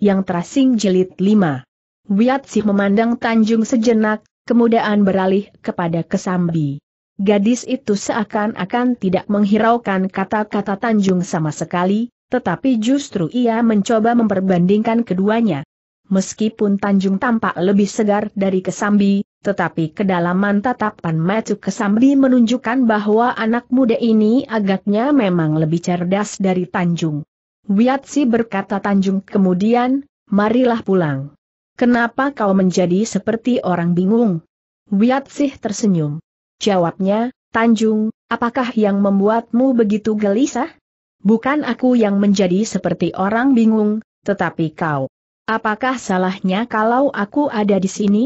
yang terasing jilid 5. Sih memandang Tanjung sejenak, kemudian beralih kepada Kesambi. Gadis itu seakan-akan tidak menghiraukan kata-kata Tanjung sama sekali, tetapi justru ia mencoba memperbandingkan keduanya. Meskipun Tanjung tampak lebih segar dari Kesambi, tetapi kedalaman tatapan mata Kesambi menunjukkan bahwa anak muda ini agaknya memang lebih cerdas dari Tanjung. Wiatsi berkata Tanjung kemudian, marilah pulang. Kenapa kau menjadi seperti orang bingung? Wiatsi tersenyum. Jawabnya, Tanjung, apakah yang membuatmu begitu gelisah? Bukan aku yang menjadi seperti orang bingung, tetapi kau. Apakah salahnya kalau aku ada di sini?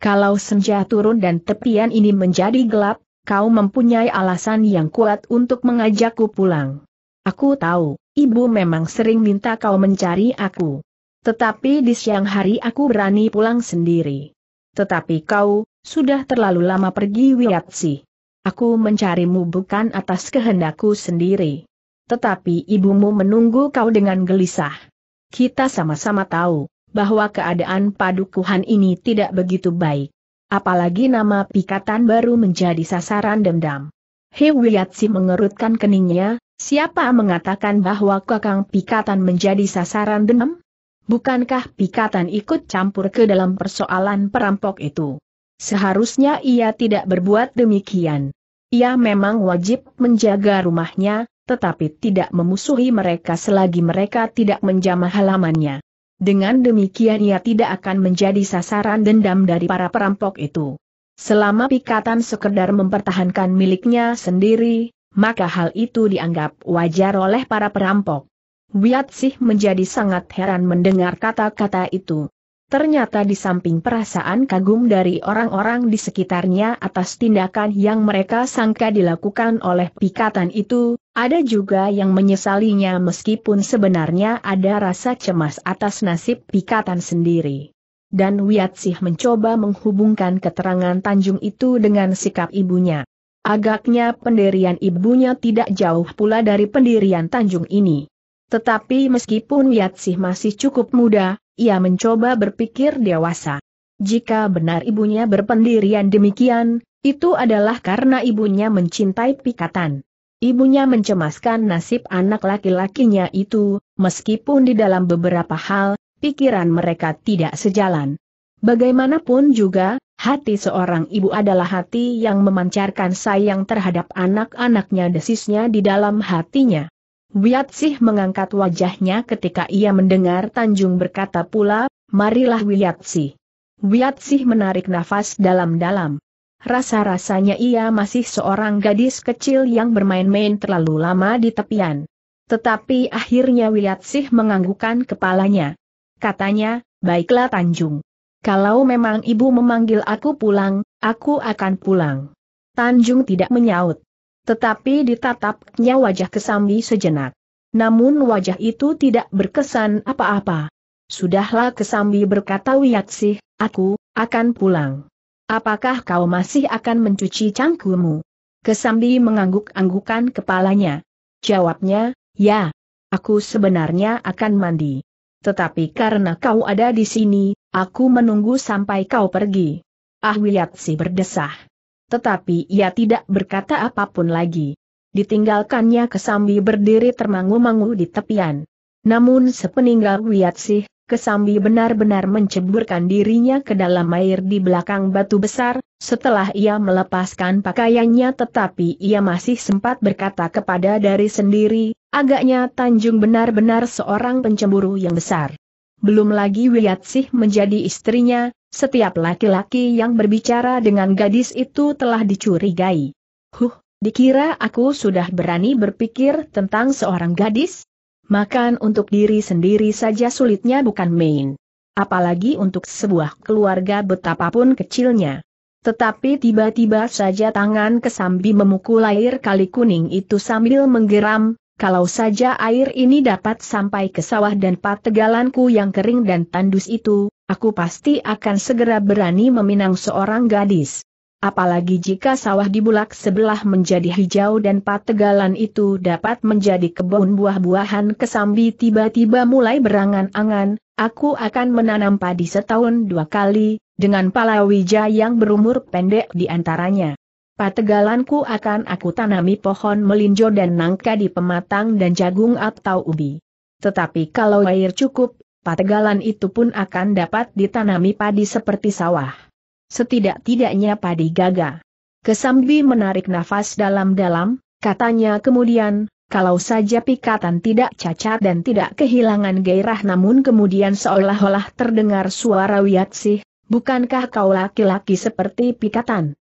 Kalau senja turun dan tepian ini menjadi gelap, kau mempunyai alasan yang kuat untuk mengajakku pulang. Aku tahu, ibu memang sering minta kau mencari aku. Tetapi di siang hari aku berani pulang sendiri. Tetapi kau, sudah terlalu lama pergi Wiatsi. Aku mencarimu bukan atas kehendakku sendiri. Tetapi ibumu menunggu kau dengan gelisah. Kita sama-sama tahu, bahwa keadaan padukuhan ini tidak begitu baik. Apalagi nama pikatan baru menjadi sasaran dendam. He Wiatsi mengerutkan keningnya, Siapa mengatakan bahwa Kakang Pikatan menjadi sasaran dendam? Bukankah Pikatan ikut campur ke dalam persoalan perampok itu? Seharusnya ia tidak berbuat demikian. Ia memang wajib menjaga rumahnya, tetapi tidak memusuhi mereka selagi mereka tidak menjamah halamannya. Dengan demikian ia tidak akan menjadi sasaran dendam dari para perampok itu. Selama pikatan sekedar mempertahankan miliknya sendiri, maka hal itu dianggap wajar oleh para perampok. Wiatsih menjadi sangat heran mendengar kata-kata itu. Ternyata di samping perasaan kagum dari orang-orang di sekitarnya atas tindakan yang mereka sangka dilakukan oleh pikatan itu, ada juga yang menyesalinya meskipun sebenarnya ada rasa cemas atas nasib pikatan sendiri. Dan Wiatsih mencoba menghubungkan keterangan Tanjung itu dengan sikap ibunya. Agaknya pendirian ibunya tidak jauh pula dari pendirian Tanjung ini. Tetapi meskipun Yatsih masih cukup muda, ia mencoba berpikir dewasa. Jika benar ibunya berpendirian demikian, itu adalah karena ibunya mencintai pikatan. Ibunya mencemaskan nasib anak laki-lakinya itu, meskipun di dalam beberapa hal, pikiran mereka tidak sejalan. Bagaimanapun juga, Hati seorang ibu adalah hati yang memancarkan sayang terhadap anak-anaknya desisnya di dalam hatinya. sih mengangkat wajahnya ketika ia mendengar Tanjung berkata pula, marilah Wiat sih menarik nafas dalam-dalam. Rasa-rasanya ia masih seorang gadis kecil yang bermain-main terlalu lama di tepian. Tetapi akhirnya sih menganggukkan kepalanya. Katanya, baiklah Tanjung. Kalau memang ibu memanggil aku pulang, aku akan pulang. Tanjung tidak menyaut. Tetapi ditatapnya wajah Kesambi sejenak. Namun wajah itu tidak berkesan apa-apa. Sudahlah Kesambi berkata Wiyatsih, aku, akan pulang. Apakah kau masih akan mencuci cangkumu? Kesambi mengangguk-anggukan kepalanya. Jawabnya, ya. Aku sebenarnya akan mandi. Tetapi karena kau ada di sini, Aku menunggu sampai kau pergi. ah Wiyatsi berdesah. Tetapi ia tidak berkata apapun lagi. Ditinggalkannya Kesambi berdiri termangu-mangu di tepian. Namun sepeninggal Wiyatsih, Kesambi benar-benar menceburkan dirinya ke dalam air di belakang batu besar, setelah ia melepaskan pakaiannya tetapi ia masih sempat berkata kepada dari sendiri, agaknya Tanjung benar-benar seorang pencemburu yang besar belum lagi Wiyatsih menjadi istrinya, setiap laki-laki yang berbicara dengan gadis itu telah dicurigai. Huh, dikira aku sudah berani berpikir tentang seorang gadis? Makan untuk diri sendiri saja sulitnya bukan main. Apalagi untuk sebuah keluarga betapapun kecilnya. Tetapi tiba-tiba saja tangan kesambi memukul air kali kuning itu sambil menggeram, kalau saja air ini dapat sampai ke sawah dan pategalanku yang kering dan tandus itu, aku pasti akan segera berani meminang seorang gadis. Apalagi jika sawah dibulak sebelah menjadi hijau dan pategalan itu dapat menjadi kebun buah-buahan kesambi tiba-tiba mulai berangan-angan, aku akan menanam padi setahun dua kali, dengan palawija yang berumur pendek di antaranya pategalanku akan aku tanami pohon melinjo dan nangka di pematang dan jagung atau ubi. Tetapi kalau air cukup, pategalan itu pun akan dapat ditanami padi seperti sawah. Setidak-tidaknya padi gaga. Kesambi menarik nafas dalam-dalam, katanya kemudian, kalau saja pikatan tidak cacat dan tidak kehilangan gairah namun kemudian seolah-olah terdengar suara wiatsih, bukankah kau laki-laki seperti pikatan?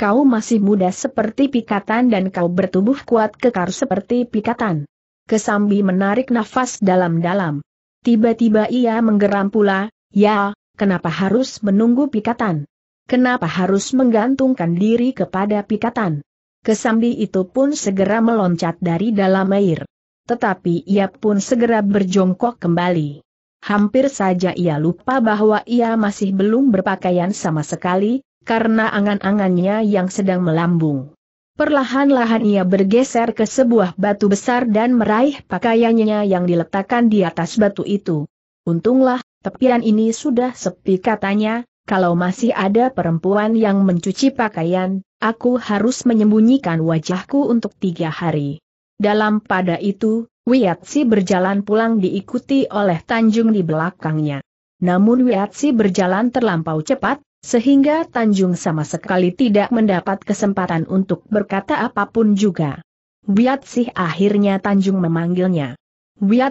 Kau masih muda seperti pikatan dan kau bertubuh kuat kekar seperti pikatan. Kesambi menarik nafas dalam-dalam. Tiba-tiba ia menggeram pula, ya, kenapa harus menunggu pikatan? Kenapa harus menggantungkan diri kepada pikatan? Kesambi itu pun segera meloncat dari dalam air. Tetapi ia pun segera berjongkok kembali. Hampir saja ia lupa bahwa ia masih belum berpakaian sama sekali, karena angan-angannya yang sedang melambung. Perlahan-lahan ia bergeser ke sebuah batu besar dan meraih pakaiannya yang diletakkan di atas batu itu. Untunglah, tepian ini sudah sepi katanya, kalau masih ada perempuan yang mencuci pakaian, aku harus menyembunyikan wajahku untuk tiga hari. Dalam pada itu, Wiatsi berjalan pulang diikuti oleh Tanjung di belakangnya. Namun Wiatsi berjalan terlampau cepat, sehingga Tanjung sama sekali tidak mendapat kesempatan untuk berkata apapun juga. Biatsih akhirnya Tanjung memanggilnya.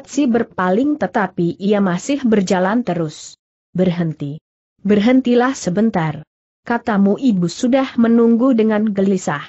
sih berpaling tetapi ia masih berjalan terus. Berhenti. Berhentilah sebentar. Katamu ibu sudah menunggu dengan gelisah.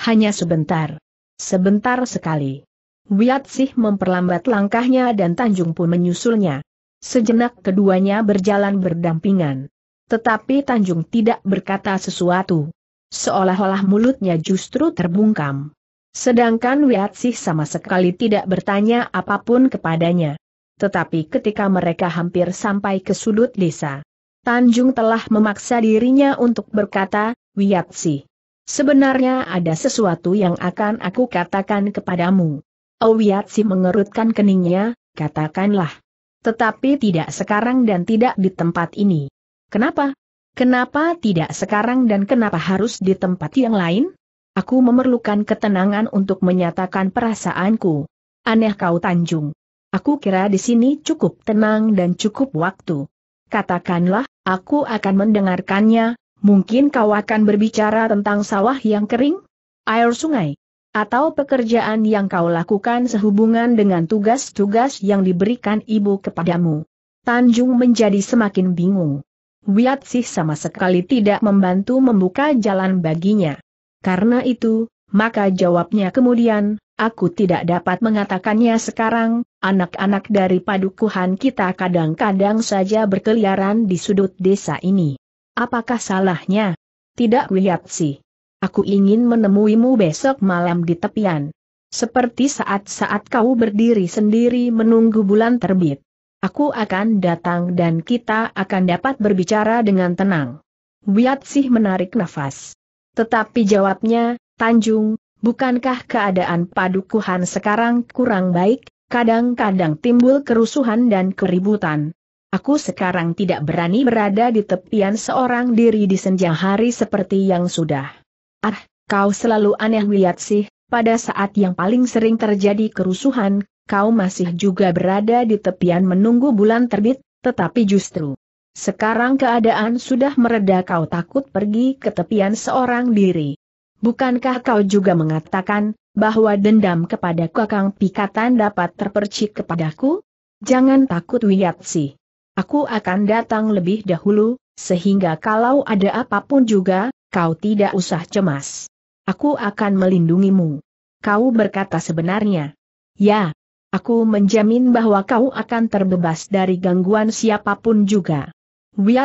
Hanya sebentar. Sebentar sekali. Biatsih memperlambat langkahnya dan Tanjung pun menyusulnya. Sejenak keduanya berjalan berdampingan. Tetapi Tanjung tidak berkata sesuatu. Seolah-olah mulutnya justru terbungkam. Sedangkan Wiatsih sama sekali tidak bertanya apapun kepadanya. Tetapi ketika mereka hampir sampai ke sudut desa, Tanjung telah memaksa dirinya untuk berkata, Wiatsih, sebenarnya ada sesuatu yang akan aku katakan kepadamu. Oh Wiatsih mengerutkan keningnya, katakanlah. Tetapi tidak sekarang dan tidak di tempat ini. Kenapa? Kenapa tidak sekarang dan kenapa harus di tempat yang lain? Aku memerlukan ketenangan untuk menyatakan perasaanku. Aneh kau Tanjung. Aku kira di sini cukup tenang dan cukup waktu. Katakanlah, aku akan mendengarkannya, mungkin kau akan berbicara tentang sawah yang kering, air sungai, atau pekerjaan yang kau lakukan sehubungan dengan tugas-tugas yang diberikan ibu kepadamu. Tanjung menjadi semakin bingung. Wiat sih sama sekali tidak membantu membuka jalan baginya. Karena itu, maka jawabnya kemudian, aku tidak dapat mengatakannya sekarang, anak-anak dari padukuhan kita kadang-kadang saja berkeliaran di sudut desa ini. Apakah salahnya? Tidak sih. Aku ingin menemuimu besok malam di tepian. Seperti saat-saat kau berdiri sendiri menunggu bulan terbit. Aku akan datang dan kita akan dapat berbicara dengan tenang. Wiat sih menarik nafas. Tetapi jawabnya, Tanjung, bukankah keadaan padukuhan sekarang kurang baik, kadang-kadang timbul kerusuhan dan keributan. Aku sekarang tidak berani berada di tepian seorang diri di senja hari seperti yang sudah. Ah, kau selalu aneh Wiat sih, pada saat yang paling sering terjadi kerusuhan, kau masih juga berada di tepian menunggu bulan terbit, tetapi justru sekarang keadaan sudah mereda kau takut pergi ke tepian seorang diri. Bukankah kau juga mengatakan, bahwa dendam kepada kakang pikatan dapat terpercik kepadaku? Jangan takut sih. Aku akan datang lebih dahulu, sehingga kalau ada apapun juga, kau tidak usah cemas. Aku akan melindungimu. Kau berkata sebenarnya. Ya, Aku menjamin bahwa kau akan terbebas dari gangguan siapapun juga.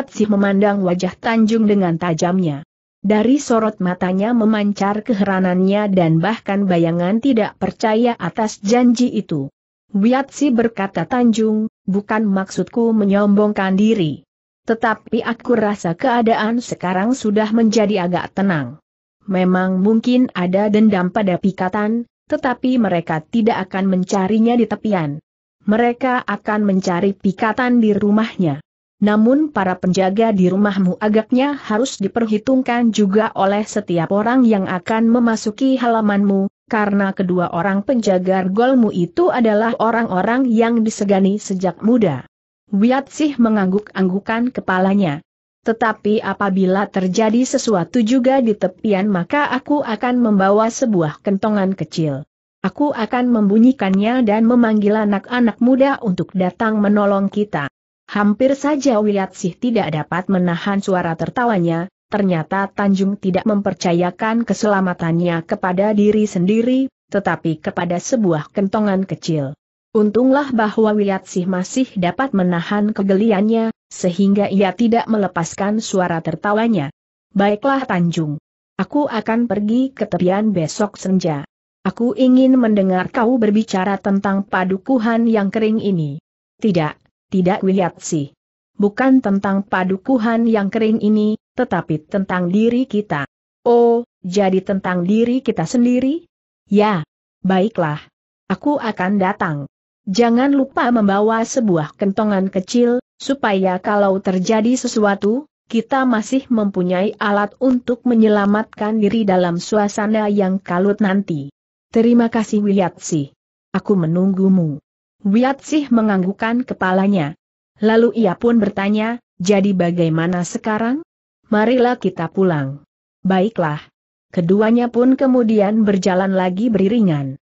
Sih memandang wajah Tanjung dengan tajamnya. Dari sorot matanya memancar keheranannya dan bahkan bayangan tidak percaya atas janji itu. Sih berkata Tanjung, bukan maksudku menyombongkan diri. Tetapi aku rasa keadaan sekarang sudah menjadi agak tenang. Memang mungkin ada dendam pada pikatan, tetapi mereka tidak akan mencarinya di tepian. Mereka akan mencari pikatan di rumahnya. Namun para penjaga di rumahmu agaknya harus diperhitungkan juga oleh setiap orang yang akan memasuki halamanmu, karena kedua orang penjaga golmu itu adalah orang-orang yang disegani sejak muda. Wiat Sih mengangguk-anggukan kepalanya. Tetapi apabila terjadi sesuatu juga di tepian maka aku akan membawa sebuah kentongan kecil. Aku akan membunyikannya dan memanggil anak-anak muda untuk datang menolong kita. Hampir saja Wilatsih tidak dapat menahan suara tertawanya, ternyata Tanjung tidak mempercayakan keselamatannya kepada diri sendiri, tetapi kepada sebuah kentongan kecil. Untunglah bahwa Wilatsih masih dapat menahan kegeliannya, sehingga ia tidak melepaskan suara tertawanya. Baiklah Tanjung. Aku akan pergi ke tepian besok senja. Aku ingin mendengar kau berbicara tentang padukuhan yang kering ini. Tidak, tidak sih. Bukan tentang padukuhan yang kering ini, tetapi tentang diri kita. Oh, jadi tentang diri kita sendiri? Ya, baiklah. Aku akan datang. Jangan lupa membawa sebuah kentongan kecil, supaya kalau terjadi sesuatu, kita masih mempunyai alat untuk menyelamatkan diri dalam suasana yang kalut nanti. Terima kasih Wiyatsi. Aku menunggumu. Wiyatsi menganggukkan kepalanya. Lalu ia pun bertanya, jadi bagaimana sekarang? Marilah kita pulang. Baiklah. Keduanya pun kemudian berjalan lagi beriringan.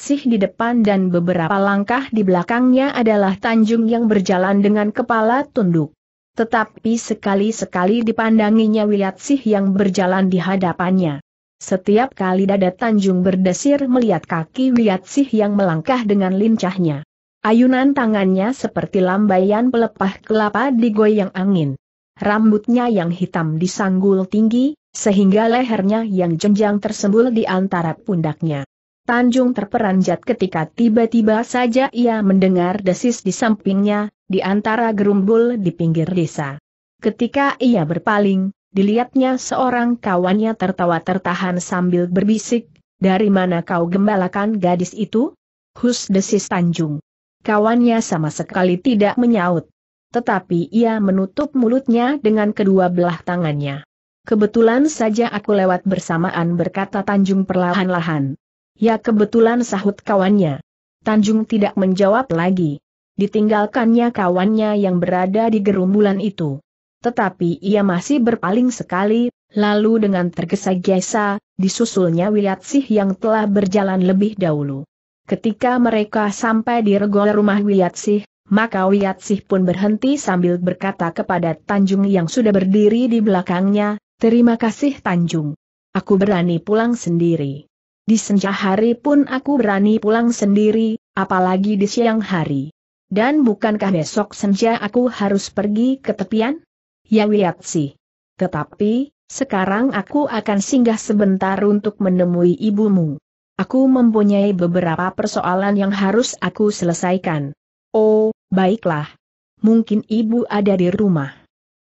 Sih di depan dan beberapa langkah di belakangnya adalah Tanjung yang berjalan dengan kepala tunduk. Tetapi sekali-sekali dipandanginya Sih yang berjalan di hadapannya. Setiap kali dada Tanjung berdesir melihat kaki Sih yang melangkah dengan lincahnya. Ayunan tangannya seperti lambaian pelepah kelapa digoyang angin. Rambutnya yang hitam disanggul tinggi, sehingga lehernya yang jenjang tersembul di antara pundaknya. Tanjung terperanjat ketika tiba-tiba saja ia mendengar desis di sampingnya, di antara gerumbul di pinggir desa. Ketika ia berpaling, dilihatnya seorang kawannya tertawa tertahan sambil berbisik, dari mana kau gembalakan gadis itu? Hus desis Tanjung. Kawannya sama sekali tidak menyaut. Tetapi ia menutup mulutnya dengan kedua belah tangannya. Kebetulan saja aku lewat bersamaan berkata Tanjung perlahan-lahan. Ya kebetulan sahut kawannya. Tanjung tidak menjawab lagi. Ditinggalkannya kawannya yang berada di gerumbulan itu. Tetapi ia masih berpaling sekali, lalu dengan tergesa-gesa, disusulnya Wiyatsih yang telah berjalan lebih dahulu. Ketika mereka sampai di regol rumah Wiyatsih, maka Wiyatsih pun berhenti sambil berkata kepada Tanjung yang sudah berdiri di belakangnya, Terima kasih Tanjung. Aku berani pulang sendiri. Di senja hari pun aku berani pulang sendiri, apalagi di siang hari. Dan bukankah besok senja aku harus pergi ke tepian? Ya sih. Tetapi, sekarang aku akan singgah sebentar untuk menemui ibumu. Aku mempunyai beberapa persoalan yang harus aku selesaikan. Oh, baiklah. Mungkin ibu ada di rumah.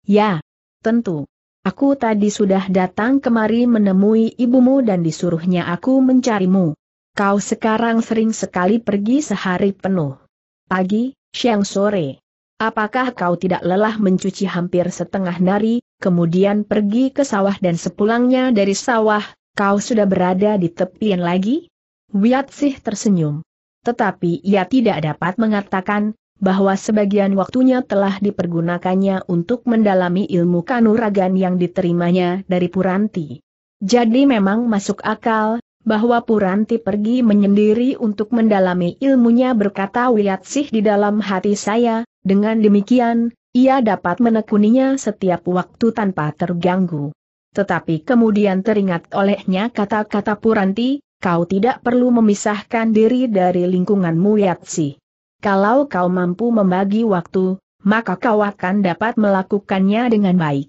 Ya, tentu. Aku tadi sudah datang kemari menemui ibumu dan disuruhnya aku mencarimu. Kau sekarang sering sekali pergi sehari penuh. Pagi, siang sore. Apakah kau tidak lelah mencuci hampir setengah nari, kemudian pergi ke sawah dan sepulangnya dari sawah, kau sudah berada di tepian lagi? Wiat sih tersenyum. Tetapi ia tidak dapat mengatakan, bahwa sebagian waktunya telah dipergunakannya untuk mendalami ilmu kanuragan yang diterimanya dari Puranti. Jadi memang masuk akal, bahwa Puranti pergi menyendiri untuk mendalami ilmunya berkata Wiyatsih di dalam hati saya, dengan demikian, ia dapat menekuninya setiap waktu tanpa terganggu. Tetapi kemudian teringat olehnya kata-kata Puranti, kau tidak perlu memisahkan diri dari lingkunganmu Yatsi. Kalau kau mampu membagi waktu, maka kau akan dapat melakukannya dengan baik.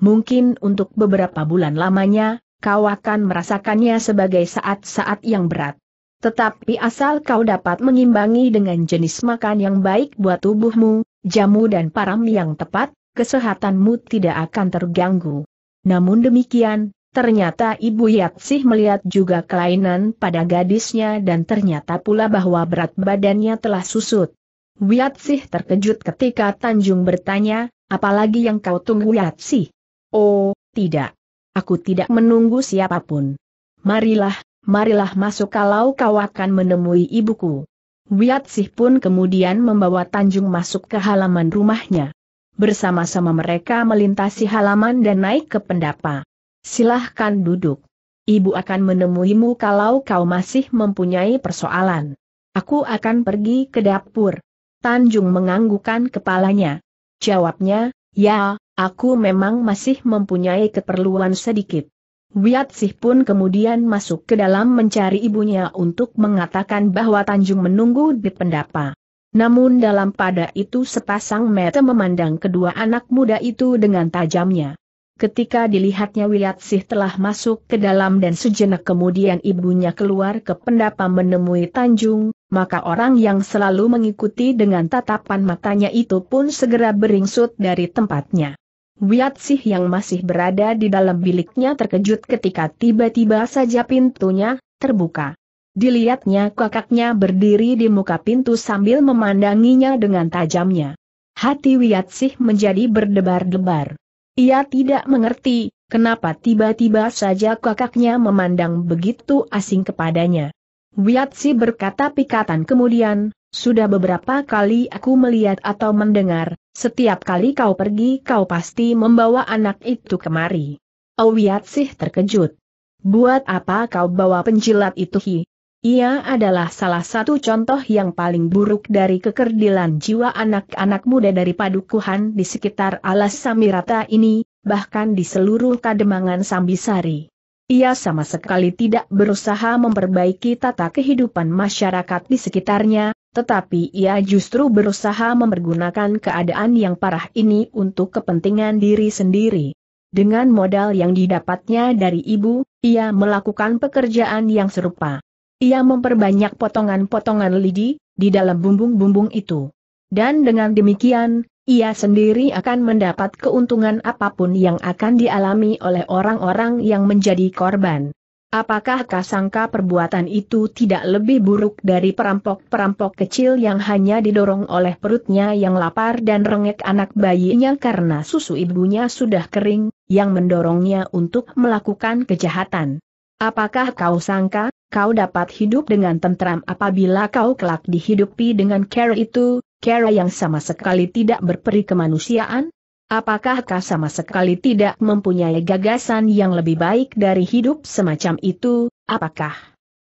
Mungkin untuk beberapa bulan lamanya, kau akan merasakannya sebagai saat-saat yang berat. Tetapi asal kau dapat mengimbangi dengan jenis makan yang baik buat tubuhmu, jamu dan param yang tepat, kesehatanmu tidak akan terganggu. Namun demikian, Ternyata Ibu Yatsih melihat juga kelainan pada gadisnya dan ternyata pula bahwa berat badannya telah susut. Yatsih terkejut ketika Tanjung bertanya, apalagi yang kau tunggu Yatsih? Oh, tidak. Aku tidak menunggu siapapun. Marilah, marilah masuk kalau kau akan menemui ibuku. Yatsih pun kemudian membawa Tanjung masuk ke halaman rumahnya. Bersama-sama mereka melintasi halaman dan naik ke pendapa. Silahkan duduk. Ibu akan menemuimu kalau kau masih mempunyai persoalan. Aku akan pergi ke dapur. Tanjung menganggukan kepalanya. Jawabnya, ya, aku memang masih mempunyai keperluan sedikit. Wiatsih pun kemudian masuk ke dalam mencari ibunya untuk mengatakan bahwa Tanjung menunggu di pendapa. Namun dalam pada itu sepasang mata memandang kedua anak muda itu dengan tajamnya. Ketika dilihatnya Wiyatsih telah masuk ke dalam dan sejenak kemudian ibunya keluar ke pendapa menemui Tanjung, maka orang yang selalu mengikuti dengan tatapan matanya itu pun segera beringsut dari tempatnya. Wiyatsih yang masih berada di dalam biliknya terkejut ketika tiba-tiba saja pintunya terbuka. Dilihatnya kakaknya berdiri di muka pintu sambil memandanginya dengan tajamnya. Hati Wiyatsih menjadi berdebar-debar. Ia tidak mengerti, kenapa tiba-tiba saja kakaknya memandang begitu asing kepadanya. Wiatsi berkata pikatan kemudian, sudah beberapa kali aku melihat atau mendengar, setiap kali kau pergi kau pasti membawa anak itu kemari. Wiatsi terkejut. Buat apa kau bawa penjilat itu hi? Ia adalah salah satu contoh yang paling buruk dari kekerdilan jiwa anak-anak muda dari padukuhan di sekitar alas Samirata ini, bahkan di seluruh kademangan Sambisari. Ia sama sekali tidak berusaha memperbaiki tata kehidupan masyarakat di sekitarnya, tetapi ia justru berusaha mempergunakan keadaan yang parah ini untuk kepentingan diri sendiri. Dengan modal yang didapatnya dari ibu, ia melakukan pekerjaan yang serupa. Ia memperbanyak potongan-potongan lidi, di dalam bumbung-bumbung itu. Dan dengan demikian, ia sendiri akan mendapat keuntungan apapun yang akan dialami oleh orang-orang yang menjadi korban. Apakah kasangka perbuatan itu tidak lebih buruk dari perampok-perampok kecil yang hanya didorong oleh perutnya yang lapar dan rengek anak bayinya karena susu ibunya sudah kering, yang mendorongnya untuk melakukan kejahatan? Apakah kau sangka, kau dapat hidup dengan tentram apabila kau kelak dihidupi dengan cara itu, cara yang sama sekali tidak berperi kemanusiaan? Apakah kau sama sekali tidak mempunyai gagasan yang lebih baik dari hidup semacam itu, apakah?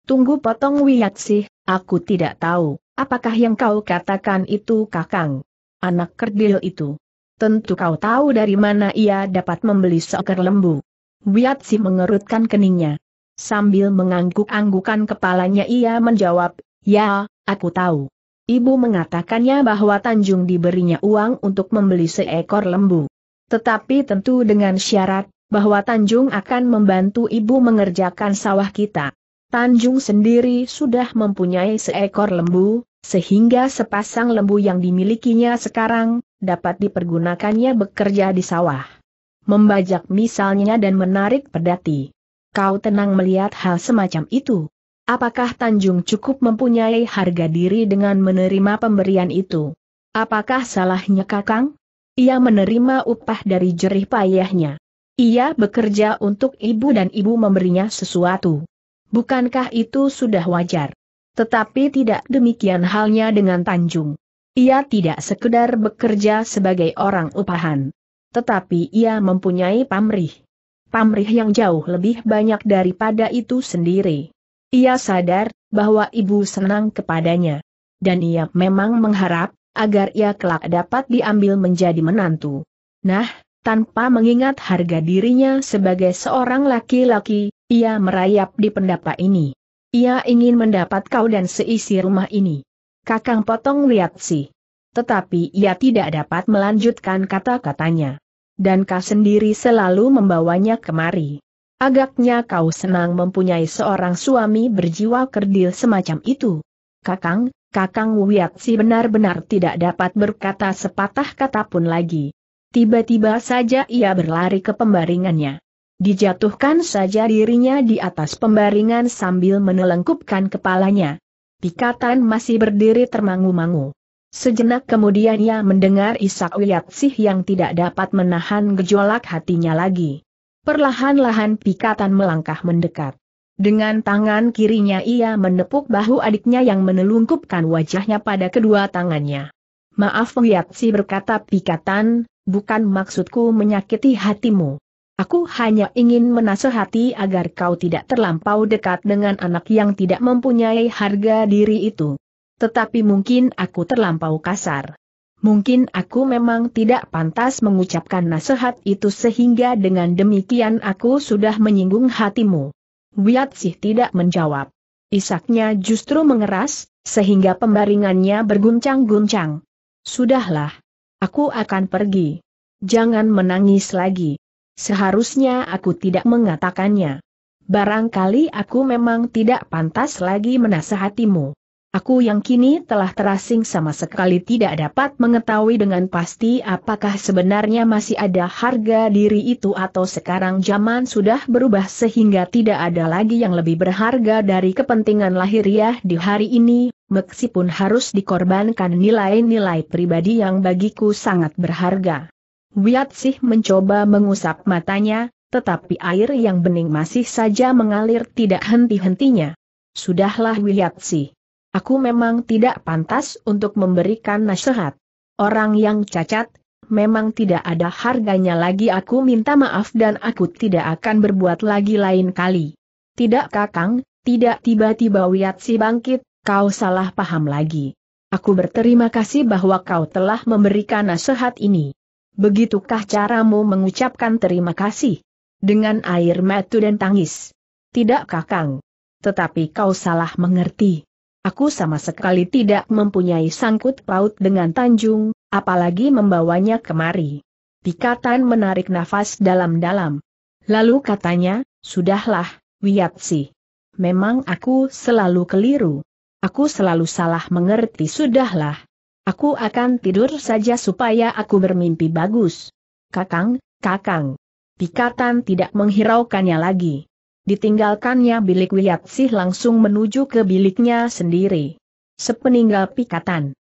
Tunggu potong sih, aku tidak tahu, apakah yang kau katakan itu kakang? Anak kerdil itu. Tentu kau tahu dari mana ia dapat membeli seekor lembu. Wiatsi mengerutkan keningnya. Sambil mengangguk-anggukan kepalanya ia menjawab, ya, aku tahu. Ibu mengatakannya bahwa Tanjung diberinya uang untuk membeli seekor lembu. Tetapi tentu dengan syarat, bahwa Tanjung akan membantu ibu mengerjakan sawah kita. Tanjung sendiri sudah mempunyai seekor lembu, sehingga sepasang lembu yang dimilikinya sekarang, dapat dipergunakannya bekerja di sawah. Membajak misalnya dan menarik pedati kau tenang melihat hal semacam itu. Apakah Tanjung cukup mempunyai harga diri dengan menerima pemberian itu? Apakah salahnya Kakang? Ia menerima upah dari jerih payahnya. Ia bekerja untuk ibu dan ibu memberinya sesuatu. Bukankah itu sudah wajar? Tetapi tidak demikian halnya dengan Tanjung. Ia tidak sekedar bekerja sebagai orang upahan. Tetapi ia mempunyai pamrih pamrih yang jauh lebih banyak daripada itu sendiri. Ia sadar bahwa ibu senang kepadanya. Dan ia memang mengharap agar ia kelak dapat diambil menjadi menantu. Nah, tanpa mengingat harga dirinya sebagai seorang laki-laki, ia merayap di pendapa ini. Ia ingin mendapat kau dan seisi rumah ini. Kakang potong lihat sih. Tetapi ia tidak dapat melanjutkan kata-katanya dan kau sendiri selalu membawanya kemari. Agaknya kau senang mempunyai seorang suami berjiwa kerdil semacam itu. Kakang, Kakang Wiatsi benar-benar tidak dapat berkata sepatah kata pun lagi. Tiba-tiba saja ia berlari ke pembaringannya. Dijatuhkan saja dirinya di atas pembaringan sambil menelengkupkan kepalanya. Pikatan masih berdiri termangu-mangu. Sejenak kemudian ia mendengar isak sih yang tidak dapat menahan gejolak hatinya lagi. Perlahan-lahan pikatan melangkah mendekat. Dengan tangan kirinya ia menepuk bahu adiknya yang menelungkupkan wajahnya pada kedua tangannya. Maaf sih berkata pikatan, bukan maksudku menyakiti hatimu. Aku hanya ingin menasehati agar kau tidak terlampau dekat dengan anak yang tidak mempunyai harga diri itu. Tetapi mungkin aku terlampau kasar. Mungkin aku memang tidak pantas mengucapkan nasihat itu sehingga dengan demikian aku sudah menyinggung hatimu. Wiat sih tidak menjawab. Isaknya justru mengeras, sehingga pembaringannya berguncang-guncang. Sudahlah. Aku akan pergi. Jangan menangis lagi. Seharusnya aku tidak mengatakannya. Barangkali aku memang tidak pantas lagi menasehatimu. Aku yang kini telah terasing sama sekali tidak dapat mengetahui dengan pasti apakah sebenarnya masih ada harga diri itu atau sekarang zaman sudah berubah sehingga tidak ada lagi yang lebih berharga dari kepentingan lahiriah ya di hari ini, meskipun harus dikorbankan nilai-nilai pribadi yang bagiku sangat berharga. Wiat Sih mencoba mengusap matanya, tetapi air yang bening masih saja mengalir tidak henti-hentinya. Sudahlah Wiat Sih. Aku memang tidak pantas untuk memberikan nasihat. Orang yang cacat, memang tidak ada harganya lagi aku minta maaf dan aku tidak akan berbuat lagi lain kali. Tidak kakang, tidak tiba-tiba wiat Wiatsi bangkit, kau salah paham lagi. Aku berterima kasih bahwa kau telah memberikan nasihat ini. Begitukah caramu mengucapkan terima kasih? Dengan air mata dan tangis. Tidak kakang. Tetapi kau salah mengerti. Aku sama sekali tidak mempunyai sangkut paut dengan Tanjung, apalagi membawanya kemari. Pikatan menarik nafas dalam-dalam. Lalu katanya, sudahlah, Wiatsi. Memang aku selalu keliru. Aku selalu salah mengerti sudahlah. Aku akan tidur saja supaya aku bermimpi bagus. Kakang, kakang. Pikatan tidak menghiraukannya lagi ditinggalkannya bilik Sih langsung menuju ke biliknya sendiri. Sepeninggal pikatan.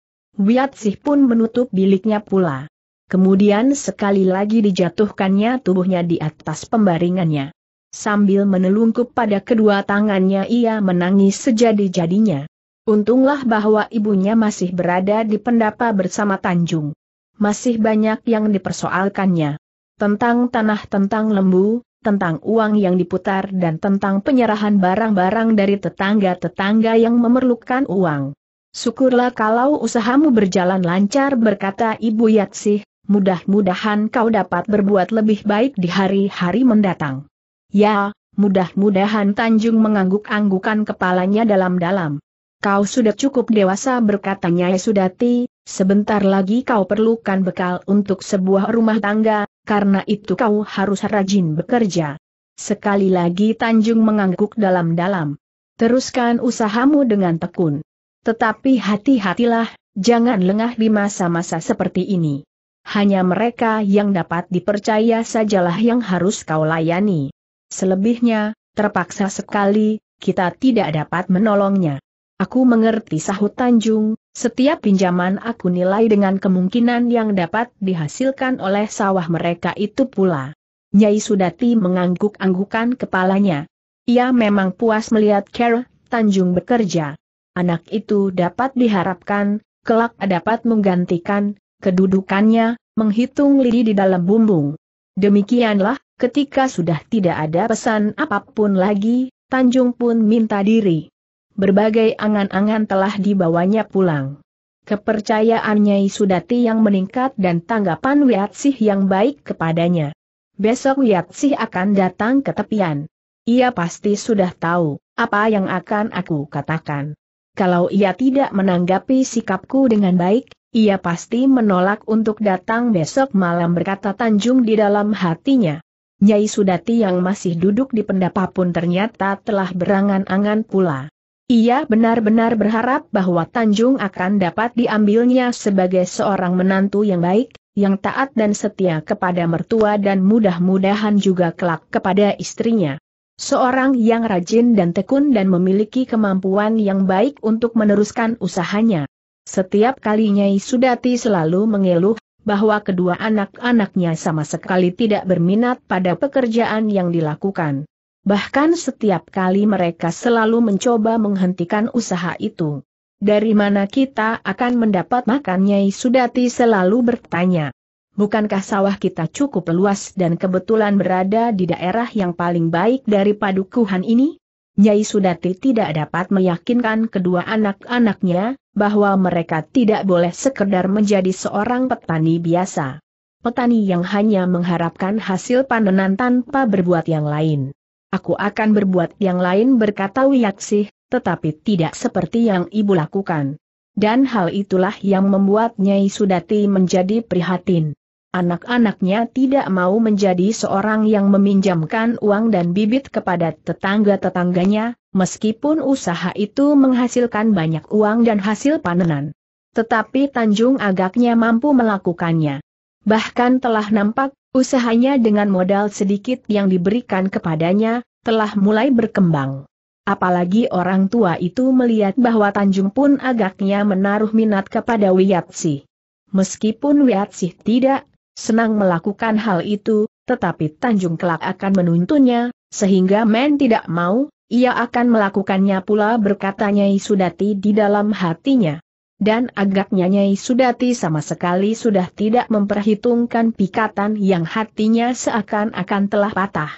Sih pun menutup biliknya pula. Kemudian sekali lagi dijatuhkannya tubuhnya di atas pembaringannya. Sambil menelungkup pada kedua tangannya ia menangis sejadi-jadinya. Untunglah bahwa ibunya masih berada di pendapa bersama Tanjung. Masih banyak yang dipersoalkannya. Tentang tanah tentang lembu, tentang uang yang diputar dan tentang penyerahan barang-barang dari tetangga-tetangga yang memerlukan uang. Syukurlah kalau usahamu berjalan lancar berkata Ibu Yatsih, mudah-mudahan kau dapat berbuat lebih baik di hari-hari mendatang. Ya, mudah-mudahan Tanjung mengangguk-anggukan kepalanya dalam-dalam. Kau sudah cukup dewasa berkatanya Yesudati, Sebentar lagi kau perlukan bekal untuk sebuah rumah tangga, karena itu kau harus rajin bekerja. Sekali lagi Tanjung mengangguk dalam-dalam. Teruskan usahamu dengan tekun. Tetapi hati-hatilah, jangan lengah di masa-masa seperti ini. Hanya mereka yang dapat dipercaya sajalah yang harus kau layani. Selebihnya, terpaksa sekali, kita tidak dapat menolongnya. Aku mengerti sahut Tanjung, setiap pinjaman aku nilai dengan kemungkinan yang dapat dihasilkan oleh sawah mereka itu pula. Nyai Sudati mengangguk-anggukan kepalanya. Ia memang puas melihat Kera Tanjung bekerja. Anak itu dapat diharapkan, kelak dapat menggantikan, kedudukannya, menghitung lidi di dalam bumbung. Demikianlah, ketika sudah tidak ada pesan apapun lagi, Tanjung pun minta diri berbagai angan-angan telah dibawanya pulang. Kepercayaannya Sudati yang meningkat dan tanggapan Wiatsih yang baik kepadanya. Besok Wiatsih akan datang ke tepian. Ia pasti sudah tahu apa yang akan aku katakan. Kalau ia tidak menanggapi sikapku dengan baik, ia pasti menolak untuk datang besok malam berkata Tanjung di dalam hatinya. Nyai Sudati yang masih duduk di pendapa pun ternyata telah berangan-angan pula. Ia benar-benar berharap bahwa Tanjung akan dapat diambilnya sebagai seorang menantu yang baik, yang taat dan setia kepada mertua dan mudah-mudahan juga kelak kepada istrinya. Seorang yang rajin dan tekun dan memiliki kemampuan yang baik untuk meneruskan usahanya. Setiap kali Nyai Sudati selalu mengeluh bahwa kedua anak-anaknya sama sekali tidak berminat pada pekerjaan yang dilakukan. Bahkan setiap kali mereka selalu mencoba menghentikan usaha itu. Dari mana kita akan mendapat makannya? Sudati selalu bertanya. Bukankah sawah kita cukup luas dan kebetulan berada di daerah yang paling baik dari padukuhan ini? Nyai Sudati tidak dapat meyakinkan kedua anak-anaknya, bahwa mereka tidak boleh sekedar menjadi seorang petani biasa. Petani yang hanya mengharapkan hasil panenan tanpa berbuat yang lain. Aku akan berbuat yang lain berkata Wiyaksih, tetapi tidak seperti yang ibu lakukan. Dan hal itulah yang membuat Nyai Sudati menjadi prihatin. Anak-anaknya tidak mau menjadi seorang yang meminjamkan uang dan bibit kepada tetangga-tetangganya, meskipun usaha itu menghasilkan banyak uang dan hasil panenan. Tetapi Tanjung agaknya mampu melakukannya. Bahkan telah nampak, usahanya dengan modal sedikit yang diberikan kepadanya, telah mulai berkembang. Apalagi orang tua itu melihat bahwa Tanjung pun agaknya menaruh minat kepada Wiatsi. Meskipun Wiatsi tidak senang melakukan hal itu, tetapi Tanjung kelak akan menuntunnya, sehingga Men tidak mau, ia akan melakukannya pula berkatanya Sudati di dalam hatinya. Dan agaknya Nyai Sudati sama sekali sudah tidak memperhitungkan pikatan yang hatinya seakan-akan telah patah.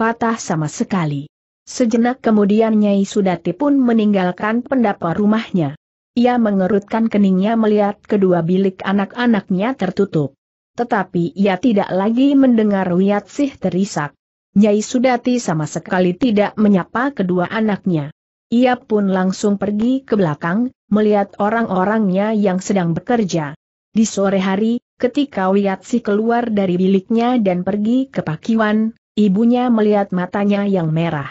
Patah sama sekali. Sejenak kemudian Nyai Sudati pun meninggalkan pendapa rumahnya. Ia mengerutkan keningnya melihat kedua bilik anak-anaknya tertutup. Tetapi ia tidak lagi mendengar Sih terisak. Nyai Sudati sama sekali tidak menyapa kedua anaknya. Ia pun langsung pergi ke belakang, melihat orang-orangnya yang sedang bekerja. Di sore hari, ketika Wiatsi keluar dari biliknya dan pergi ke pakiwan, ibunya melihat matanya yang merah.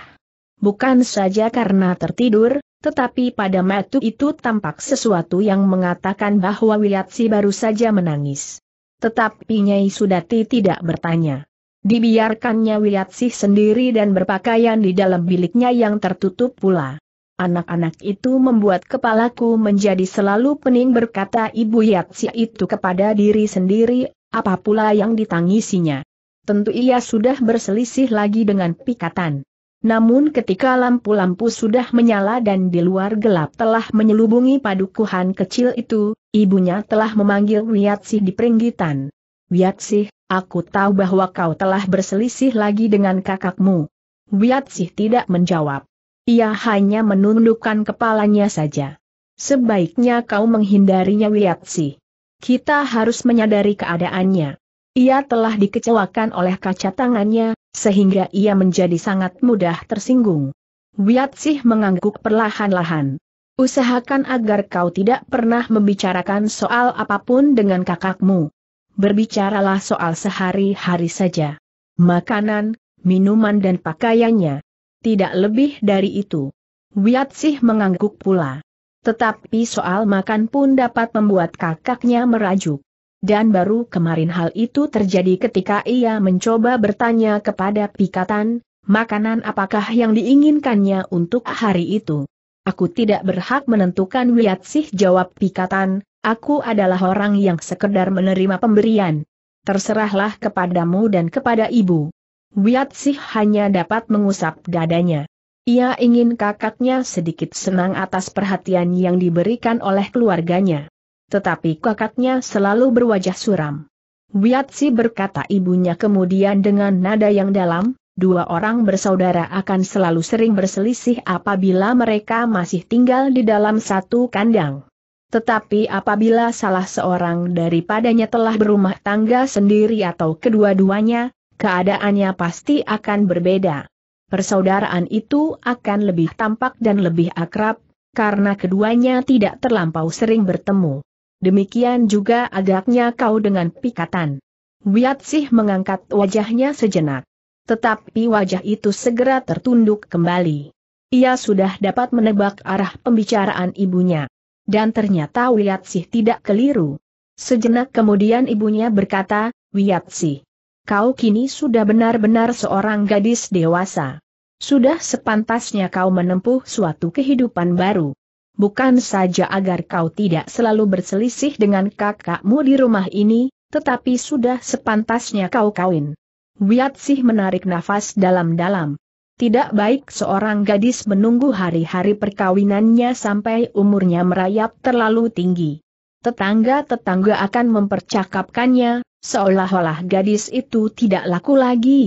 Bukan saja karena tertidur, tetapi pada matu itu tampak sesuatu yang mengatakan bahwa Wiatsi baru saja menangis. Tetapi Nyai Sudati tidak bertanya. Dibiarkannya Wiatsi sendiri dan berpakaian di dalam biliknya yang tertutup pula. Anak-anak itu membuat kepalaku menjadi selalu pening berkata Ibu Yatsi itu kepada diri sendiri, apa pula yang ditangisinya. Tentu ia sudah berselisih lagi dengan pikatan. Namun ketika lampu-lampu sudah menyala dan di luar gelap telah menyelubungi padukuhan kecil itu, ibunya telah memanggil Wiatsih di peringgitan. Wiatsih, aku tahu bahwa kau telah berselisih lagi dengan kakakmu. Wiatsih tidak menjawab. Ia hanya menundukkan kepalanya saja. Sebaiknya kau menghindarinya Wiatsi. Kita harus menyadari keadaannya. Ia telah dikecewakan oleh kaca tangannya, sehingga ia menjadi sangat mudah tersinggung. Wiatsi mengangguk perlahan-lahan. Usahakan agar kau tidak pernah membicarakan soal apapun dengan kakakmu. Berbicaralah soal sehari-hari saja. Makanan, minuman dan pakaiannya tidak lebih dari itu. Wiyatsih mengangguk pula. Tetapi soal makan pun dapat membuat kakaknya merajuk. Dan baru kemarin hal itu terjadi ketika ia mencoba bertanya kepada Pikatan, makanan apakah yang diinginkannya untuk hari itu. Aku tidak berhak menentukan Wiyatsih jawab Pikatan, aku adalah orang yang sekedar menerima pemberian. Terserahlah kepadamu dan kepada ibu. Wiat Sih hanya dapat mengusap dadanya. Ia ingin kakaknya sedikit senang atas perhatian yang diberikan oleh keluarganya. Tetapi kakaknya selalu berwajah suram. Wiat Sih berkata ibunya kemudian dengan nada yang dalam, dua orang bersaudara akan selalu sering berselisih apabila mereka masih tinggal di dalam satu kandang. Tetapi apabila salah seorang daripadanya telah berumah tangga sendiri atau kedua-duanya, keadaannya pasti akan berbeda. Persaudaraan itu akan lebih tampak dan lebih akrab, karena keduanya tidak terlampau sering bertemu. Demikian juga agaknya kau dengan pikatan. Wiatsih mengangkat wajahnya sejenak. Tetapi wajah itu segera tertunduk kembali. Ia sudah dapat menebak arah pembicaraan ibunya. Dan ternyata Wiatsih tidak keliru. Sejenak kemudian ibunya berkata, Wiatsih, kau kini sudah benar-benar seorang gadis dewasa. Sudah sepantasnya kau menempuh suatu kehidupan baru. Bukan saja agar kau tidak selalu berselisih dengan kakakmu di rumah ini, tetapi sudah sepantasnya kau kawin. Wiat sih menarik nafas dalam-dalam. Tidak baik seorang gadis menunggu hari-hari perkawinannya sampai umurnya merayap terlalu tinggi. Tetangga-tetangga akan mempercakapkannya, seolah-olah gadis itu tidak laku lagi.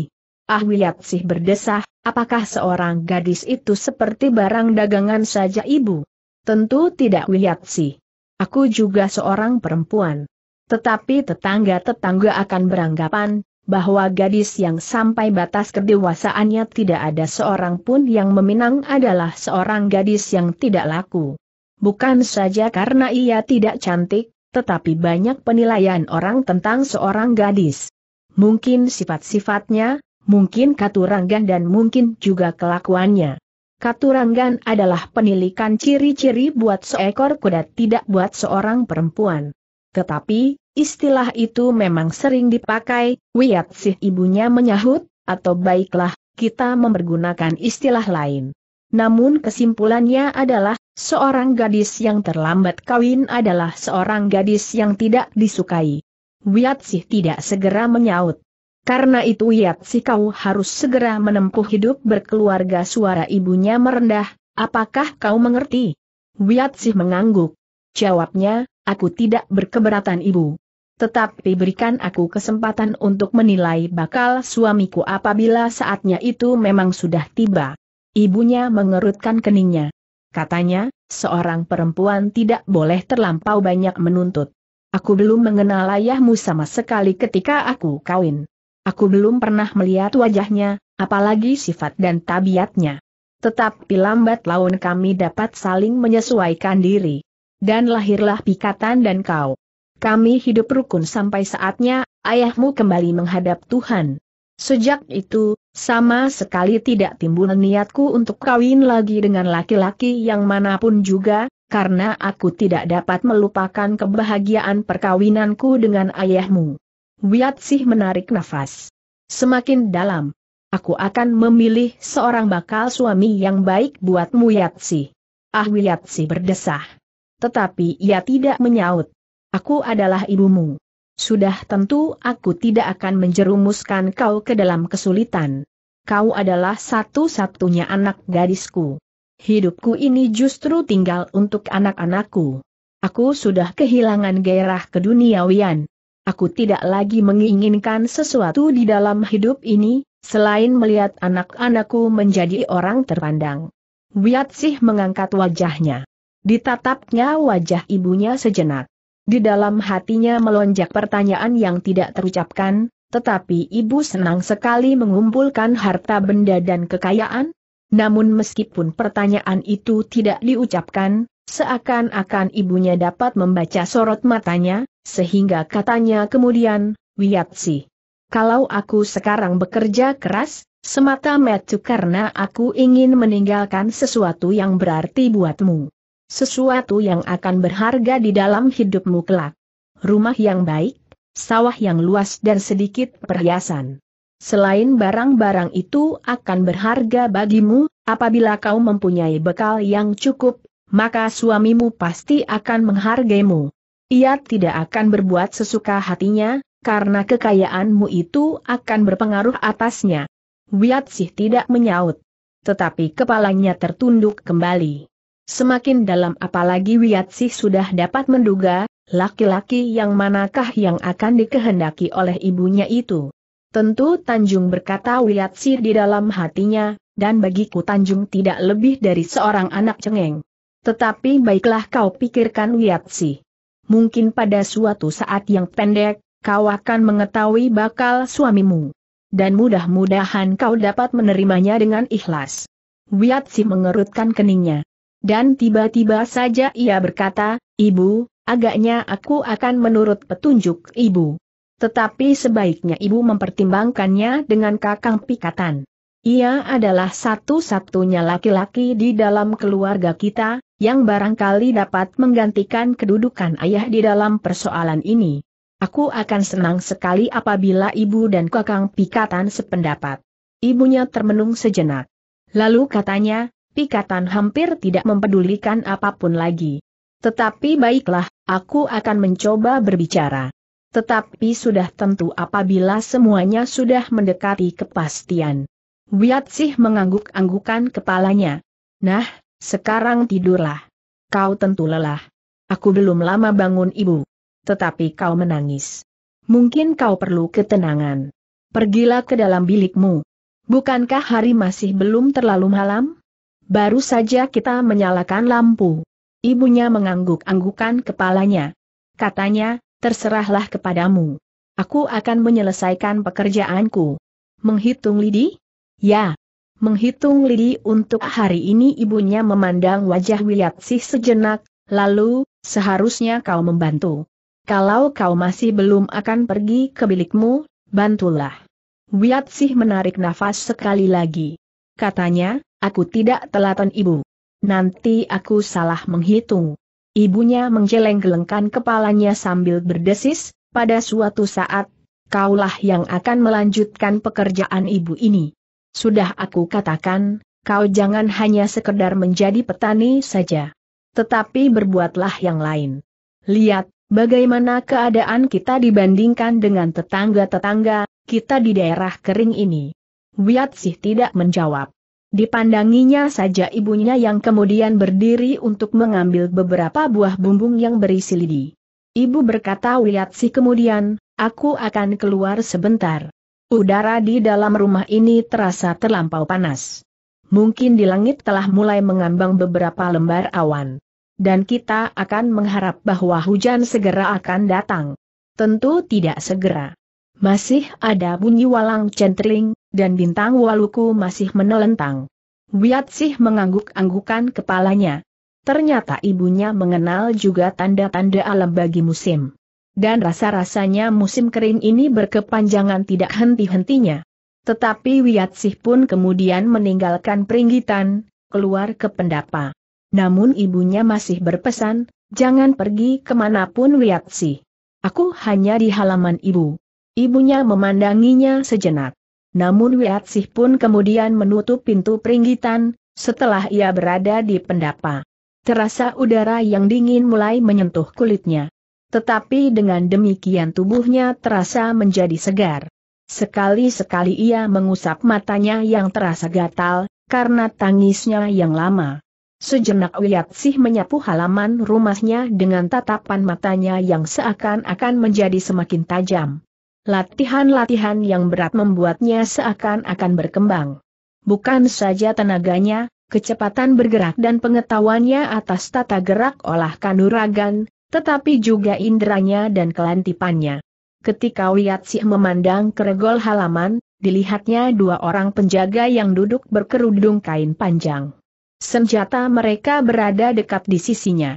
Ah sih berdesah, apakah seorang gadis itu seperti barang dagangan saja ibu? Tentu tidak sih. Aku juga seorang perempuan. Tetapi tetangga-tetangga akan beranggapan, bahwa gadis yang sampai batas kedewasaannya tidak ada seorang pun yang meminang adalah seorang gadis yang tidak laku. Bukan saja karena ia tidak cantik, tetapi banyak penilaian orang tentang seorang gadis. Mungkin sifat-sifatnya, mungkin katuranggan dan mungkin juga kelakuannya. Katuranggan adalah penilikan ciri-ciri buat seekor kuda tidak buat seorang perempuan. Tetapi, istilah itu memang sering dipakai, Wiat sih ibunya menyahut, atau baiklah, kita mempergunakan istilah lain. Namun kesimpulannya adalah, Seorang gadis yang terlambat kawin adalah seorang gadis yang tidak disukai. Wiatsih tidak segera menyaut. Karena itu Wiatsih kau harus segera menempuh hidup berkeluarga suara ibunya merendah, apakah kau mengerti? Wiatsih mengangguk. Jawabnya, aku tidak berkeberatan ibu. Tetapi berikan aku kesempatan untuk menilai bakal suamiku apabila saatnya itu memang sudah tiba. Ibunya mengerutkan keningnya. Katanya, seorang perempuan tidak boleh terlampau banyak menuntut. Aku belum mengenal ayahmu sama sekali ketika aku kawin. Aku belum pernah melihat wajahnya, apalagi sifat dan tabiatnya. Tetapi lambat laun kami dapat saling menyesuaikan diri. Dan lahirlah pikatan dan kau. Kami hidup rukun sampai saatnya, ayahmu kembali menghadap Tuhan. Sejak itu, sama sekali tidak timbul niatku untuk kawin lagi dengan laki-laki yang manapun juga, karena aku tidak dapat melupakan kebahagiaan perkawinanku dengan ayahmu. sih menarik nafas. Semakin dalam. Aku akan memilih seorang bakal suami yang baik buatmu Yatsi. Ah Yatsi berdesah. Tetapi ia tidak menyaut. Aku adalah ibumu. Sudah tentu aku tidak akan menjerumuskan kau ke dalam kesulitan. Kau adalah satu-satunya anak gadisku. Hidupku ini justru tinggal untuk anak-anakku. Aku sudah kehilangan gairah keduniawian. Aku tidak lagi menginginkan sesuatu di dalam hidup ini, selain melihat anak-anakku menjadi orang terpandang. Wiat sih mengangkat wajahnya. Ditatapnya wajah ibunya sejenak. Di dalam hatinya melonjak pertanyaan yang tidak terucapkan, tetapi ibu senang sekali mengumpulkan harta benda dan kekayaan. Namun meskipun pertanyaan itu tidak diucapkan, seakan-akan ibunya dapat membaca sorot matanya, sehingga katanya kemudian, Wiyatsi. Kalau aku sekarang bekerja keras, semata-mata karena aku ingin meninggalkan sesuatu yang berarti buatmu sesuatu yang akan berharga di dalam hidupmu kelak. Rumah yang baik, sawah yang luas dan sedikit perhiasan. Selain barang-barang itu akan berharga bagimu, apabila kau mempunyai bekal yang cukup, maka suamimu pasti akan menghargaimu. Ia tidak akan berbuat sesuka hatinya, karena kekayaanmu itu akan berpengaruh atasnya. Wiat sih tidak menyaut. Tetapi kepalanya tertunduk kembali. Semakin dalam apalagi Wiatsih sudah dapat menduga, laki-laki yang manakah yang akan dikehendaki oleh ibunya itu. Tentu Tanjung berkata Wiatsih di dalam hatinya, dan bagiku Tanjung tidak lebih dari seorang anak cengeng. Tetapi baiklah kau pikirkan Wiatsih. Mungkin pada suatu saat yang pendek, kau akan mengetahui bakal suamimu. Dan mudah-mudahan kau dapat menerimanya dengan ikhlas. Wiatsi mengerutkan keningnya dan tiba-tiba saja ia berkata, Ibu, agaknya aku akan menurut petunjuk Ibu. Tetapi sebaiknya Ibu mempertimbangkannya dengan kakang pikatan. Ia adalah satu-satunya laki-laki di dalam keluarga kita, yang barangkali dapat menggantikan kedudukan ayah di dalam persoalan ini. Aku akan senang sekali apabila ibu dan kakang pikatan sependapat. Ibunya termenung sejenak. Lalu katanya, Pikatan hampir tidak mempedulikan apapun lagi. Tetapi baiklah, aku akan mencoba berbicara. Tetapi sudah tentu apabila semuanya sudah mendekati kepastian. sih mengangguk-anggukan kepalanya. Nah, sekarang tidurlah. Kau tentu lelah. Aku belum lama bangun ibu. Tetapi kau menangis. Mungkin kau perlu ketenangan. Pergilah ke dalam bilikmu. Bukankah hari masih belum terlalu malam? Baru saja kita menyalakan lampu. Ibunya mengangguk-anggukan kepalanya. Katanya, terserahlah kepadamu. Aku akan menyelesaikan pekerjaanku. Menghitung lidi? Ya. Menghitung lidi untuk hari ini ibunya memandang wajah Wiyatsih sejenak, lalu, seharusnya kau membantu. Kalau kau masih belum akan pergi ke bilikmu, bantulah. Wiyatsih menarik nafas sekali lagi. Katanya, Aku tidak telaten ibu. Nanti aku salah menghitung. Ibunya menjeleng gelengkan kepalanya sambil berdesis, pada suatu saat, kaulah yang akan melanjutkan pekerjaan ibu ini. Sudah aku katakan, kau jangan hanya sekedar menjadi petani saja. Tetapi berbuatlah yang lain. Lihat, bagaimana keadaan kita dibandingkan dengan tetangga-tetangga, kita di daerah kering ini. Wiat sih tidak menjawab. Dipandanginya saja ibunya yang kemudian berdiri untuk mengambil beberapa buah bumbung yang berisi lidi. Ibu berkata si kemudian, aku akan keluar sebentar. Udara di dalam rumah ini terasa terlampau panas. Mungkin di langit telah mulai mengambang beberapa lembar awan. Dan kita akan mengharap bahwa hujan segera akan datang. Tentu tidak segera. Masih ada bunyi walang centring, dan bintang waluku masih menelentang. Wiat Sih mengangguk-anggukan kepalanya. Ternyata ibunya mengenal juga tanda-tanda alam bagi musim. Dan rasa-rasanya musim kering ini berkepanjangan tidak henti-hentinya. Tetapi Wiat Sih pun kemudian meninggalkan peringgitan, keluar ke pendapa. Namun ibunya masih berpesan, jangan pergi kemanapun Wiat Sih. Aku hanya di halaman ibu. Ibunya memandanginya sejenak. Namun Wiatsih pun kemudian menutup pintu peringgitan, setelah ia berada di pendapa. Terasa udara yang dingin mulai menyentuh kulitnya. Tetapi dengan demikian tubuhnya terasa menjadi segar. Sekali-sekali ia mengusap matanya yang terasa gatal, karena tangisnya yang lama. Sejenak Wiatsih menyapu halaman rumahnya dengan tatapan matanya yang seakan-akan menjadi semakin tajam. Latihan-latihan yang berat membuatnya seakan-akan berkembang. Bukan saja tenaganya, kecepatan bergerak dan pengetahuannya atas tata gerak olah kanuragan, tetapi juga inderanya dan kelantipannya. Ketika Wiatsih memandang keregol halaman, dilihatnya dua orang penjaga yang duduk berkerudung kain panjang. Senjata mereka berada dekat di sisinya.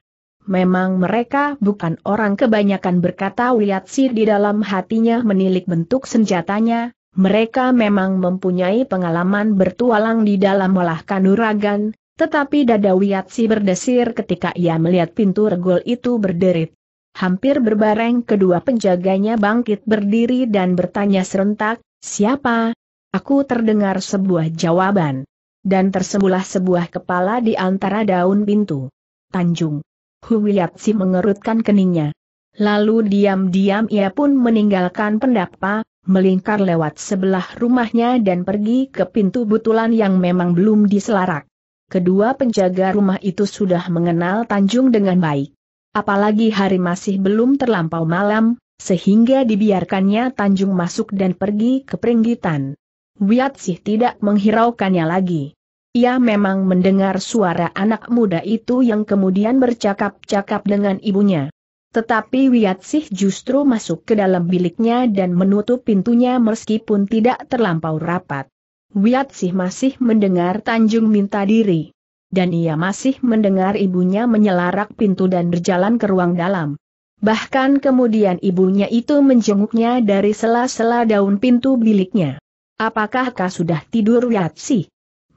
Memang mereka bukan orang kebanyakan berkata Wiatsi di dalam hatinya menilik bentuk senjatanya, mereka memang mempunyai pengalaman bertualang di dalam olah kanuragan, tetapi dada Wiatsi berdesir ketika ia melihat pintu regol itu berderit. Hampir berbareng kedua penjaganya bangkit berdiri dan bertanya serentak, siapa? Aku terdengar sebuah jawaban. Dan tersembulah sebuah kepala di antara daun pintu. Tanjung. Huwiatsi mengerutkan keningnya. Lalu diam-diam ia pun meninggalkan pendapa, melingkar lewat sebelah rumahnya dan pergi ke pintu butulan yang memang belum diselarak. Kedua penjaga rumah itu sudah mengenal Tanjung dengan baik. Apalagi hari masih belum terlampau malam, sehingga dibiarkannya Tanjung masuk dan pergi ke peringgitan. Wiat sih tidak menghiraukannya lagi. Ia memang mendengar suara anak muda itu yang kemudian bercakap-cakap dengan ibunya. Tetapi Wiatsih justru masuk ke dalam biliknya dan menutup pintunya meskipun tidak terlampau rapat. Wiatsih masih mendengar Tanjung minta diri. Dan ia masih mendengar ibunya menyelarak pintu dan berjalan ke ruang dalam. Bahkan kemudian ibunya itu menjenguknya dari sela-sela daun pintu biliknya. Apakah kau sudah tidur Wiatsih?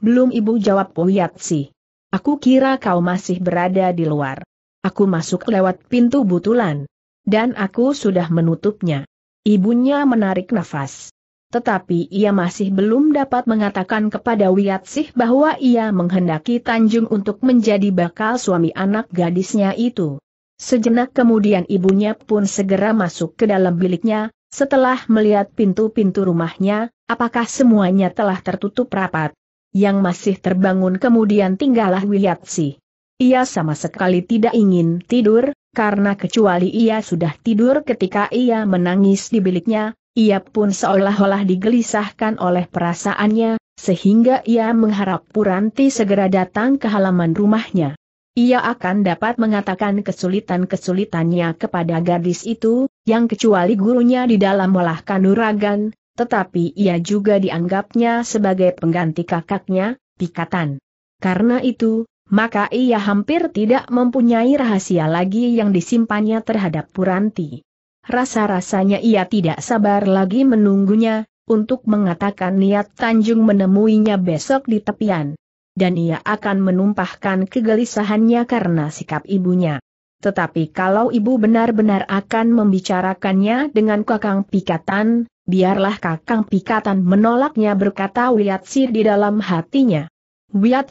Belum ibu jawab sih. Aku kira kau masih berada di luar. Aku masuk lewat pintu butulan. Dan aku sudah menutupnya. Ibunya menarik nafas. Tetapi ia masih belum dapat mengatakan kepada sih bahwa ia menghendaki Tanjung untuk menjadi bakal suami anak gadisnya itu. Sejenak kemudian ibunya pun segera masuk ke dalam biliknya, setelah melihat pintu-pintu rumahnya, apakah semuanya telah tertutup rapat yang masih terbangun kemudian tinggallah Wiyatsi. Ia sama sekali tidak ingin tidur, karena kecuali ia sudah tidur ketika ia menangis di biliknya, ia pun seolah-olah digelisahkan oleh perasaannya, sehingga ia mengharap Puranti segera datang ke halaman rumahnya. Ia akan dapat mengatakan kesulitan-kesulitannya kepada gadis itu, yang kecuali gurunya di dalam olah kanuragan, tetapi ia juga dianggapnya sebagai pengganti kakaknya, Pikatan. Karena itu, maka ia hampir tidak mempunyai rahasia lagi yang disimpannya terhadap Puranti. Rasa-rasanya ia tidak sabar lagi menunggunya, untuk mengatakan niat Tanjung menemuinya besok di tepian. Dan ia akan menumpahkan kegelisahannya karena sikap ibunya. Tetapi kalau ibu benar-benar akan membicarakannya dengan kakang pikatan, biarlah Kakang Pikatan menolaknya berkata Wiatsi di dalam hatinya.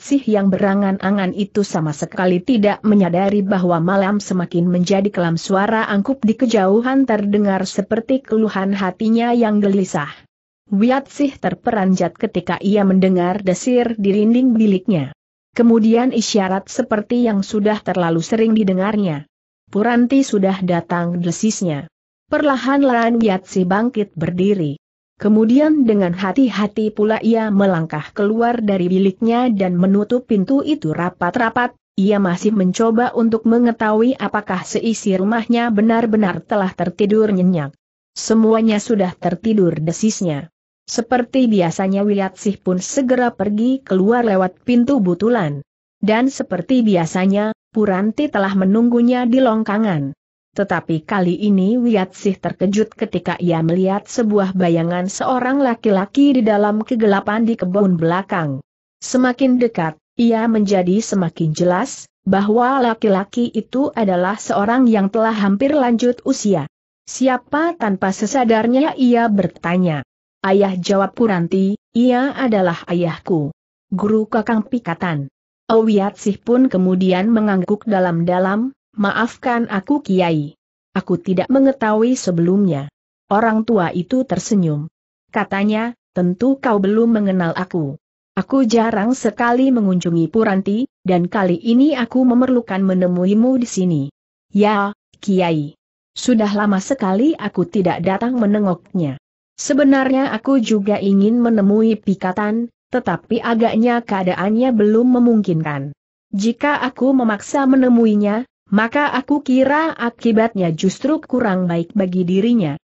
Sih yang berangan-angan itu sama sekali tidak menyadari bahwa malam semakin menjadi kelam suara angkup di kejauhan terdengar seperti keluhan hatinya yang gelisah. Sih terperanjat ketika ia mendengar desir di dinding biliknya. Kemudian isyarat seperti yang sudah terlalu sering didengarnya. Puranti sudah datang desisnya. Perlahan-lahan Yatsi bangkit berdiri. Kemudian dengan hati-hati pula ia melangkah keluar dari biliknya dan menutup pintu itu rapat-rapat, ia masih mencoba untuk mengetahui apakah seisi rumahnya benar-benar telah tertidur nyenyak. Semuanya sudah tertidur desisnya. Seperti biasanya Wiyatsih pun segera pergi keluar lewat pintu butulan. Dan seperti biasanya, Puranti telah menunggunya di longkangan. Tetapi kali ini Sih terkejut ketika ia melihat sebuah bayangan seorang laki-laki di dalam kegelapan di kebun belakang. Semakin dekat, ia menjadi semakin jelas, bahwa laki-laki itu adalah seorang yang telah hampir lanjut usia. Siapa tanpa sesadarnya ia bertanya. Ayah jawab Puranti, ia adalah ayahku. Guru kakang pikatan. Sih pun kemudian mengangguk dalam-dalam, Maafkan aku Kiai. Aku tidak mengetahui sebelumnya. Orang tua itu tersenyum. Katanya, tentu kau belum mengenal aku. Aku jarang sekali mengunjungi Puranti, dan kali ini aku memerlukan menemuimu di sini. Ya, Kiai. Sudah lama sekali aku tidak datang menengoknya. Sebenarnya aku juga ingin menemui Pikatan, tetapi agaknya keadaannya belum memungkinkan. Jika aku memaksa menemuinya, maka aku kira akibatnya justru kurang baik bagi dirinya.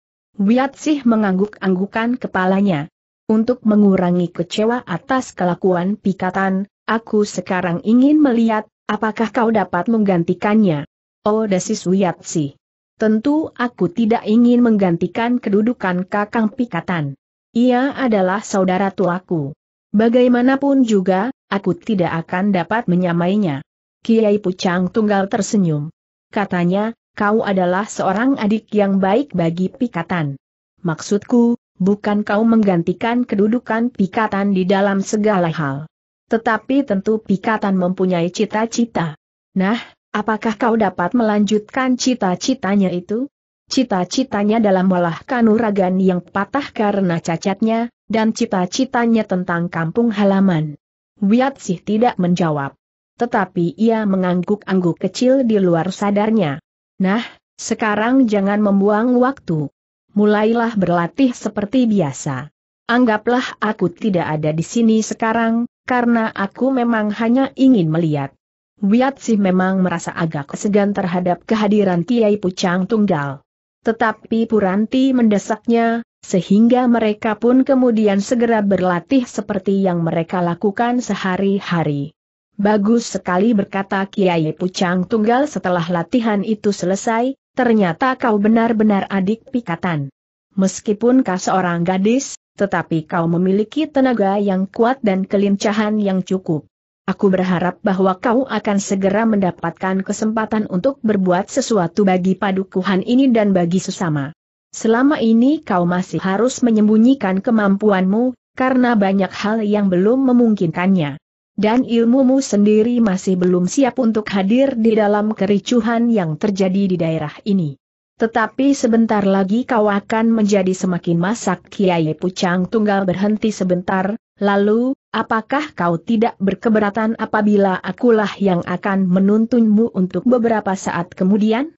sih mengangguk-anggukan kepalanya. Untuk mengurangi kecewa atas kelakuan pikatan, aku sekarang ingin melihat, apakah kau dapat menggantikannya. Oh desis sih. Tentu aku tidak ingin menggantikan kedudukan kakang pikatan. Ia adalah saudara tuaku. Bagaimanapun juga, aku tidak akan dapat menyamainya. Kiai Pucang Tunggal tersenyum. Katanya, kau adalah seorang adik yang baik bagi Pikatan. Maksudku, bukan kau menggantikan kedudukan Pikatan di dalam segala hal. Tetapi tentu Pikatan mempunyai cita-cita. Nah, apakah kau dapat melanjutkan cita-citanya itu? Cita-citanya dalam olah kanuragan yang patah karena cacatnya, dan cita-citanya tentang kampung halaman. Wiat sih tidak menjawab tetapi ia mengangguk-angguk kecil di luar sadarnya. Nah, sekarang jangan membuang waktu. Mulailah berlatih seperti biasa. Anggaplah aku tidak ada di sini sekarang, karena aku memang hanya ingin melihat. Wiat sih memang merasa agak segan terhadap kehadiran Kiai Pucang Tunggal. Tetapi Puranti mendesaknya, sehingga mereka pun kemudian segera berlatih seperti yang mereka lakukan sehari-hari. Bagus sekali berkata Kiai Pucang Tunggal setelah latihan itu selesai, ternyata kau benar-benar adik pikatan. Meskipun kau seorang gadis, tetapi kau memiliki tenaga yang kuat dan kelincahan yang cukup. Aku berharap bahwa kau akan segera mendapatkan kesempatan untuk berbuat sesuatu bagi padukuhan ini dan bagi sesama. Selama ini kau masih harus menyembunyikan kemampuanmu, karena banyak hal yang belum memungkinkannya dan ilmumu sendiri masih belum siap untuk hadir di dalam kericuhan yang terjadi di daerah ini. Tetapi sebentar lagi kau akan menjadi semakin masak Kiai Pucang Tunggal berhenti sebentar, lalu, apakah kau tidak berkeberatan apabila akulah yang akan menuntunmu untuk beberapa saat kemudian?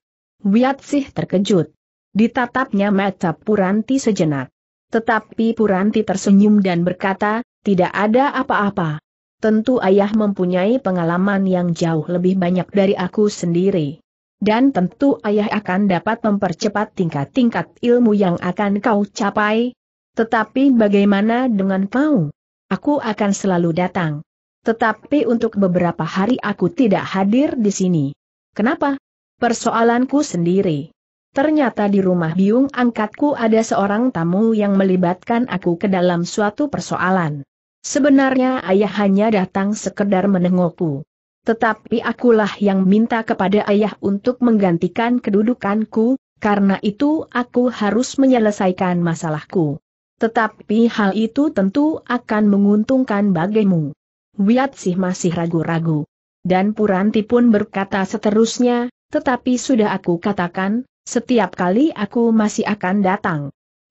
sih terkejut. Ditatapnya mata Puranti sejenak. Tetapi Puranti tersenyum dan berkata, tidak ada apa-apa tentu ayah mempunyai pengalaman yang jauh lebih banyak dari aku sendiri. Dan tentu ayah akan dapat mempercepat tingkat-tingkat ilmu yang akan kau capai. Tetapi bagaimana dengan kau? Aku akan selalu datang. Tetapi untuk beberapa hari aku tidak hadir di sini. Kenapa? Persoalanku sendiri. Ternyata di rumah biung angkatku ada seorang tamu yang melibatkan aku ke dalam suatu persoalan. Sebenarnya ayah hanya datang sekedar menengokku. Tetapi akulah yang minta kepada ayah untuk menggantikan kedudukanku, karena itu aku harus menyelesaikan masalahku. Tetapi hal itu tentu akan menguntungkan bagimu. Wiatsih masih ragu-ragu. Dan Puranti pun berkata seterusnya, tetapi sudah aku katakan, setiap kali aku masih akan datang.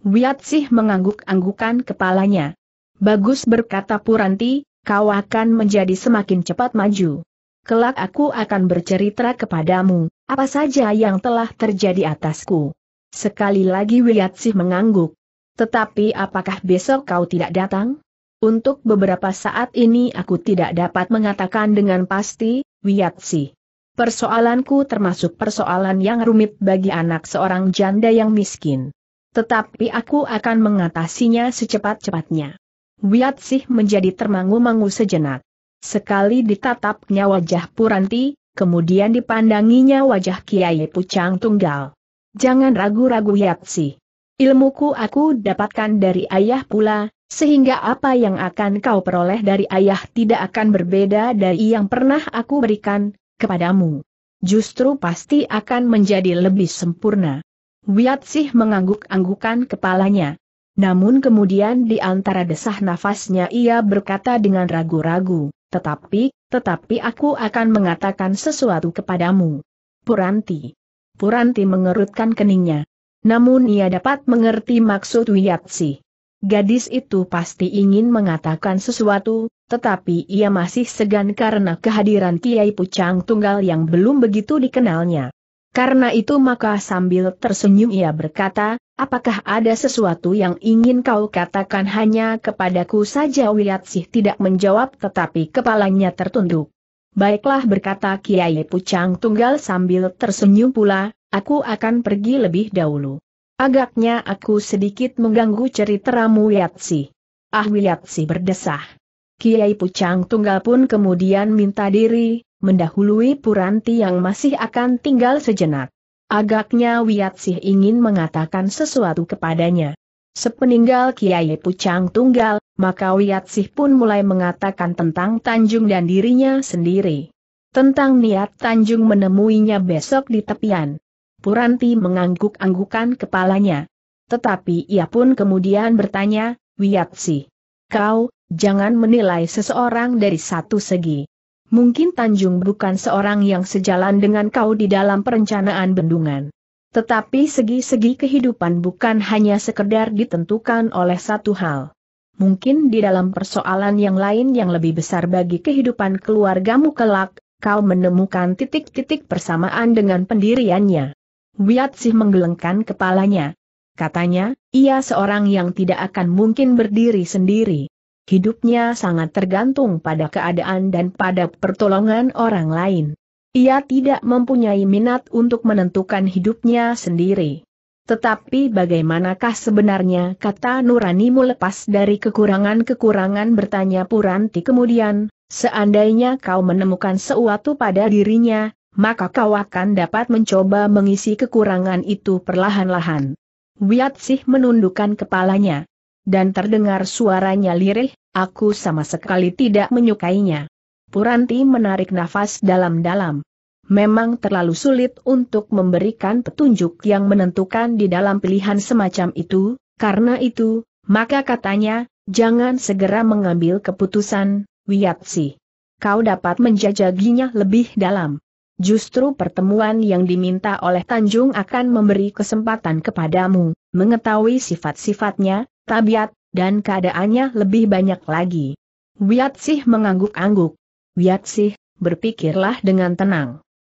Wiatsih mengangguk-anggukan kepalanya. Bagus berkata Puranti, kau akan menjadi semakin cepat maju. Kelak aku akan bercerita kepadamu, apa saja yang telah terjadi atasku. Sekali lagi Wiyatsih mengangguk. Tetapi apakah besok kau tidak datang? Untuk beberapa saat ini aku tidak dapat mengatakan dengan pasti, Wiyatsih. Persoalanku termasuk persoalan yang rumit bagi anak seorang janda yang miskin. Tetapi aku akan mengatasinya secepat-cepatnya. Wiat Sih menjadi termangu-mangu sejenak. Sekali ditatapnya wajah Puranti, kemudian dipandanginya wajah Kiai Pucang Tunggal. Jangan ragu-ragu Yatsi. Ilmuku aku dapatkan dari ayah pula, sehingga apa yang akan kau peroleh dari ayah tidak akan berbeda dari yang pernah aku berikan kepadamu. Justru pasti akan menjadi lebih sempurna. Wiat Sih mengangguk-anggukan kepalanya. Namun kemudian di antara desah nafasnya ia berkata dengan ragu-ragu, tetapi, tetapi aku akan mengatakan sesuatu kepadamu. Puranti. Puranti mengerutkan keningnya. Namun ia dapat mengerti maksud Wiyatsi. Gadis itu pasti ingin mengatakan sesuatu, tetapi ia masih segan karena kehadiran Kiai Pucang Tunggal yang belum begitu dikenalnya. Karena itu maka sambil tersenyum ia berkata, apakah ada sesuatu yang ingin kau katakan hanya kepadaku saja Wiyatsih tidak menjawab tetapi kepalanya tertunduk. Baiklah berkata Kiai Pucang Tunggal sambil tersenyum pula, aku akan pergi lebih dahulu. Agaknya aku sedikit mengganggu ceritamu Wiyatsih. Ah Wiyatsih berdesah. Kiai Pucang Tunggal pun kemudian minta diri, mendahului Puranti yang masih akan tinggal sejenak. Agaknya Wiatsih ingin mengatakan sesuatu kepadanya. Sepeninggal Kiai Pucang Tunggal, maka Wiatsih pun mulai mengatakan tentang Tanjung dan dirinya sendiri. Tentang niat Tanjung menemuinya besok di tepian. Puranti mengangguk-anggukan kepalanya. Tetapi ia pun kemudian bertanya, Wiatsih, kau, jangan menilai seseorang dari satu segi mungkin Tanjung bukan seorang yang sejalan dengan kau di dalam perencanaan bendungan. Tetapi segi-segi kehidupan bukan hanya sekedar ditentukan oleh satu hal. Mungkin di dalam persoalan yang lain yang lebih besar bagi kehidupan keluargamu kelak, kau menemukan titik-titik persamaan dengan pendiriannya. sih menggelengkan kepalanya. Katanya, ia seorang yang tidak akan mungkin berdiri sendiri hidupnya sangat tergantung pada keadaan dan pada pertolongan orang lain. Ia tidak mempunyai minat untuk menentukan hidupnya sendiri. Tetapi bagaimanakah sebenarnya kata nuranimu lepas dari kekurangan-kekurangan bertanya Puranti kemudian, seandainya kau menemukan sesuatu pada dirinya, maka kau akan dapat mencoba mengisi kekurangan itu perlahan-lahan. Wiat Sih menundukkan kepalanya dan terdengar suaranya lirih, aku sama sekali tidak menyukainya. Puranti menarik nafas dalam-dalam. Memang terlalu sulit untuk memberikan petunjuk yang menentukan di dalam pilihan semacam itu, karena itu, maka katanya, jangan segera mengambil keputusan, Wiyatsi. Kau dapat menjajaginya lebih dalam. Justru pertemuan yang diminta oleh Tanjung akan memberi kesempatan kepadamu, mengetahui sifat-sifatnya, tabiat, dan keadaannya lebih banyak lagi. sih mengangguk-angguk. sih, berpikirlah dengan tenang.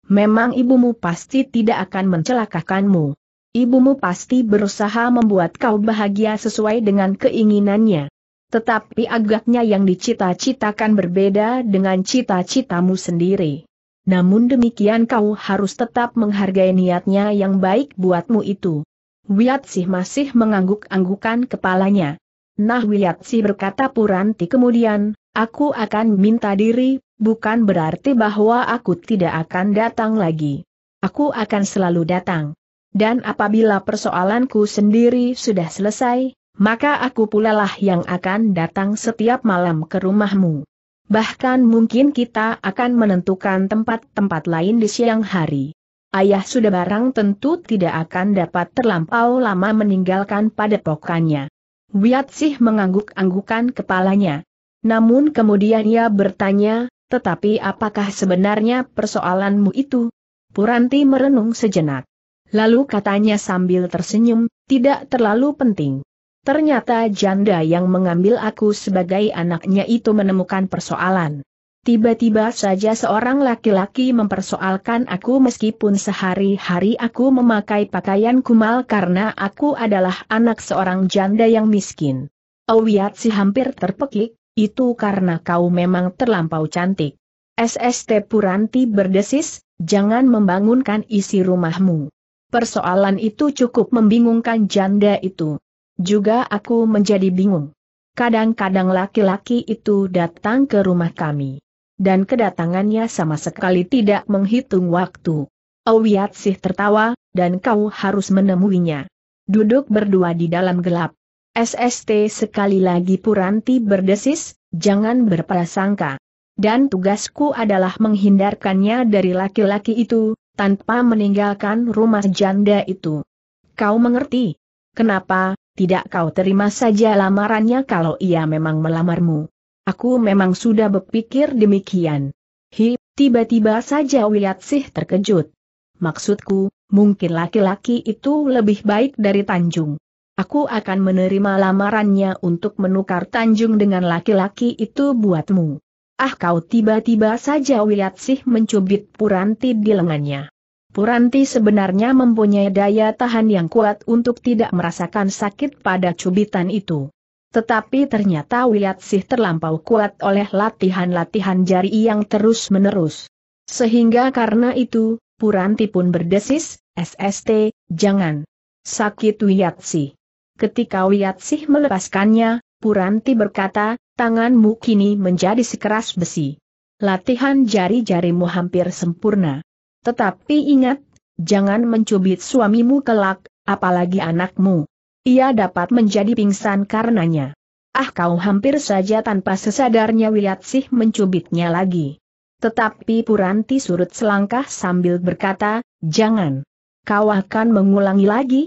Memang ibumu pasti tidak akan mencelakakanmu. Ibumu pasti berusaha membuat kau bahagia sesuai dengan keinginannya. Tetapi agaknya yang dicita-citakan berbeda dengan cita-citamu sendiri. Namun demikian kau harus tetap menghargai niatnya yang baik buatmu itu. Wiatsih masih mengangguk-anggukan kepalanya. Nah Wiatsih berkata Puranti kemudian, aku akan minta diri, bukan berarti bahwa aku tidak akan datang lagi. Aku akan selalu datang. Dan apabila persoalanku sendiri sudah selesai, maka aku pula lah yang akan datang setiap malam ke rumahmu. Bahkan mungkin kita akan menentukan tempat-tempat lain di siang hari ayah sudah barang tentu tidak akan dapat terlampau lama meninggalkan pada padepokannya. Wiatsih mengangguk-anggukan kepalanya. Namun kemudian ia bertanya, tetapi apakah sebenarnya persoalanmu itu? Puranti merenung sejenak. Lalu katanya sambil tersenyum, tidak terlalu penting. Ternyata janda yang mengambil aku sebagai anaknya itu menemukan persoalan. Tiba-tiba saja seorang laki-laki mempersoalkan aku meskipun sehari-hari aku memakai pakaian kumal karena aku adalah anak seorang janda yang miskin. Oh iya, si hampir terpekik, itu karena kau memang terlampau cantik. SST Puranti berdesis, jangan membangunkan isi rumahmu. Persoalan itu cukup membingungkan janda itu. Juga aku menjadi bingung. Kadang-kadang laki-laki itu datang ke rumah kami dan kedatangannya sama sekali tidak menghitung waktu. Awiat Sih tertawa, dan kau harus menemuinya. Duduk berdua di dalam gelap. SST sekali lagi Puranti berdesis, jangan berprasangka. Dan tugasku adalah menghindarkannya dari laki-laki itu, tanpa meninggalkan rumah janda itu. Kau mengerti? Kenapa, tidak kau terima saja lamarannya kalau ia memang melamarmu? Aku memang sudah berpikir demikian. Hi, tiba-tiba saja Wiyatsih terkejut. Maksudku, mungkin laki-laki itu lebih baik dari Tanjung. Aku akan menerima lamarannya untuk menukar Tanjung dengan laki-laki itu buatmu. Ah kau tiba-tiba saja Wiyatsih mencubit Puranti di lengannya. Puranti sebenarnya mempunyai daya tahan yang kuat untuk tidak merasakan sakit pada cubitan itu. Tetapi ternyata wiyatsih terlampau kuat oleh latihan-latihan jari yang terus-menerus. Sehingga karena itu, Puranti pun berdesis, SST, jangan. Sakit wiyatsih. Ketika wiyatsih melepaskannya, Puranti berkata, tanganmu kini menjadi sekeras besi. Latihan jari-jarimu hampir sempurna. Tetapi ingat, jangan mencubit suamimu kelak, apalagi anakmu. Ia dapat menjadi pingsan karenanya. Ah kau hampir saja tanpa sesadarnya Wiyatsih mencubitnya lagi. Tetapi Puranti surut selangkah sambil berkata, jangan. Kau akan mengulangi lagi?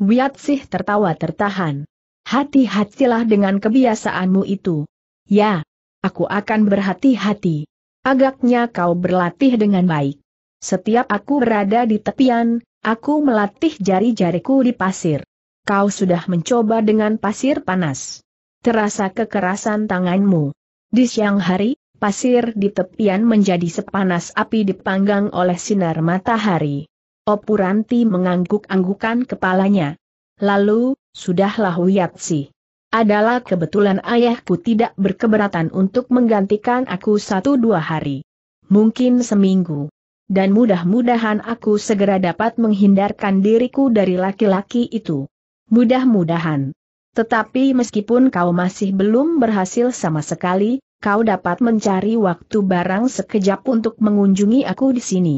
Wiyatsih tertawa tertahan. Hati-hatilah dengan kebiasaanmu itu. Ya, aku akan berhati-hati. Agaknya kau berlatih dengan baik. Setiap aku berada di tepian, aku melatih jari-jariku di pasir kau sudah mencoba dengan pasir panas. Terasa kekerasan tanganmu. Di siang hari, pasir di tepian menjadi sepanas api dipanggang oleh sinar matahari. Opuranti mengangguk-anggukan kepalanya. Lalu, sudahlah Wiyatsi. Adalah kebetulan ayahku tidak berkeberatan untuk menggantikan aku satu dua hari. Mungkin seminggu. Dan mudah-mudahan aku segera dapat menghindarkan diriku dari laki-laki itu. Mudah-mudahan. Tetapi meskipun kau masih belum berhasil sama sekali, kau dapat mencari waktu barang sekejap untuk mengunjungi aku di sini.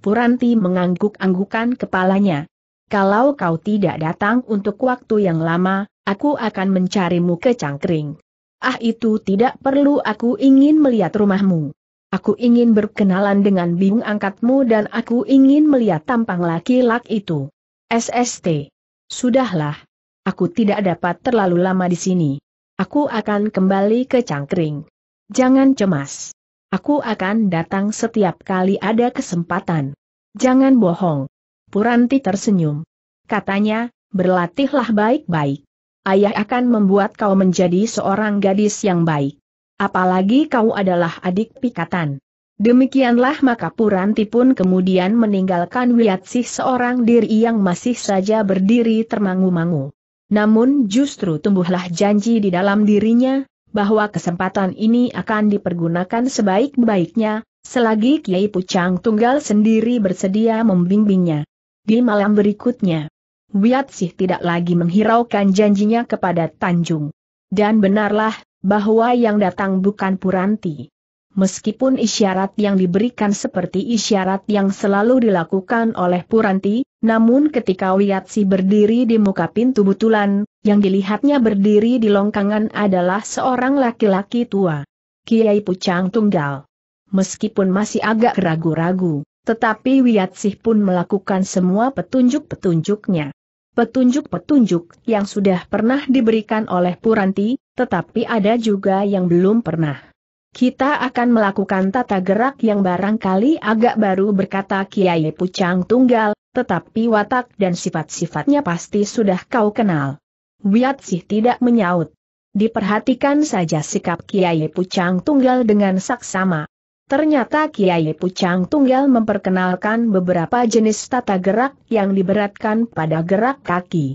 Puranti mengangguk-anggukan kepalanya. Kalau kau tidak datang untuk waktu yang lama, aku akan mencarimu ke cangkring. Ah itu tidak perlu aku ingin melihat rumahmu. Aku ingin berkenalan dengan biung angkatmu dan aku ingin melihat tampang laki-laki itu. SST Sudahlah. Aku tidak dapat terlalu lama di sini. Aku akan kembali ke Cangkring. Jangan cemas. Aku akan datang setiap kali ada kesempatan. Jangan bohong. Puranti tersenyum. Katanya, berlatihlah baik-baik. Ayah akan membuat kau menjadi seorang gadis yang baik. Apalagi kau adalah adik pikatan. Demikianlah maka Puranti pun kemudian meninggalkan Wiatsih seorang diri yang masih saja berdiri termangu-mangu. Namun justru tumbuhlah janji di dalam dirinya, bahwa kesempatan ini akan dipergunakan sebaik-baiknya, selagi Kiai Pucang Tunggal sendiri bersedia membimbingnya. Di malam berikutnya, Wiatsih tidak lagi menghiraukan janjinya kepada Tanjung. Dan benarlah, bahwa yang datang bukan Puranti Meskipun isyarat yang diberikan seperti isyarat yang selalu dilakukan oleh Puranti, namun ketika Wiyatsi berdiri di muka pintu butulan, yang dilihatnya berdiri di longkangan adalah seorang laki-laki tua. Kiai Pucang Tunggal. Meskipun masih agak ragu-ragu, tetapi Wiyatsi pun melakukan semua petunjuk-petunjuknya. Petunjuk-petunjuk yang sudah pernah diberikan oleh Puranti, tetapi ada juga yang belum pernah kita akan melakukan tata gerak yang barangkali agak baru berkata Kiai Pucang Tunggal, tetapi watak dan sifat-sifatnya pasti sudah kau kenal. Wiat sih tidak menyaut. Diperhatikan saja sikap Kiai Pucang Tunggal dengan saksama. Ternyata Kiai Pucang Tunggal memperkenalkan beberapa jenis tata gerak yang diberatkan pada gerak kaki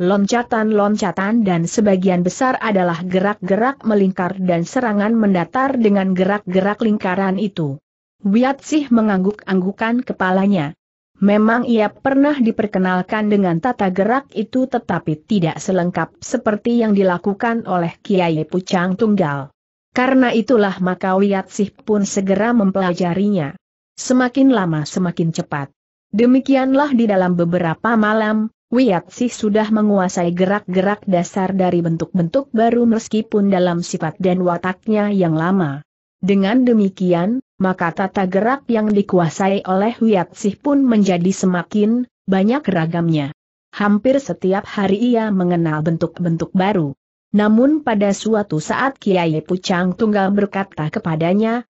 loncatan-loncatan dan sebagian besar adalah gerak-gerak melingkar dan serangan mendatar dengan gerak-gerak lingkaran itu. sih mengangguk-anggukan kepalanya. Memang ia pernah diperkenalkan dengan tata gerak itu tetapi tidak selengkap seperti yang dilakukan oleh Kiai Pucang Tunggal. Karena itulah maka Wiyatsih pun segera mempelajarinya. Semakin lama semakin cepat. Demikianlah di dalam beberapa malam, Wiatsih sudah menguasai gerak-gerak dasar dari bentuk-bentuk baru meskipun dalam sifat dan wataknya yang lama. Dengan demikian, maka tata gerak yang dikuasai oleh Wiatsih pun menjadi semakin banyak ragamnya. Hampir setiap hari ia mengenal bentuk-bentuk baru. Namun pada suatu saat Kiai Pucang Tunggal berkata kepadanya,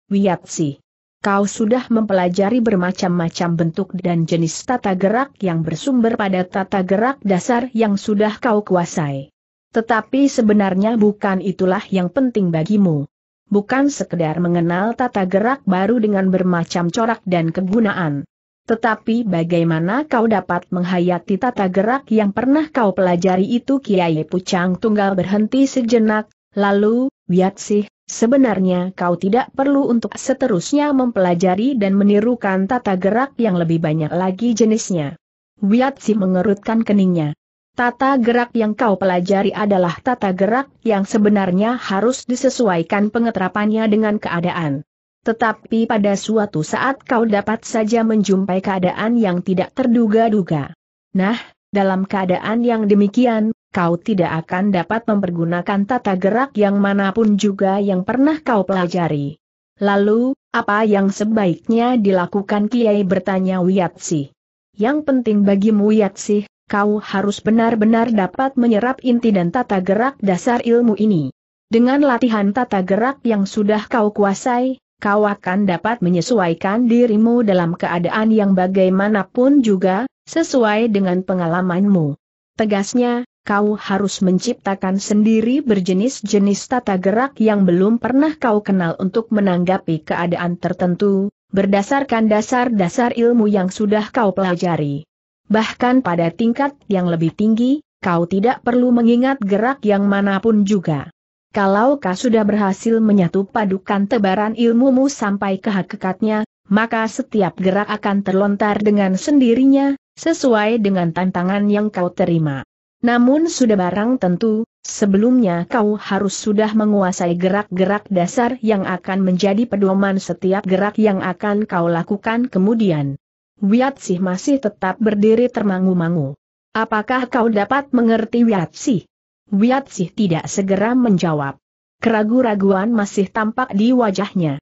Sih, kau sudah mempelajari bermacam-macam bentuk dan jenis tata gerak yang bersumber pada tata gerak dasar yang sudah kau kuasai. Tetapi sebenarnya bukan itulah yang penting bagimu. Bukan sekedar mengenal tata gerak baru dengan bermacam corak dan kegunaan. Tetapi bagaimana kau dapat menghayati tata gerak yang pernah kau pelajari itu Kiai Pucang Tunggal berhenti sejenak, Lalu, Wiatsih, sebenarnya kau tidak perlu untuk seterusnya mempelajari dan menirukan tata gerak yang lebih banyak lagi jenisnya. Wiatsih mengerutkan keningnya. Tata gerak yang kau pelajari adalah tata gerak yang sebenarnya harus disesuaikan pengetrapannya dengan keadaan. Tetapi pada suatu saat kau dapat saja menjumpai keadaan yang tidak terduga-duga. Nah, dalam keadaan yang demikian, kau tidak akan dapat mempergunakan tata gerak yang manapun juga yang pernah kau pelajari. Lalu, apa yang sebaiknya dilakukan Kiai bertanya Wiatsi. Yang penting bagimu Wiatsi, kau harus benar-benar dapat menyerap inti dan tata gerak dasar ilmu ini. Dengan latihan tata gerak yang sudah kau kuasai, kau akan dapat menyesuaikan dirimu dalam keadaan yang bagaimanapun juga, sesuai dengan pengalamanmu. Tegasnya, kau harus menciptakan sendiri berjenis-jenis tata gerak yang belum pernah kau kenal untuk menanggapi keadaan tertentu, berdasarkan dasar-dasar ilmu yang sudah kau pelajari. Bahkan pada tingkat yang lebih tinggi, kau tidak perlu mengingat gerak yang manapun juga. Kalau kau sudah berhasil menyatu padukan tebaran ilmumu sampai ke hakikatnya, maka setiap gerak akan terlontar dengan sendirinya, sesuai dengan tantangan yang kau terima. Namun sudah barang tentu, sebelumnya kau harus sudah menguasai gerak-gerak dasar yang akan menjadi pedoman setiap gerak yang akan kau lakukan kemudian. Wiatsih masih tetap berdiri termangu-mangu. Apakah kau dapat mengerti Wiatsih? Wiatsih tidak segera menjawab. Keragu-raguan masih tampak di wajahnya.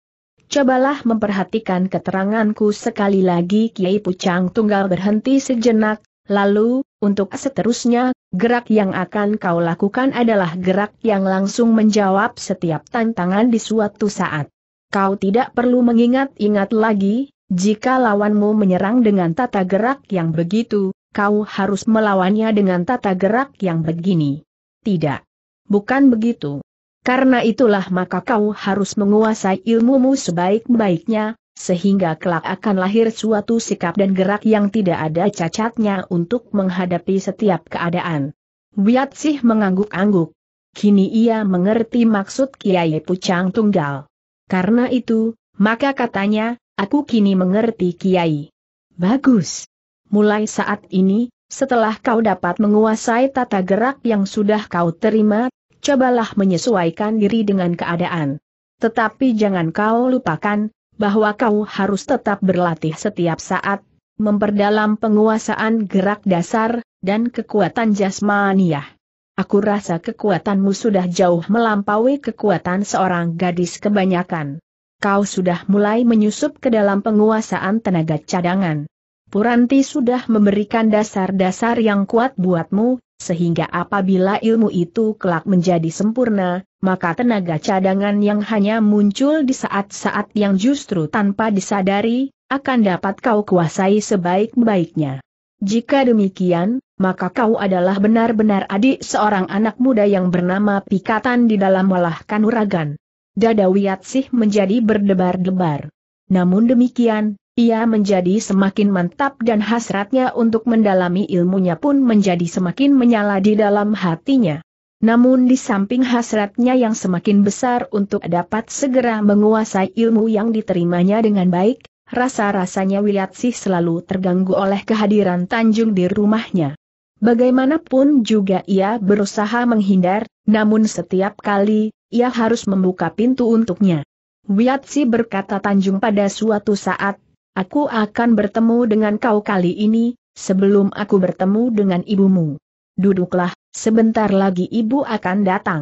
Cobalah memperhatikan keteranganku sekali lagi Kiai Pucang Tunggal berhenti sejenak, lalu, untuk seterusnya, Gerak yang akan kau lakukan adalah gerak yang langsung menjawab setiap tantangan di suatu saat. Kau tidak perlu mengingat-ingat lagi, jika lawanmu menyerang dengan tata gerak yang begitu, kau harus melawannya dengan tata gerak yang begini. Tidak. Bukan begitu. Karena itulah maka kau harus menguasai ilmumu sebaik-baiknya, sehingga kelak akan lahir suatu sikap dan gerak yang tidak ada cacatnya untuk menghadapi setiap keadaan. Wiat sih mengangguk-angguk. Kini ia mengerti maksud Kiai Pucang Tunggal. Karena itu, maka katanya, aku kini mengerti Kiai. Bagus. Mulai saat ini, setelah kau dapat menguasai tata gerak yang sudah kau terima, cobalah menyesuaikan diri dengan keadaan. Tetapi jangan kau lupakan, bahwa kau harus tetap berlatih setiap saat, memperdalam penguasaan gerak dasar, dan kekuatan jasmaniah. Aku rasa kekuatanmu sudah jauh melampaui kekuatan seorang gadis kebanyakan. Kau sudah mulai menyusup ke dalam penguasaan tenaga cadangan. Puranti sudah memberikan dasar-dasar yang kuat buatmu, sehingga apabila ilmu itu kelak menjadi sempurna, maka tenaga cadangan yang hanya muncul di saat-saat yang justru tanpa disadari, akan dapat kau kuasai sebaik-baiknya. Jika demikian, maka kau adalah benar-benar adik seorang anak muda yang bernama Pikatan di dalam walah kanuragan. Dada Wiatsih menjadi berdebar-debar. Namun demikian, ia menjadi semakin mantap dan hasratnya untuk mendalami ilmunya pun menjadi semakin menyala di dalam hatinya. Namun di samping hasratnya yang semakin besar untuk dapat segera menguasai ilmu yang diterimanya dengan baik, rasa-rasanya Wiliatsi selalu terganggu oleh kehadiran Tanjung di rumahnya. Bagaimanapun juga ia berusaha menghindar, namun setiap kali, ia harus membuka pintu untuknya. Wiatsi berkata Tanjung pada suatu saat, Aku akan bertemu dengan kau kali ini, sebelum aku bertemu dengan ibumu. Duduklah, Sebentar lagi ibu akan datang.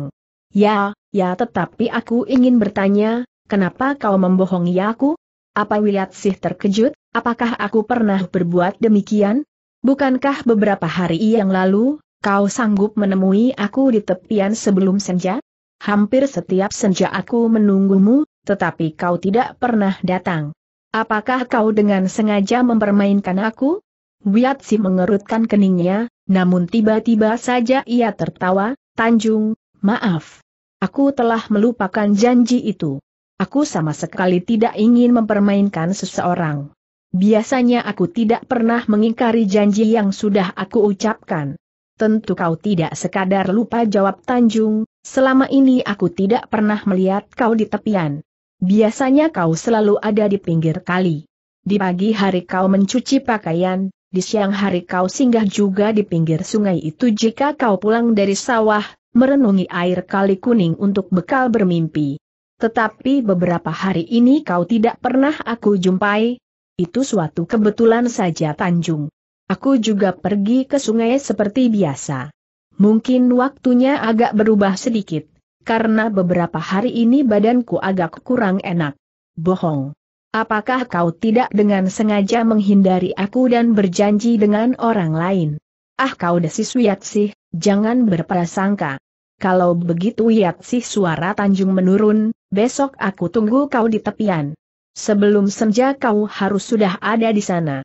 Ya, ya tetapi aku ingin bertanya, kenapa kau membohongi aku? Apa Wiliat sih terkejut, apakah aku pernah berbuat demikian? Bukankah beberapa hari yang lalu, kau sanggup menemui aku di tepian sebelum senja? Hampir setiap senja aku menunggumu, tetapi kau tidak pernah datang. Apakah kau dengan sengaja mempermainkan aku? Wiatsi mengerutkan keningnya, namun tiba-tiba saja ia tertawa, Tanjung, maaf. Aku telah melupakan janji itu. Aku sama sekali tidak ingin mempermainkan seseorang. Biasanya aku tidak pernah mengingkari janji yang sudah aku ucapkan. Tentu kau tidak sekadar lupa jawab Tanjung, selama ini aku tidak pernah melihat kau di tepian. Biasanya kau selalu ada di pinggir kali. Di pagi hari kau mencuci pakaian, di siang hari kau singgah juga di pinggir sungai itu jika kau pulang dari sawah, merenungi air kali kuning untuk bekal bermimpi. Tetapi beberapa hari ini kau tidak pernah aku jumpai, itu suatu kebetulan saja Tanjung. Aku juga pergi ke sungai seperti biasa. Mungkin waktunya agak berubah sedikit, karena beberapa hari ini badanku agak kurang enak. Bohong. Apakah kau tidak dengan sengaja menghindari aku dan berjanji dengan orang lain? Ah kau desis sih, jangan berprasangka. Kalau begitu sih. suara Tanjung menurun, besok aku tunggu kau di tepian. Sebelum senja kau harus sudah ada di sana.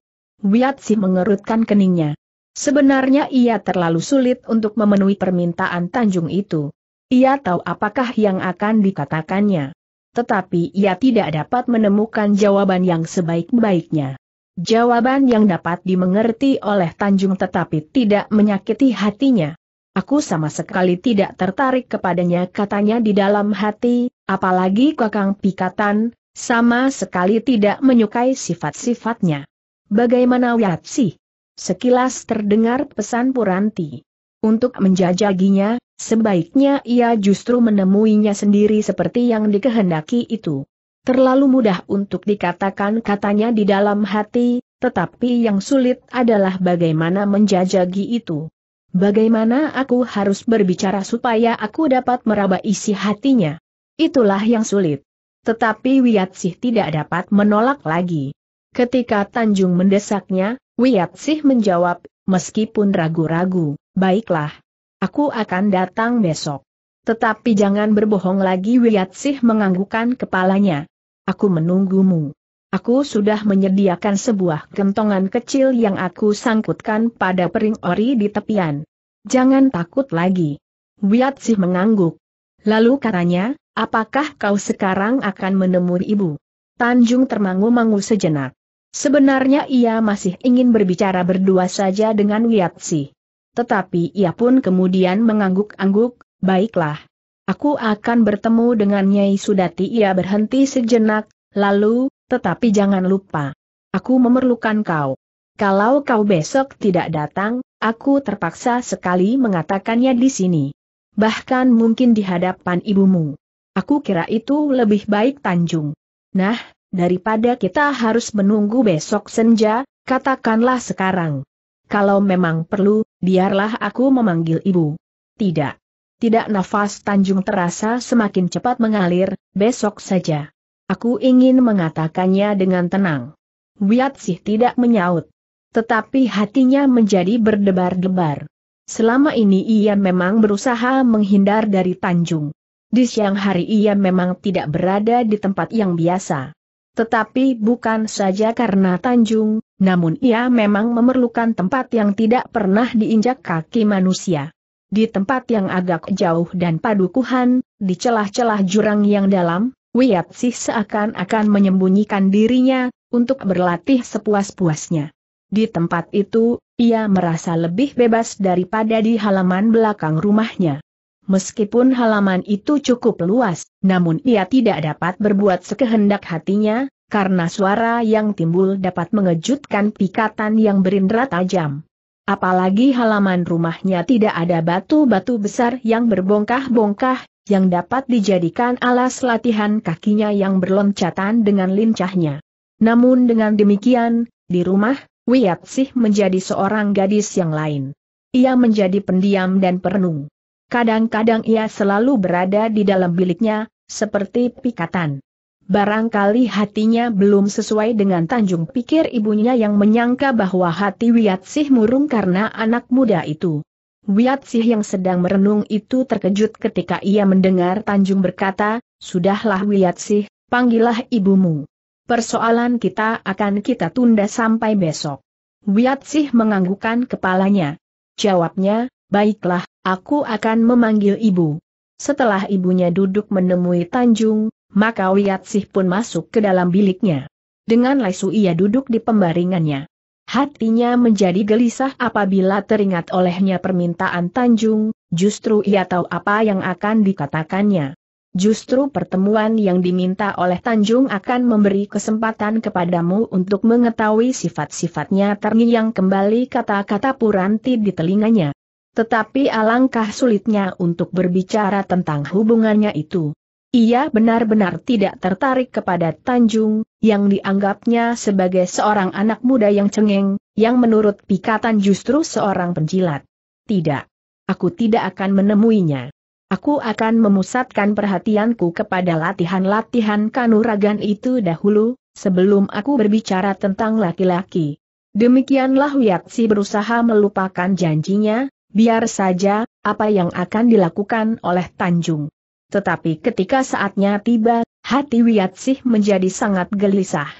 sih mengerutkan keningnya. Sebenarnya ia terlalu sulit untuk memenuhi permintaan Tanjung itu. Ia tahu apakah yang akan dikatakannya tetapi ia tidak dapat menemukan jawaban yang sebaik-baiknya. Jawaban yang dapat dimengerti oleh Tanjung tetapi tidak menyakiti hatinya. Aku sama sekali tidak tertarik kepadanya katanya di dalam hati, apalagi kakang pikatan, sama sekali tidak menyukai sifat-sifatnya. Bagaimana Wiatsi? Sekilas terdengar pesan Puranti. Untuk menjajaginya, Sebaiknya ia justru menemuinya sendiri seperti yang dikehendaki itu. Terlalu mudah untuk dikatakan katanya di dalam hati, tetapi yang sulit adalah bagaimana menjajagi itu. Bagaimana aku harus berbicara supaya aku dapat meraba isi hatinya. Itulah yang sulit. Tetapi Wiyatsih tidak dapat menolak lagi. Ketika Tanjung mendesaknya, Wiyatsih menjawab, meskipun ragu-ragu, baiklah, Aku akan datang besok. Tetapi jangan berbohong lagi Wiyatsih menganggukan kepalanya. Aku menunggumu. Aku sudah menyediakan sebuah gentongan kecil yang aku sangkutkan pada pering ori di tepian. Jangan takut lagi. Wiyatsih mengangguk. Lalu katanya, apakah kau sekarang akan menemui ibu? Tanjung termangu-mangu sejenak. Sebenarnya ia masih ingin berbicara berdua saja dengan Wiyatsih. Tetapi ia pun kemudian mengangguk-angguk, baiklah. Aku akan bertemu dengan Nyai Sudati ia berhenti sejenak, lalu, tetapi jangan lupa. Aku memerlukan kau. Kalau kau besok tidak datang, aku terpaksa sekali mengatakannya di sini. Bahkan mungkin di hadapan ibumu. Aku kira itu lebih baik Tanjung. Nah, daripada kita harus menunggu besok senja, katakanlah sekarang. Kalau memang perlu, biarlah aku memanggil ibu. Tidak. Tidak nafas Tanjung terasa semakin cepat mengalir, besok saja. Aku ingin mengatakannya dengan tenang. Wiat sih tidak menyaut. Tetapi hatinya menjadi berdebar-debar. Selama ini ia memang berusaha menghindar dari Tanjung. Di siang hari ia memang tidak berada di tempat yang biasa. Tetapi bukan saja karena Tanjung, namun ia memang memerlukan tempat yang tidak pernah diinjak kaki manusia. Di tempat yang agak jauh dan padukuhan, di celah-celah jurang yang dalam, sih seakan-akan menyembunyikan dirinya, untuk berlatih sepuas-puasnya. Di tempat itu, ia merasa lebih bebas daripada di halaman belakang rumahnya. Meskipun halaman itu cukup luas, namun ia tidak dapat berbuat sekehendak hatinya, karena suara yang timbul dapat mengejutkan pikatan yang berindra tajam. Apalagi halaman rumahnya tidak ada batu-batu besar yang berbongkah-bongkah, yang dapat dijadikan alas latihan kakinya yang berloncatan dengan lincahnya. Namun dengan demikian, di rumah, Wiyatsih menjadi seorang gadis yang lain. Ia menjadi pendiam dan perenung. Kadang-kadang ia selalu berada di dalam biliknya, seperti pikatan. Barangkali hatinya belum sesuai dengan tanjung pikir ibunya yang menyangka bahwa hati Wiatsih murung karena anak muda itu. Wiatsih yang sedang merenung itu terkejut ketika ia mendengar Tanjung berkata, Sudahlah Wiatsih, panggillah ibumu. Persoalan kita akan kita tunda sampai besok. Wiatsih menganggukkan kepalanya. Jawabnya, baiklah, Aku akan memanggil ibu. Setelah ibunya duduk menemui Tanjung, maka Wiatsih pun masuk ke dalam biliknya. Dengan lesu ia duduk di pembaringannya. Hatinya menjadi gelisah apabila teringat olehnya permintaan Tanjung, justru ia tahu apa yang akan dikatakannya. Justru pertemuan yang diminta oleh Tanjung akan memberi kesempatan kepadamu untuk mengetahui sifat-sifatnya terngiang kembali kata-kata Puranti di telinganya. Tetapi alangkah sulitnya untuk berbicara tentang hubungannya itu. Ia benar-benar tidak tertarik kepada Tanjung, yang dianggapnya sebagai seorang anak muda yang cengeng, yang menurut pikatan justru seorang penjilat. Tidak. Aku tidak akan menemuinya. Aku akan memusatkan perhatianku kepada latihan-latihan kanuragan itu dahulu, sebelum aku berbicara tentang laki-laki. Demikianlah Wiatsi berusaha melupakan janjinya, Biar saja, apa yang akan dilakukan oleh Tanjung. Tetapi ketika saatnya tiba, hati Wiatsih menjadi sangat gelisah.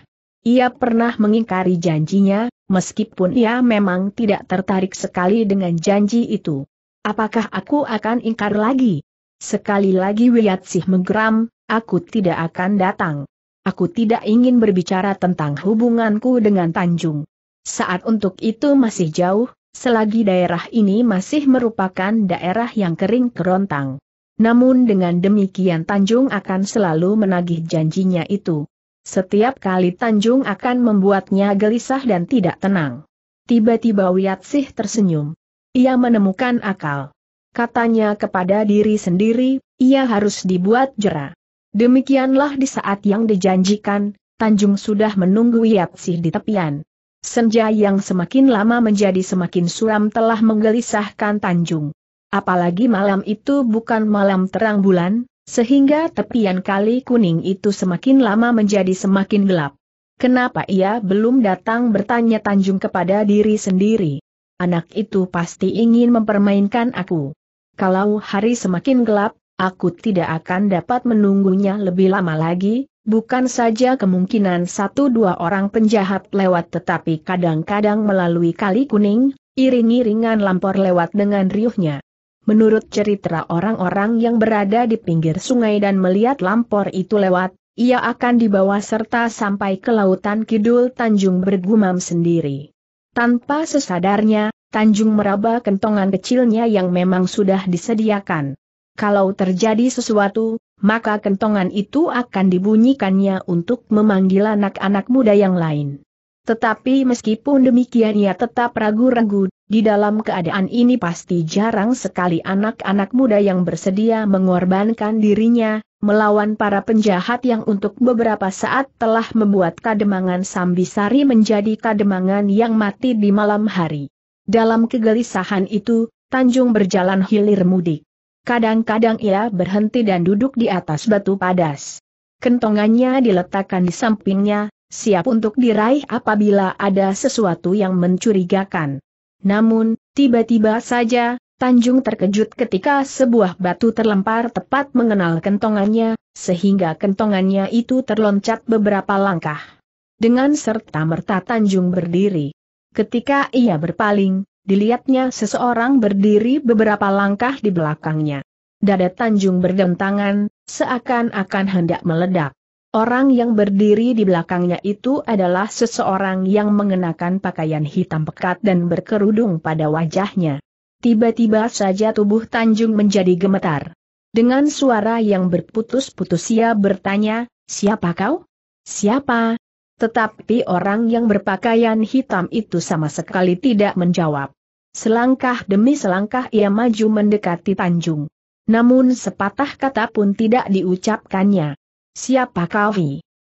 Ia pernah mengingkari janjinya, meskipun ia memang tidak tertarik sekali dengan janji itu. Apakah aku akan ingkar lagi? Sekali lagi Wiatsih menggeram, aku tidak akan datang. Aku tidak ingin berbicara tentang hubunganku dengan Tanjung. Saat untuk itu masih jauh, selagi daerah ini masih merupakan daerah yang kering kerontang. Namun dengan demikian Tanjung akan selalu menagih janjinya itu. Setiap kali Tanjung akan membuatnya gelisah dan tidak tenang. Tiba-tiba Wiatsih tersenyum. Ia menemukan akal. Katanya kepada diri sendiri, ia harus dibuat jera. Demikianlah di saat yang dijanjikan, Tanjung sudah menunggu Wiatsih di tepian. Senja yang semakin lama menjadi semakin suram telah menggelisahkan Tanjung. Apalagi malam itu bukan malam terang bulan, sehingga tepian kali kuning itu semakin lama menjadi semakin gelap. Kenapa ia belum datang bertanya Tanjung kepada diri sendiri? Anak itu pasti ingin mempermainkan aku. Kalau hari semakin gelap, aku tidak akan dapat menunggunya lebih lama lagi, Bukan saja kemungkinan satu dua orang penjahat lewat tetapi kadang-kadang melalui kali kuning, iring-iringan lampor lewat dengan riuhnya. Menurut cerita orang-orang yang berada di pinggir sungai dan melihat lampor itu lewat, ia akan dibawa serta sampai ke lautan kidul Tanjung bergumam sendiri. Tanpa sesadarnya, Tanjung meraba kentongan kecilnya yang memang sudah disediakan kalau terjadi sesuatu, maka kentongan itu akan dibunyikannya untuk memanggil anak-anak muda yang lain. Tetapi meskipun demikian ia tetap ragu-ragu, di dalam keadaan ini pasti jarang sekali anak-anak muda yang bersedia mengorbankan dirinya, melawan para penjahat yang untuk beberapa saat telah membuat kademangan Sambisari menjadi kademangan yang mati di malam hari. Dalam kegelisahan itu, Tanjung berjalan hilir mudik. Kadang-kadang ia berhenti dan duduk di atas batu padas. Kentongannya diletakkan di sampingnya, siap untuk diraih apabila ada sesuatu yang mencurigakan. Namun, tiba-tiba saja, Tanjung terkejut ketika sebuah batu terlempar tepat mengenal kentongannya, sehingga kentongannya itu terloncat beberapa langkah. Dengan serta merta Tanjung berdiri. Ketika ia berpaling, dilihatnya seseorang berdiri beberapa langkah di belakangnya. Dada Tanjung berdentangan, seakan-akan hendak meledak. Orang yang berdiri di belakangnya itu adalah seseorang yang mengenakan pakaian hitam pekat dan berkerudung pada wajahnya. Tiba-tiba saja tubuh Tanjung menjadi gemetar. Dengan suara yang berputus-putus ia bertanya, siapa kau? Siapa? Tetapi orang yang berpakaian hitam itu sama sekali tidak menjawab. Selangkah demi selangkah ia maju mendekati Tanjung. Namun sepatah kata pun tidak diucapkannya. Siapa kau?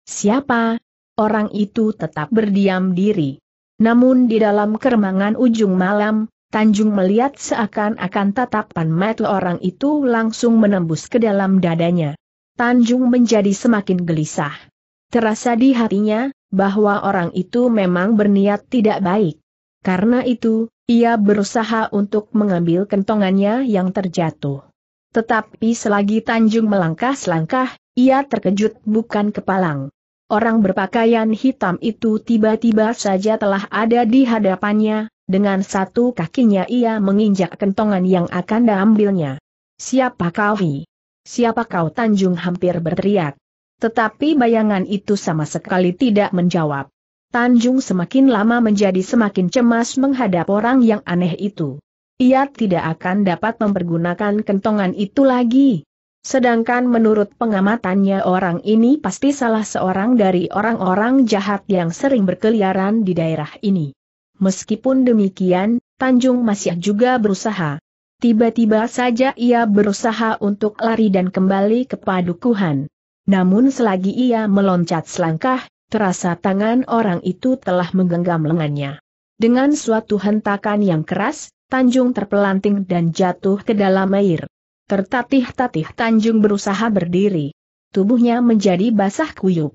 Siapa? Orang itu tetap berdiam diri. Namun di dalam keremangan ujung malam, Tanjung melihat seakan-akan tatapan mata orang itu langsung menembus ke dalam dadanya. Tanjung menjadi semakin gelisah. Terasa di hatinya, bahwa orang itu memang berniat tidak baik. Karena itu, ia berusaha untuk mengambil kentongannya yang terjatuh. Tetapi selagi Tanjung melangkah selangkah, ia terkejut bukan kepalang. Orang berpakaian hitam itu tiba-tiba saja telah ada di hadapannya, dengan satu kakinya ia menginjak kentongan yang akan diambilnya. Siapa kau hi? Siapa kau Tanjung hampir berteriak. Tetapi bayangan itu sama sekali tidak menjawab. Tanjung semakin lama menjadi semakin cemas menghadap orang yang aneh itu. Ia tidak akan dapat mempergunakan kentongan itu lagi. Sedangkan menurut pengamatannya orang ini pasti salah seorang dari orang-orang jahat yang sering berkeliaran di daerah ini. Meskipun demikian, Tanjung masih juga berusaha. Tiba-tiba saja ia berusaha untuk lari dan kembali ke padukuhan namun selagi ia meloncat selangkah, terasa tangan orang itu telah menggenggam lengannya. Dengan suatu hentakan yang keras, Tanjung terpelanting dan jatuh ke dalam air. Tertatih-tatih Tanjung berusaha berdiri. Tubuhnya menjadi basah kuyup.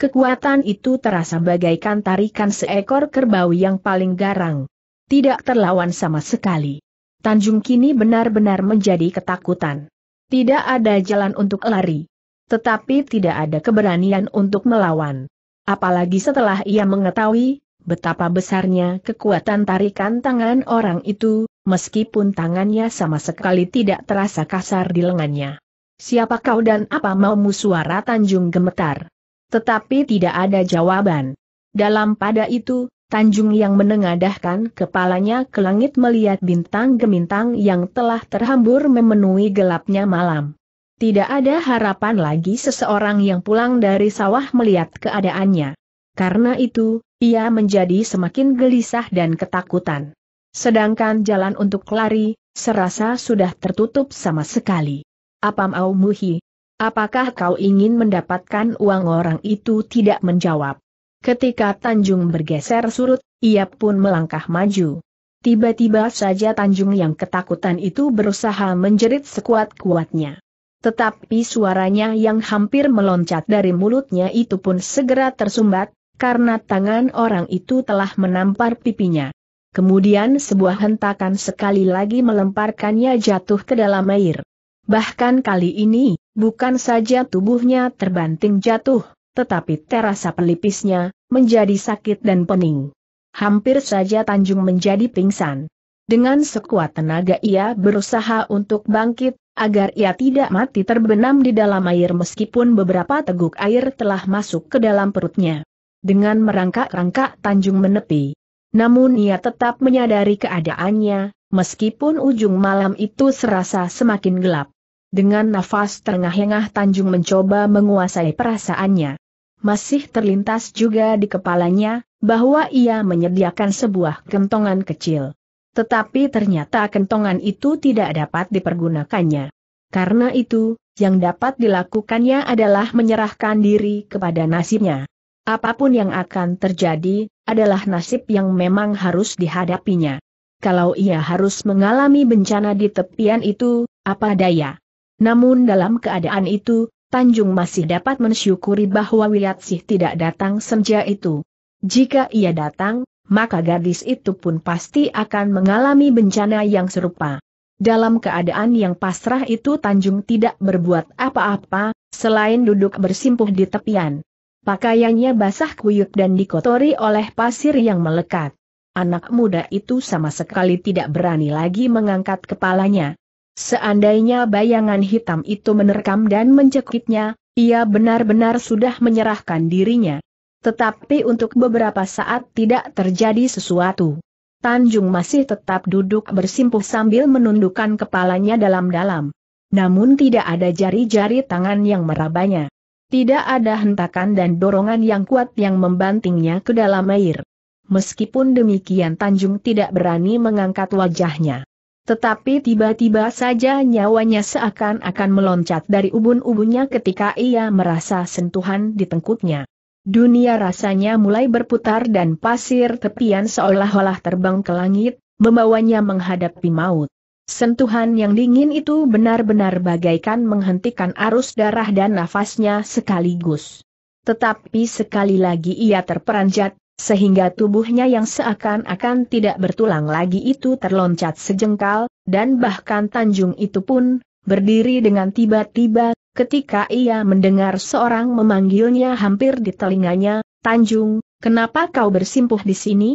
Kekuatan itu terasa bagaikan tarikan seekor kerbau yang paling garang. Tidak terlawan sama sekali. Tanjung kini benar-benar menjadi ketakutan. Tidak ada jalan untuk lari. Tetapi tidak ada keberanian untuk melawan. Apalagi setelah ia mengetahui, betapa besarnya kekuatan tarikan tangan orang itu, meskipun tangannya sama sekali tidak terasa kasar di lengannya. Siapa kau dan apa maumu suara Tanjung gemetar? Tetapi tidak ada jawaban. Dalam pada itu, Tanjung yang menengadahkan kepalanya ke langit melihat bintang gemintang yang telah terhambur memenuhi gelapnya malam. Tidak ada harapan lagi seseorang yang pulang dari sawah melihat keadaannya. Karena itu, ia menjadi semakin gelisah dan ketakutan. Sedangkan jalan untuk lari, serasa sudah tertutup sama sekali. Apam Au Muhi, apakah kau ingin mendapatkan uang orang itu tidak menjawab. Ketika Tanjung bergeser surut, ia pun melangkah maju. Tiba-tiba saja Tanjung yang ketakutan itu berusaha menjerit sekuat-kuatnya. Tetapi suaranya yang hampir meloncat dari mulutnya itu pun segera tersumbat, karena tangan orang itu telah menampar pipinya. Kemudian sebuah hentakan sekali lagi melemparkannya jatuh ke dalam air. Bahkan kali ini, bukan saja tubuhnya terbanting jatuh, tetapi terasa pelipisnya, menjadi sakit dan pening. Hampir saja Tanjung menjadi pingsan. Dengan sekuat tenaga ia berusaha untuk bangkit, agar ia tidak mati terbenam di dalam air meskipun beberapa teguk air telah masuk ke dalam perutnya. Dengan merangkak-rangkak Tanjung menepi. Namun ia tetap menyadari keadaannya, meskipun ujung malam itu serasa semakin gelap. Dengan nafas terengah-engah Tanjung mencoba menguasai perasaannya. Masih terlintas juga di kepalanya, bahwa ia menyediakan sebuah kentongan kecil. Tetapi ternyata kentongan itu tidak dapat dipergunakannya. Karena itu, yang dapat dilakukannya adalah menyerahkan diri kepada nasibnya. Apapun yang akan terjadi, adalah nasib yang memang harus dihadapinya. Kalau ia harus mengalami bencana di tepian itu, apa daya. Namun dalam keadaan itu, Tanjung masih dapat mensyukuri bahwa Wilatsih tidak datang senja itu. Jika ia datang, maka gadis itu pun pasti akan mengalami bencana yang serupa. Dalam keadaan yang pasrah itu Tanjung tidak berbuat apa-apa, selain duduk bersimpuh di tepian. Pakaiannya basah kuyup dan dikotori oleh pasir yang melekat. Anak muda itu sama sekali tidak berani lagi mengangkat kepalanya. Seandainya bayangan hitam itu menerkam dan mencekiknya, ia benar-benar sudah menyerahkan dirinya. Tetapi untuk beberapa saat tidak terjadi sesuatu. Tanjung masih tetap duduk bersimpuh sambil menundukkan kepalanya dalam-dalam. Namun tidak ada jari-jari tangan yang merabanya. Tidak ada hentakan dan dorongan yang kuat yang membantingnya ke dalam air. Meskipun demikian Tanjung tidak berani mengangkat wajahnya. Tetapi tiba-tiba saja nyawanya seakan-akan meloncat dari ubun-ubunnya ketika ia merasa sentuhan di tengkuknya. Dunia rasanya mulai berputar dan pasir tepian seolah-olah terbang ke langit, membawanya menghadapi maut. Sentuhan yang dingin itu benar-benar bagaikan menghentikan arus darah dan nafasnya sekaligus. Tetapi sekali lagi ia terperanjat, sehingga tubuhnya yang seakan-akan tidak bertulang lagi itu terloncat sejengkal, dan bahkan tanjung itu pun, berdiri dengan tiba-tiba, Ketika ia mendengar seorang memanggilnya hampir di telinganya, Tanjung, kenapa kau bersimpuh di sini?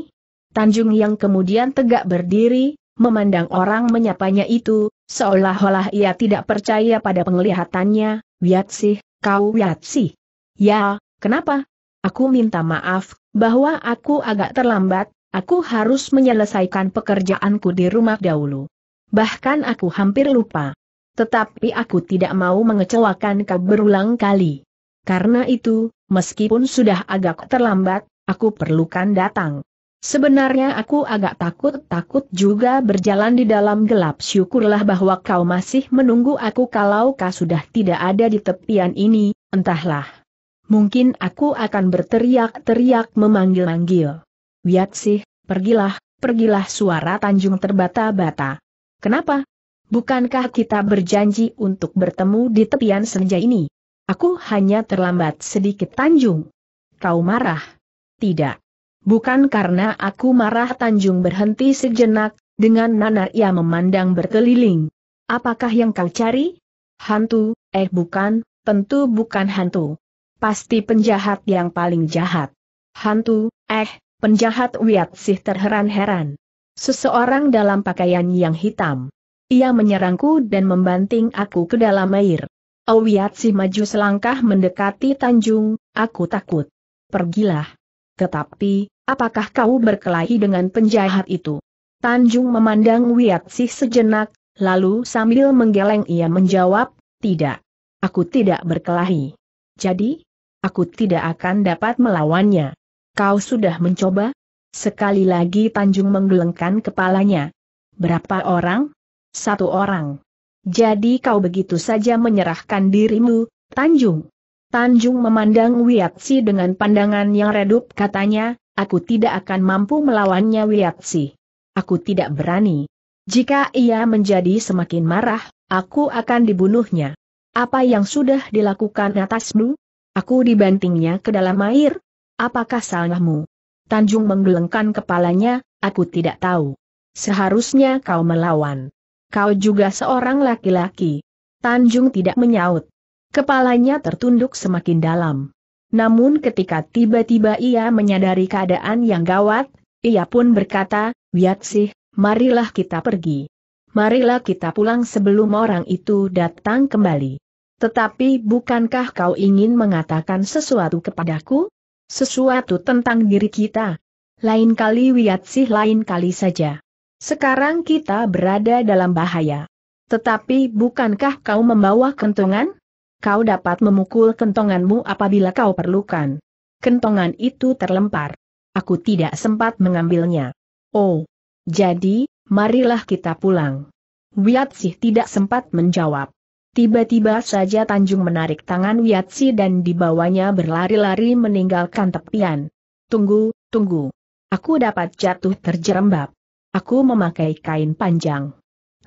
Tanjung yang kemudian tegak berdiri, memandang orang menyapanya itu, seolah-olah ia tidak percaya pada penglihatannya, sih kau sih Ya, kenapa? Aku minta maaf, bahwa aku agak terlambat, aku harus menyelesaikan pekerjaanku di rumah dahulu. Bahkan aku hampir lupa. Tetapi aku tidak mau mengecewakan kau berulang kali. Karena itu, meskipun sudah agak terlambat, aku perlukan datang. Sebenarnya aku agak takut-takut juga berjalan di dalam gelap syukurlah bahwa kau masih menunggu aku kalau kau sudah tidak ada di tepian ini, entahlah. Mungkin aku akan berteriak-teriak memanggil-manggil. Wiat sih, pergilah, pergilah suara Tanjung terbata-bata. Kenapa? Bukankah kita berjanji untuk bertemu di tepian senja ini? Aku hanya terlambat sedikit Tanjung. Kau marah? Tidak. Bukan karena aku marah Tanjung berhenti sejenak, dengan Nanar ia memandang berkeliling. Apakah yang kau cari? Hantu, eh bukan, tentu bukan hantu. Pasti penjahat yang paling jahat. Hantu, eh, penjahat Wiat sih terheran-heran. Seseorang dalam pakaian yang hitam. Ia menyerangku dan membanting aku ke dalam air. si maju selangkah mendekati Tanjung, aku takut. Pergilah. Tetapi, apakah kau berkelahi dengan penjahat itu? Tanjung memandang si sejenak, lalu sambil menggeleng ia menjawab, tidak. Aku tidak berkelahi. Jadi, aku tidak akan dapat melawannya. Kau sudah mencoba? Sekali lagi Tanjung menggelengkan kepalanya. Berapa orang? Satu orang. Jadi kau begitu saja menyerahkan dirimu, Tanjung. Tanjung memandang Wiatsi dengan pandangan yang redup katanya, aku tidak akan mampu melawannya Wiatsi. Aku tidak berani. Jika ia menjadi semakin marah, aku akan dibunuhnya. Apa yang sudah dilakukan atasmu? Aku dibantingnya ke dalam air. Apakah salahmu? Tanjung menggelengkan kepalanya, aku tidak tahu. Seharusnya kau melawan kau juga seorang laki-laki. Tanjung tidak menyaut. Kepalanya tertunduk semakin dalam. Namun ketika tiba-tiba ia menyadari keadaan yang gawat, ia pun berkata, Wiat sih, marilah kita pergi. Marilah kita pulang sebelum orang itu datang kembali. Tetapi bukankah kau ingin mengatakan sesuatu kepadaku? Sesuatu tentang diri kita? Lain kali Wiat sih lain kali saja. Sekarang kita berada dalam bahaya. Tetapi bukankah kau membawa kentongan? Kau dapat memukul kentonganmu apabila kau perlukan. Kentongan itu terlempar. Aku tidak sempat mengambilnya. Oh. Jadi, marilah kita pulang. Wiatsih tidak sempat menjawab. Tiba-tiba saja Tanjung menarik tangan Wiatsi dan dibawanya berlari-lari meninggalkan tepian. Tunggu, tunggu. Aku dapat jatuh terjerembab. Aku memakai kain panjang.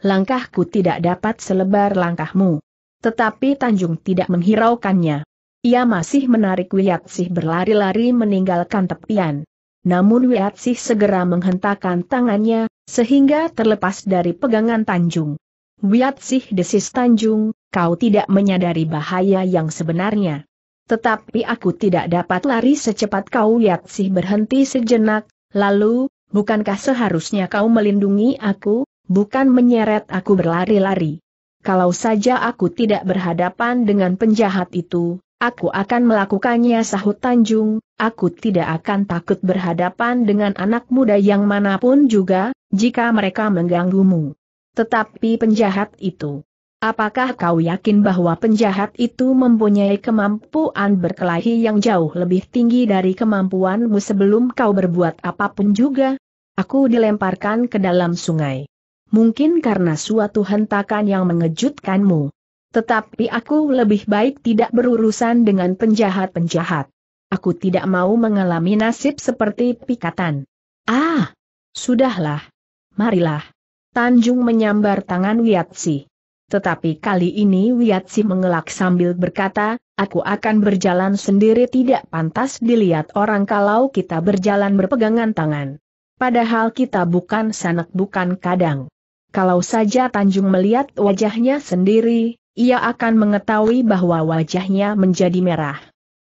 Langkahku tidak dapat selebar langkahmu. Tetapi Tanjung tidak menghiraukannya. Ia masih menarik Wiyatsih berlari-lari meninggalkan tepian. Namun Wiyatsih segera menghentakkan tangannya, sehingga terlepas dari pegangan Tanjung. Wiyatsih desis Tanjung, kau tidak menyadari bahaya yang sebenarnya. Tetapi aku tidak dapat lari secepat kau Wiyatsih berhenti sejenak, lalu, bukankah seharusnya kau melindungi aku, bukan menyeret aku berlari-lari? Kalau saja aku tidak berhadapan dengan penjahat itu, Aku akan melakukannya sahut Tanjung, aku tidak akan takut berhadapan dengan anak muda yang manapun juga, jika mereka mengganggumu. Tetapi penjahat itu Apakah kau yakin bahwa penjahat itu mempunyai kemampuan berkelahi yang jauh lebih tinggi dari kemampuanmu sebelum kau berbuat apapun juga? Aku dilemparkan ke dalam sungai. Mungkin karena suatu hentakan yang mengejutkanmu. Tetapi aku lebih baik tidak berurusan dengan penjahat-penjahat. Aku tidak mau mengalami nasib seperti pikatan. Ah! Sudahlah. Marilah. Tanjung menyambar tangan Wiatsi. Tetapi kali ini Wiatsi mengelak sambil berkata, aku akan berjalan sendiri tidak pantas dilihat orang kalau kita berjalan berpegangan tangan. Padahal kita bukan sanak bukan kadang. Kalau saja Tanjung melihat wajahnya sendiri, ia akan mengetahui bahwa wajahnya menjadi merah.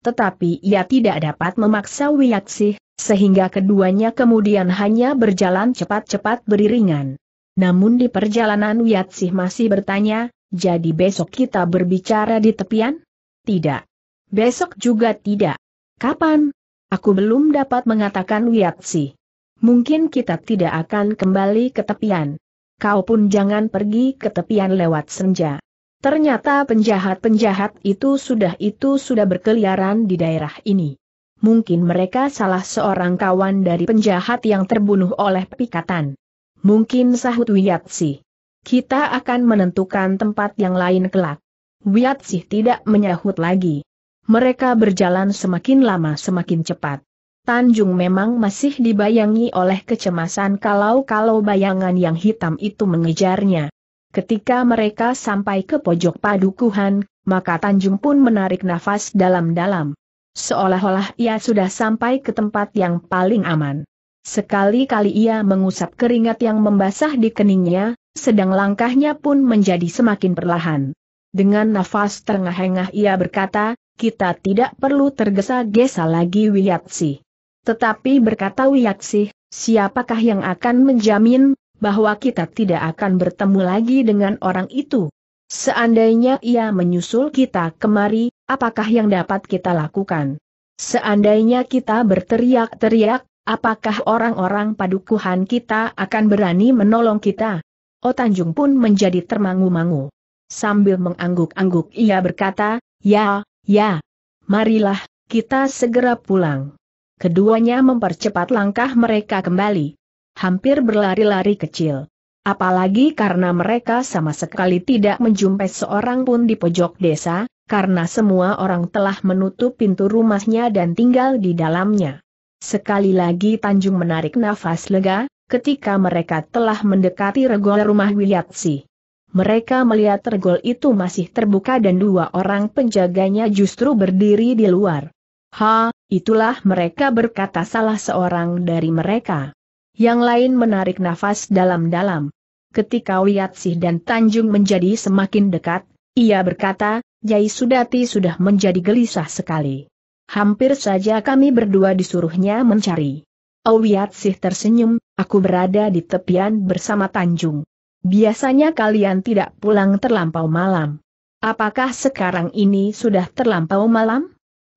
Tetapi ia tidak dapat memaksa Wiatsi, sehingga keduanya kemudian hanya berjalan cepat-cepat beriringan. Namun di perjalanan Wiatsih masih bertanya, jadi besok kita berbicara di tepian? Tidak. Besok juga tidak. Kapan? Aku belum dapat mengatakan Wiatsih. Mungkin kita tidak akan kembali ke tepian. Kau pun jangan pergi ke tepian lewat senja. Ternyata penjahat-penjahat itu sudah itu sudah berkeliaran di daerah ini. Mungkin mereka salah seorang kawan dari penjahat yang terbunuh oleh pikatan. Mungkin sahut Wiatsi. Kita akan menentukan tempat yang lain kelak. Wiatsi tidak menyahut lagi. Mereka berjalan semakin lama semakin cepat. Tanjung memang masih dibayangi oleh kecemasan kalau-kalau bayangan yang hitam itu mengejarnya. Ketika mereka sampai ke pojok padukuhan, maka Tanjung pun menarik nafas dalam-dalam. Seolah-olah ia sudah sampai ke tempat yang paling aman. Sekali-kali ia mengusap keringat yang membasah di keningnya, sedang langkahnya pun menjadi semakin perlahan. Dengan nafas terengah-engah ia berkata, kita tidak perlu tergesa-gesa lagi Wiyaksi. Tetapi berkata Wiyaksi, siapakah yang akan menjamin, bahwa kita tidak akan bertemu lagi dengan orang itu? Seandainya ia menyusul kita kemari, apakah yang dapat kita lakukan? Seandainya kita berteriak-teriak, Apakah orang-orang padukuhan kita akan berani menolong kita? O oh, Tanjung pun menjadi termangu-mangu. Sambil mengangguk-angguk ia berkata, ya, ya. Marilah, kita segera pulang. Keduanya mempercepat langkah mereka kembali. Hampir berlari-lari kecil. Apalagi karena mereka sama sekali tidak menjumpai seorang pun di pojok desa, karena semua orang telah menutup pintu rumahnya dan tinggal di dalamnya. Sekali lagi Tanjung menarik nafas lega, ketika mereka telah mendekati regol rumah Wiyatsi. Mereka melihat regol itu masih terbuka dan dua orang penjaganya justru berdiri di luar. Ha, itulah mereka berkata salah seorang dari mereka. Yang lain menarik nafas dalam-dalam. Ketika Wiyatsi dan Tanjung menjadi semakin dekat, ia berkata, Jai Sudati sudah menjadi gelisah sekali. Hampir saja kami berdua disuruhnya mencari. Oh, sih tersenyum, aku berada di tepian bersama Tanjung. Biasanya kalian tidak pulang terlampau malam. Apakah sekarang ini sudah terlampau malam?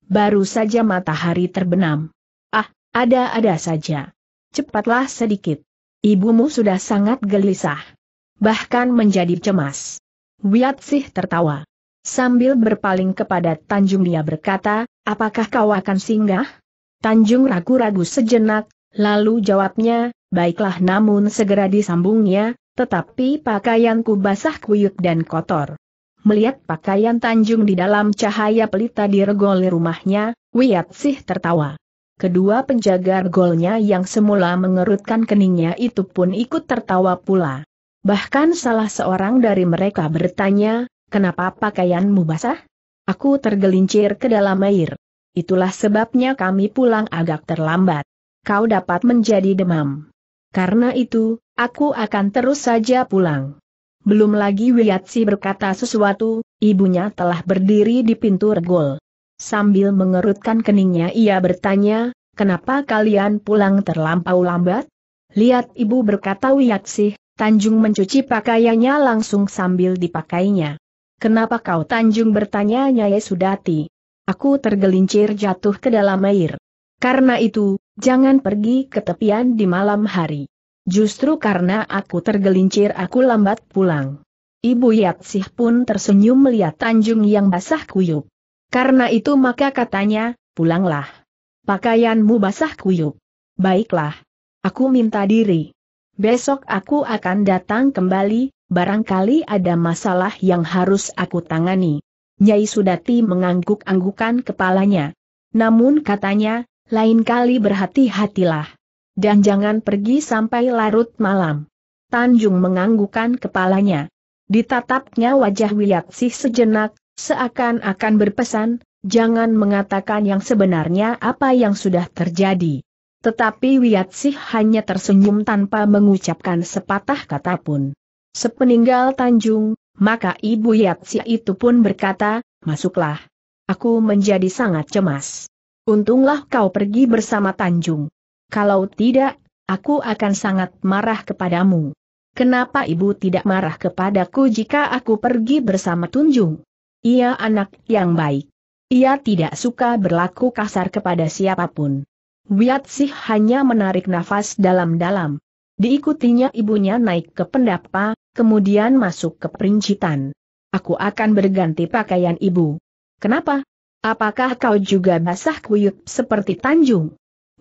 Baru saja matahari terbenam. Ah, ada-ada saja. Cepatlah sedikit. Ibumu sudah sangat gelisah. Bahkan menjadi cemas. sih tertawa. Sambil berpaling kepada Tanjung dia berkata, apakah kau akan singgah? Tanjung ragu-ragu sejenak, lalu jawabnya, baiklah namun segera disambungnya, tetapi pakaianku basah kuyuk dan kotor. Melihat pakaian Tanjung di dalam cahaya pelita di regol rumahnya, Wiat Sih tertawa. Kedua penjaga regolnya yang semula mengerutkan keningnya itu pun ikut tertawa pula. Bahkan salah seorang dari mereka bertanya, Kenapa pakaianmu basah? Aku tergelincir ke dalam air. Itulah sebabnya kami pulang agak terlambat. Kau dapat menjadi demam. Karena itu, aku akan terus saja pulang. Belum lagi Wiyatsi berkata sesuatu, ibunya telah berdiri di pintu regol. Sambil mengerutkan keningnya ia bertanya, kenapa kalian pulang terlampau lambat? Lihat ibu berkata Wiyatsi, Tanjung mencuci pakaiannya langsung sambil dipakainya. Kenapa kau Tanjung bertanya Nyai Sudati? Aku tergelincir jatuh ke dalam air. Karena itu, jangan pergi ke tepian di malam hari. Justru karena aku tergelincir aku lambat pulang. Ibu Yatsih pun tersenyum melihat Tanjung yang basah kuyup. Karena itu maka katanya, pulanglah. Pakaianmu basah kuyup. Baiklah. Aku minta diri. Besok aku akan datang kembali, Barangkali ada masalah yang harus aku tangani. Nyai Sudati mengangguk-anggukan kepalanya. Namun katanya, lain kali berhati-hatilah. Dan jangan pergi sampai larut malam. Tanjung menganggukkan kepalanya. Ditatapnya wajah Wiyatsih sejenak, seakan-akan berpesan, jangan mengatakan yang sebenarnya apa yang sudah terjadi. Tetapi Wiyatsih hanya tersenyum tanpa mengucapkan sepatah kata pun. Sepeninggal Tanjung, maka Ibu Yatsi itu pun berkata, masuklah. Aku menjadi sangat cemas. Untunglah kau pergi bersama Tanjung. Kalau tidak, aku akan sangat marah kepadamu. Kenapa ibu tidak marah kepadaku jika aku pergi bersama Tunjung? Ia anak yang baik. Ia tidak suka berlaku kasar kepada siapapun. Wiatsih hanya menarik nafas dalam-dalam. Diikutinya ibunya naik ke pendapa, kemudian masuk ke perincitan. Aku akan berganti pakaian ibu. Kenapa? Apakah kau juga basah kuyup seperti Tanjung?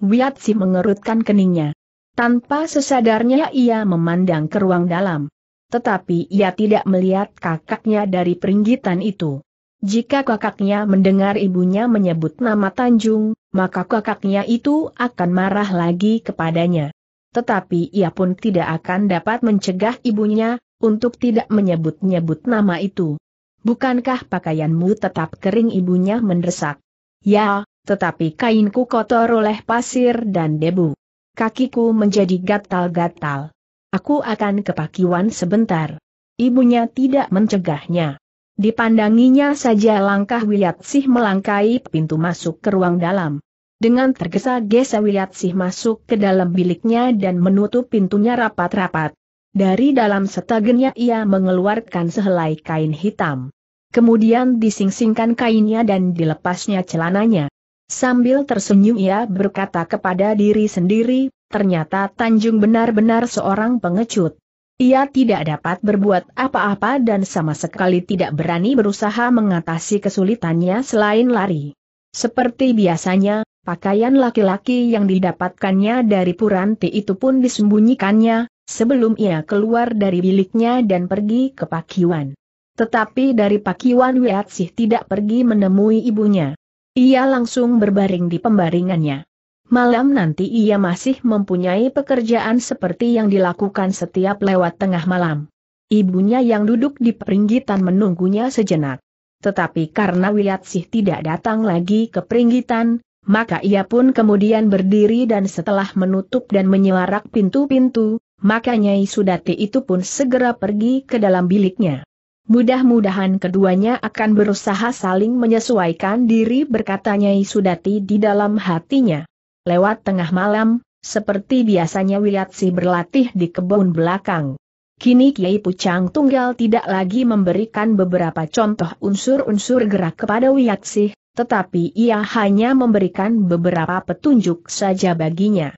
Wiatsi mengerutkan keningnya. Tanpa sesadarnya ia memandang ke ruang dalam. Tetapi ia tidak melihat kakaknya dari peringgitan itu. Jika kakaknya mendengar ibunya menyebut nama Tanjung, maka kakaknya itu akan marah lagi kepadanya tetapi ia pun tidak akan dapat mencegah ibunya, untuk tidak menyebut-nyebut nama itu. Bukankah pakaianmu tetap kering ibunya mendesak? Ya, tetapi kainku kotor oleh pasir dan debu. Kakiku menjadi gatal-gatal. Aku akan ke pakiwan sebentar. Ibunya tidak mencegahnya. Dipandanginya saja langkah Wiyatsih melangkai pintu masuk ke ruang dalam. Dengan tergesa-gesa Wiyatsih masuk ke dalam biliknya dan menutup pintunya rapat-rapat. Dari dalam setagennya ia mengeluarkan sehelai kain hitam. Kemudian disingsingkan kainnya dan dilepasnya celananya. Sambil tersenyum ia berkata kepada diri sendiri, ternyata Tanjung benar-benar seorang pengecut. Ia tidak dapat berbuat apa-apa dan sama sekali tidak berani berusaha mengatasi kesulitannya selain lari. Seperti biasanya, Pakaian laki-laki yang didapatkannya dari Puranti itu pun disembunyikannya, sebelum ia keluar dari biliknya dan pergi ke Pakiwan. Tetapi dari Pakiwan Wiatsih tidak pergi menemui ibunya. Ia langsung berbaring di pembaringannya. Malam nanti ia masih mempunyai pekerjaan seperti yang dilakukan setiap lewat tengah malam. Ibunya yang duduk di peringgitan menunggunya sejenak. Tetapi karena Wiatsih tidak datang lagi ke peringgitan, maka ia pun kemudian berdiri dan setelah menutup dan menyelarak pintu-pintu, maka Nyai Sudati itu pun segera pergi ke dalam biliknya. Mudah-mudahan keduanya akan berusaha saling menyesuaikan diri berkata Nyai Sudati di dalam hatinya. Lewat tengah malam, seperti biasanya Wiyatsi berlatih di kebun belakang. Kini Kiai Pucang Tunggal tidak lagi memberikan beberapa contoh unsur-unsur gerak kepada Wiyatsi, tetapi ia hanya memberikan beberapa petunjuk saja baginya.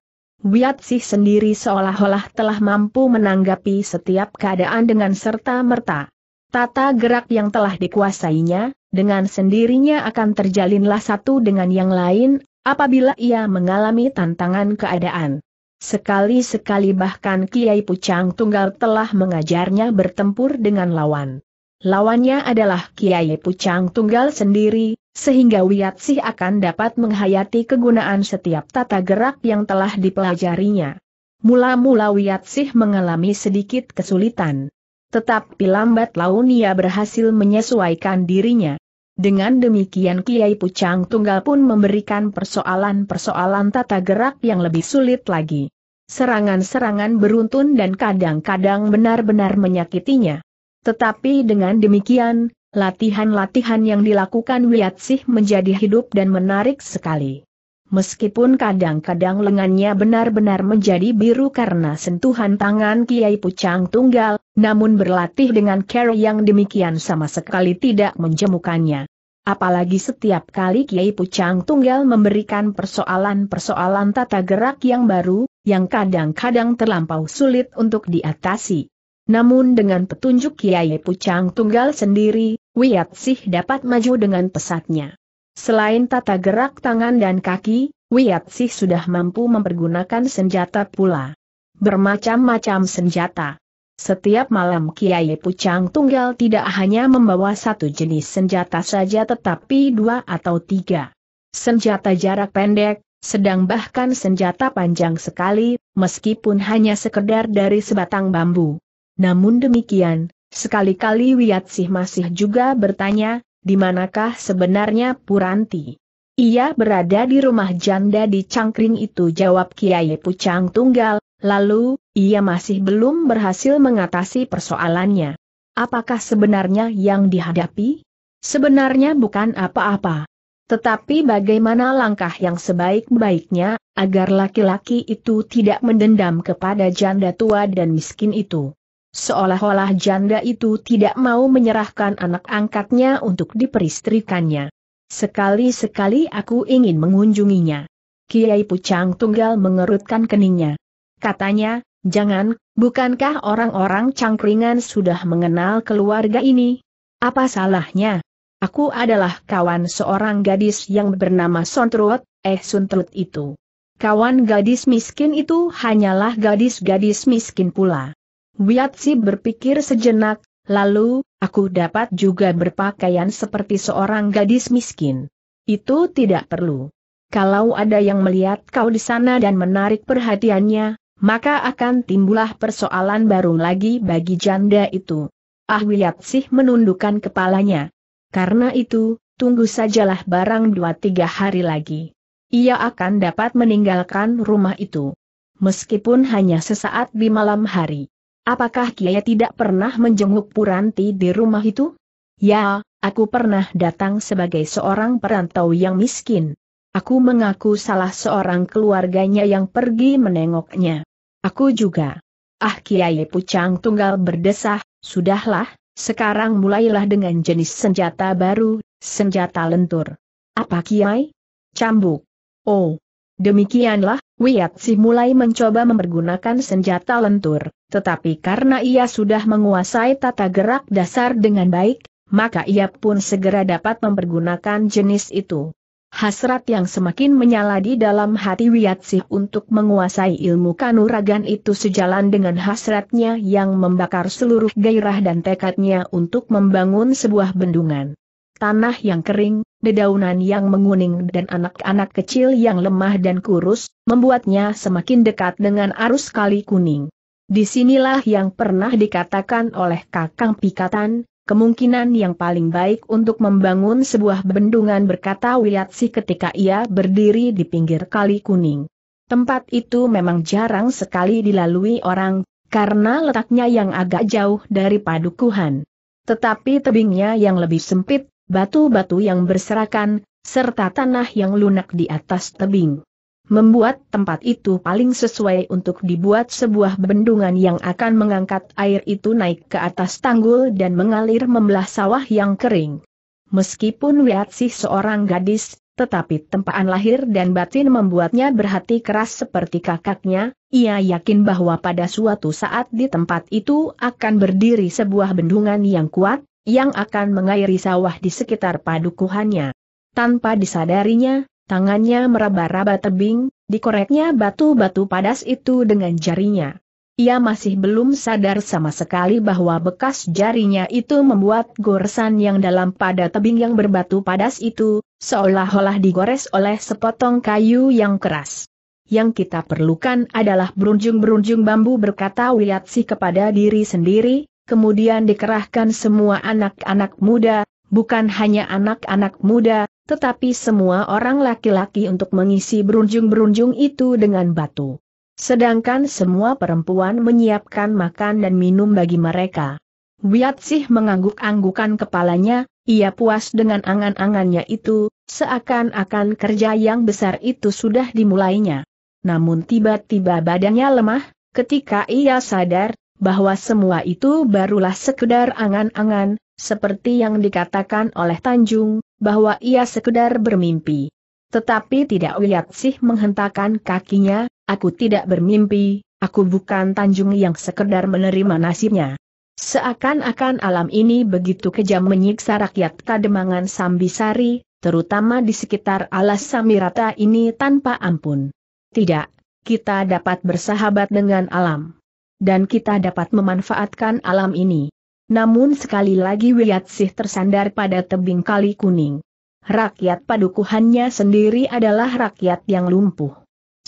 Wiat sih sendiri seolah-olah telah mampu menanggapi setiap keadaan dengan serta-merta. Tata gerak yang telah dikuasainya, dengan sendirinya akan terjalinlah satu dengan yang lain, apabila ia mengalami tantangan keadaan. Sekali-sekali bahkan Kiai Pucang Tunggal telah mengajarnya bertempur dengan lawan. Lawannya adalah Kiai Pucang Tunggal sendiri, sehingga Wiyatsih akan dapat menghayati kegunaan setiap tata gerak yang telah dipelajarinya. Mula-mula Wiyatsih mengalami sedikit kesulitan. Tetapi lambat laun ia berhasil menyesuaikan dirinya. Dengan demikian Kiai Pucang Tunggal pun memberikan persoalan-persoalan tata gerak yang lebih sulit lagi. Serangan-serangan beruntun dan kadang-kadang benar-benar menyakitinya. Tetapi dengan demikian, Latihan-latihan yang dilakukan Sih menjadi hidup dan menarik sekali. Meskipun kadang-kadang lengannya benar-benar menjadi biru karena sentuhan tangan Kiai Pucang Tunggal, namun berlatih dengan care yang demikian sama sekali tidak menjemukannya. Apalagi setiap kali Kiai Pucang Tunggal memberikan persoalan-persoalan tata gerak yang baru, yang kadang-kadang terlampau sulit untuk diatasi. Namun dengan petunjuk Kiai Pucang Tunggal sendiri, Wiat Sih dapat maju dengan pesatnya. Selain tata gerak tangan dan kaki, Wiat Sih sudah mampu mempergunakan senjata pula. Bermacam-macam senjata. Setiap malam Kiai Pucang Tunggal tidak hanya membawa satu jenis senjata saja tetapi dua atau tiga. Senjata jarak pendek, sedang bahkan senjata panjang sekali, meskipun hanya sekedar dari sebatang bambu. Namun demikian, Sekali-kali Wiyatsih masih juga bertanya, di manakah sebenarnya Puranti? Ia berada di rumah janda di Cangkring itu jawab Kiai Pucang Tunggal, lalu, ia masih belum berhasil mengatasi persoalannya. Apakah sebenarnya yang dihadapi? Sebenarnya bukan apa-apa. Tetapi bagaimana langkah yang sebaik-baiknya, agar laki-laki itu tidak mendendam kepada janda tua dan miskin itu. Seolah-olah janda itu tidak mau menyerahkan anak angkatnya untuk diperistrikannya. Sekali-sekali aku ingin mengunjunginya. Kiai Pucang Tunggal mengerutkan keningnya. Katanya, jangan, bukankah orang-orang cangkringan sudah mengenal keluarga ini? Apa salahnya? Aku adalah kawan seorang gadis yang bernama Sontrut, eh Suntrut itu. Kawan gadis miskin itu hanyalah gadis-gadis miskin pula. Wiatsi berpikir sejenak, lalu, aku dapat juga berpakaian seperti seorang gadis miskin. Itu tidak perlu. Kalau ada yang melihat kau di sana dan menarik perhatiannya, maka akan timbullah persoalan baru lagi bagi janda itu. Ah Wiatsi menundukkan kepalanya. Karena itu, tunggu sajalah barang dua tiga hari lagi. Ia akan dapat meninggalkan rumah itu. Meskipun hanya sesaat di malam hari. Apakah Kiai tidak pernah menjenguk Puranti di rumah itu? Ya, aku pernah datang sebagai seorang perantau yang miskin. Aku mengaku salah seorang keluarganya yang pergi menengoknya. Aku juga. Ah Kiai Pucang Tunggal berdesah, sudahlah, sekarang mulailah dengan jenis senjata baru, senjata lentur. Apa Kiai? Cambuk. Oh. Demikianlah, Wiat si mulai mencoba mempergunakan senjata lentur. Tetapi karena ia sudah menguasai tata gerak dasar dengan baik, maka ia pun segera dapat mempergunakan jenis itu. Hasrat yang semakin menyala di dalam hati Wiatsih untuk menguasai ilmu kanuragan itu sejalan dengan hasratnya yang membakar seluruh gairah dan tekadnya untuk membangun sebuah bendungan. Tanah yang kering, dedaunan yang menguning dan anak-anak kecil yang lemah dan kurus, membuatnya semakin dekat dengan arus kali kuning. Disinilah yang pernah dikatakan oleh Kakang Pikatan, kemungkinan yang paling baik untuk membangun sebuah bendungan berkata Wiyatsi ketika ia berdiri di pinggir Kali Kuning. Tempat itu memang jarang sekali dilalui orang, karena letaknya yang agak jauh dari padukuhan. Tetapi tebingnya yang lebih sempit, batu-batu yang berserakan, serta tanah yang lunak di atas tebing membuat tempat itu paling sesuai untuk dibuat sebuah bendungan yang akan mengangkat air itu naik ke atas tanggul dan mengalir membelah sawah yang kering. Meskipun Wiatsih seorang gadis, tetapi tempaan lahir dan batin membuatnya berhati keras seperti kakaknya, ia yakin bahwa pada suatu saat di tempat itu akan berdiri sebuah bendungan yang kuat, yang akan mengairi sawah di sekitar padukuhannya. Tanpa disadarinya, Tangannya meraba-raba tebing, dikoreknya batu-batu padas itu dengan jarinya. Ia masih belum sadar sama sekali bahwa bekas jarinya itu membuat goresan yang dalam pada tebing yang berbatu padas itu, seolah-olah digores oleh sepotong kayu yang keras. Yang kita perlukan adalah berunjung-berunjung bambu berkata Wilatsi kepada diri sendiri, kemudian dikerahkan semua anak-anak muda, bukan hanya anak-anak muda, tetapi semua orang laki-laki untuk mengisi berunjung-berunjung itu dengan batu. Sedangkan semua perempuan menyiapkan makan dan minum bagi mereka. Wiatsih mengangguk-anggukan kepalanya, ia puas dengan angan-angannya itu, seakan-akan kerja yang besar itu sudah dimulainya. Namun tiba-tiba badannya lemah, ketika ia sadar, bahwa semua itu barulah sekedar angan-angan, seperti yang dikatakan oleh Tanjung, bahwa ia sekedar bermimpi. Tetapi tidak sih menghentakkan kakinya, aku tidak bermimpi, aku bukan Tanjung yang sekedar menerima nasibnya. Seakan-akan alam ini begitu kejam menyiksa rakyat Kademangan Sambisari, terutama di sekitar alas Samirata ini tanpa ampun. Tidak, kita dapat bersahabat dengan alam. Dan kita dapat memanfaatkan alam ini. Namun sekali lagi Sih tersandar pada tebing kali kuning. Rakyat padukuhannya sendiri adalah rakyat yang lumpuh.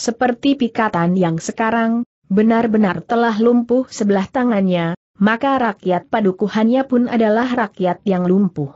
Seperti pikatan yang sekarang, benar-benar telah lumpuh sebelah tangannya, maka rakyat padukuhannya pun adalah rakyat yang lumpuh.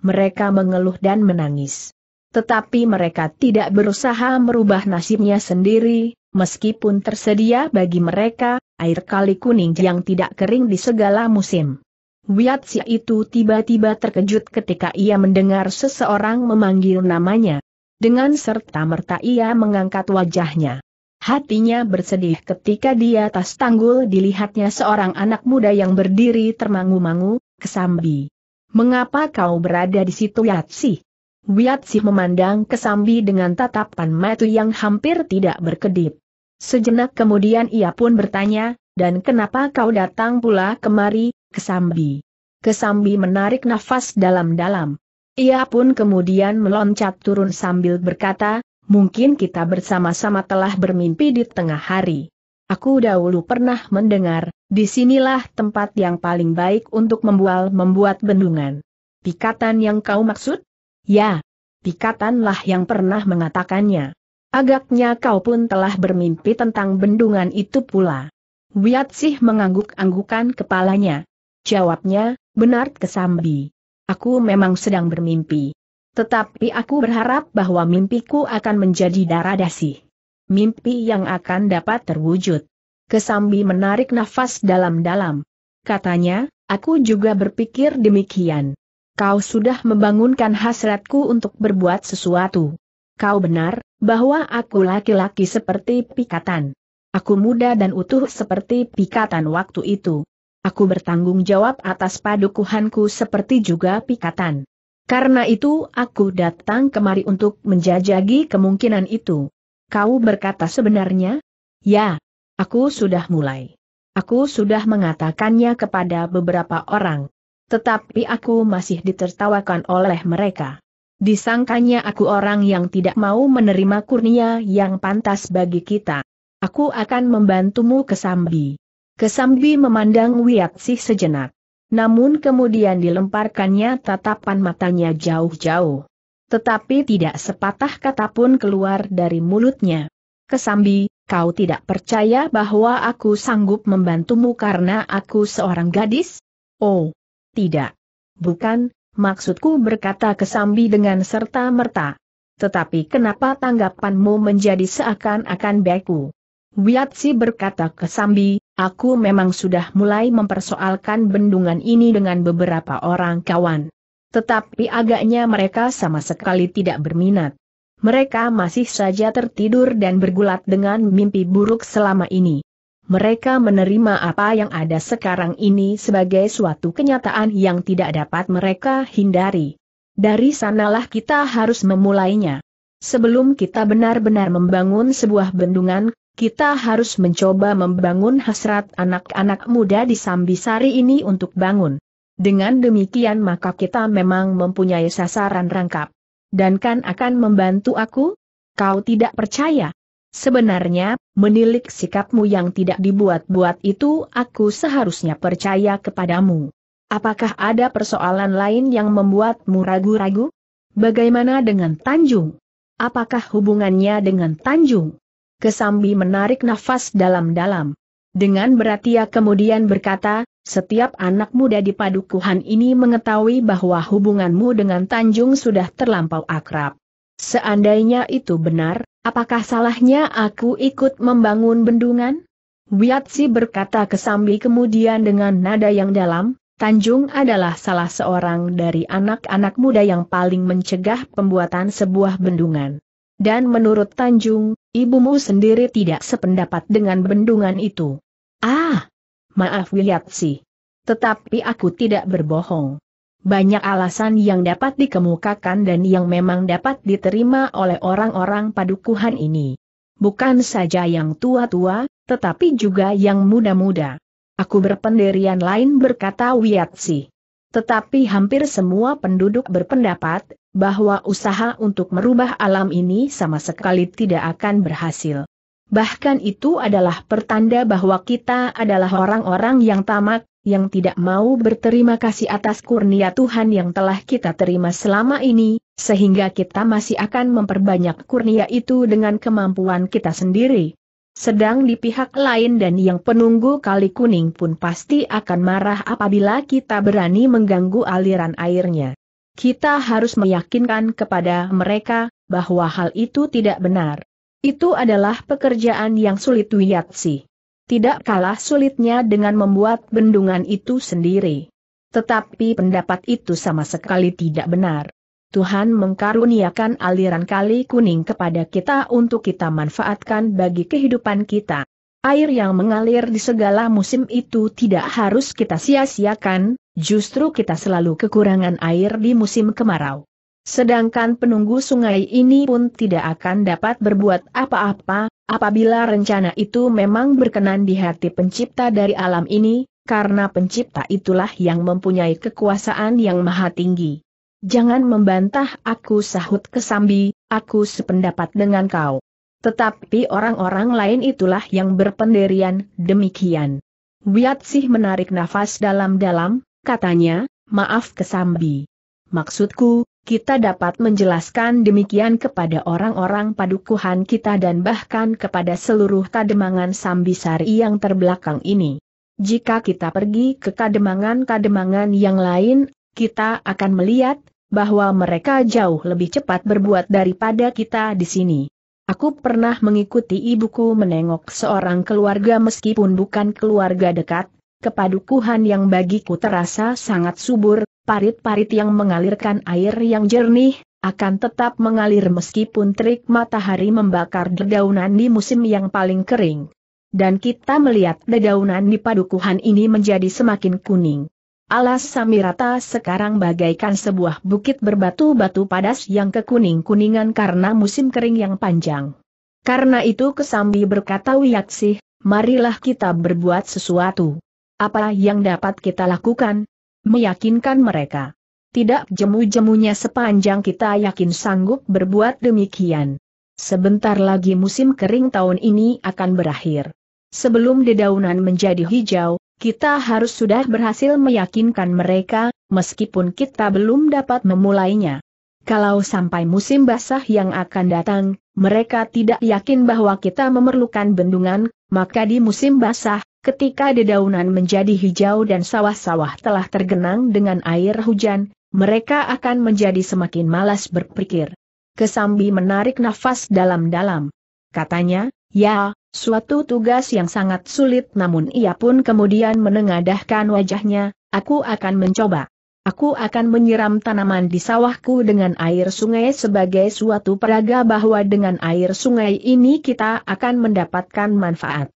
Mereka mengeluh dan menangis. Tetapi mereka tidak berusaha merubah nasibnya sendiri, meskipun tersedia bagi mereka, air kali kuning yang tidak kering di segala musim. Wiat Wiatsia itu tiba-tiba terkejut ketika ia mendengar seseorang memanggil namanya. Dengan serta-merta ia mengangkat wajahnya. Hatinya bersedih ketika di atas tanggul dilihatnya seorang anak muda yang berdiri termangu-mangu, kesambi. Mengapa kau berada di situ Yatsi? Wiatsi memandang kesambi dengan tatapan mata yang hampir tidak berkedip. Sejenak kemudian ia pun bertanya, dan kenapa kau datang pula kemari, Kesambi. Kesambi menarik nafas dalam-dalam. Ia pun kemudian meloncat turun sambil berkata, mungkin kita bersama-sama telah bermimpi di tengah hari. Aku dahulu pernah mendengar, disinilah tempat yang paling baik untuk membual membuat bendungan. Pikatan yang kau maksud? Ya, pikatanlah yang pernah mengatakannya. Agaknya kau pun telah bermimpi tentang bendungan itu pula. Wiat sih mengangguk-anggukan kepalanya. Jawabnya, benar Kesambi. Aku memang sedang bermimpi. Tetapi aku berharap bahwa mimpiku akan menjadi darah dasih. Mimpi yang akan dapat terwujud. Kesambi menarik nafas dalam-dalam. Katanya, aku juga berpikir demikian. Kau sudah membangunkan hasratku untuk berbuat sesuatu. Kau benar, bahwa aku laki-laki seperti pikatan. Aku muda dan utuh seperti pikatan waktu itu. Aku bertanggung jawab atas padukuhanku seperti juga pikatan. Karena itu aku datang kemari untuk menjajagi kemungkinan itu. Kau berkata sebenarnya? Ya, aku sudah mulai. Aku sudah mengatakannya kepada beberapa orang. Tetapi aku masih ditertawakan oleh mereka. Disangkanya aku orang yang tidak mau menerima kurnia yang pantas bagi kita. Aku akan membantumu ke Sambi. Kesambi memandang Wiatsi sejenak. Namun kemudian dilemparkannya tatapan matanya jauh-jauh. Tetapi tidak sepatah kata pun keluar dari mulutnya. Kesambi, kau tidak percaya bahwa aku sanggup membantumu karena aku seorang gadis? Oh, tidak. Bukan, maksudku berkata Kesambi dengan serta-merta. Tetapi kenapa tanggapanmu menjadi seakan-akan beku? Wiatsi berkata Kesambi, aku memang sudah mulai mempersoalkan bendungan ini dengan beberapa orang kawan. Tetapi agaknya mereka sama sekali tidak berminat. Mereka masih saja tertidur dan bergulat dengan mimpi buruk selama ini. Mereka menerima apa yang ada sekarang ini sebagai suatu kenyataan yang tidak dapat mereka hindari. Dari sanalah kita harus memulainya. Sebelum kita benar-benar membangun sebuah bendungan, kita harus mencoba membangun hasrat anak-anak muda di Sambisari ini untuk bangun. Dengan demikian maka kita memang mempunyai sasaran rangkap. Dan kan akan membantu aku? Kau tidak percaya? Sebenarnya, menilik sikapmu yang tidak dibuat-buat itu aku seharusnya percaya kepadamu. Apakah ada persoalan lain yang membuatmu ragu-ragu? Bagaimana dengan Tanjung? Apakah hubungannya dengan Tanjung? Kesambi menarik nafas dalam-dalam. Dengan berat ia kemudian berkata, setiap anak muda di padukuhan ini mengetahui bahwa hubunganmu dengan Tanjung sudah terlampau akrab. Seandainya itu benar, apakah salahnya aku ikut membangun bendungan? Wiatsi berkata ke Sambi kemudian dengan nada yang dalam, Tanjung adalah salah seorang dari anak-anak muda yang paling mencegah pembuatan sebuah bendungan. Dan menurut Tanjung, ibumu sendiri tidak sependapat dengan bendungan itu. Ah! Maaf Wiyatsi. Tetapi aku tidak berbohong. Banyak alasan yang dapat dikemukakan dan yang memang dapat diterima oleh orang-orang padukuhan ini. Bukan saja yang tua-tua, tetapi juga yang muda-muda. Aku berpendirian lain berkata Wiyatsi. Tetapi hampir semua penduduk berpendapat, bahwa usaha untuk merubah alam ini sama sekali tidak akan berhasil. Bahkan itu adalah pertanda bahwa kita adalah orang-orang yang tamak, yang tidak mau berterima kasih atas kurnia Tuhan yang telah kita terima selama ini, sehingga kita masih akan memperbanyak kurnia itu dengan kemampuan kita sendiri. Sedang di pihak lain dan yang penunggu kali kuning pun pasti akan marah apabila kita berani mengganggu aliran airnya. Kita harus meyakinkan kepada mereka bahwa hal itu tidak benar. Itu adalah pekerjaan yang sulit Wiyatsi. Tidak kalah sulitnya dengan membuat bendungan itu sendiri. Tetapi pendapat itu sama sekali tidak benar. Tuhan mengkaruniakan aliran kali kuning kepada kita untuk kita manfaatkan bagi kehidupan kita. Air yang mengalir di segala musim itu tidak harus kita sia-siakan, Justru kita selalu kekurangan air di musim kemarau. Sedangkan penunggu sungai ini pun tidak akan dapat berbuat apa-apa, apabila rencana itu memang berkenan di hati pencipta dari alam ini, karena pencipta itulah yang mempunyai kekuasaan yang maha tinggi. Jangan membantah aku sahut kesambi, aku sependapat dengan kau. Tetapi orang-orang lain itulah yang berpendirian, demikian. Wiat sih menarik nafas dalam-dalam, katanya, maaf Kesambi. Maksudku, kita dapat menjelaskan demikian kepada orang-orang padukuhan kita dan bahkan kepada seluruh Kademangan Sambisari yang terbelakang ini. Jika kita pergi ke Kademangan-Kademangan yang lain, kita akan melihat bahwa mereka jauh lebih cepat berbuat daripada kita di sini. Aku pernah mengikuti ibuku menengok seorang keluarga meskipun bukan keluarga dekat, kepadukuhan yang bagiku terasa sangat subur, parit-parit yang mengalirkan air yang jernih, akan tetap mengalir meskipun terik matahari membakar dedaunan di musim yang paling kering. Dan kita melihat dedaunan di padukuhan ini menjadi semakin kuning. Alas Samirata sekarang bagaikan sebuah bukit berbatu-batu padas yang kekuning-kuningan karena musim kering yang panjang. Karena itu Kesambi berkata Wiyaksih, marilah kita berbuat sesuatu. Apa yang dapat kita lakukan? Meyakinkan mereka. Tidak jemu-jemunya sepanjang kita yakin sanggup berbuat demikian. Sebentar lagi musim kering tahun ini akan berakhir. Sebelum dedaunan menjadi hijau, kita harus sudah berhasil meyakinkan mereka, meskipun kita belum dapat memulainya. Kalau sampai musim basah yang akan datang, mereka tidak yakin bahwa kita memerlukan bendungan, maka di musim basah, Ketika dedaunan menjadi hijau dan sawah-sawah telah tergenang dengan air hujan, mereka akan menjadi semakin malas berpikir. Kesambi menarik nafas dalam-dalam. Katanya, ya, suatu tugas yang sangat sulit namun ia pun kemudian menengadahkan wajahnya, aku akan mencoba. Aku akan menyiram tanaman di sawahku dengan air sungai sebagai suatu peraga bahwa dengan air sungai ini kita akan mendapatkan manfaat.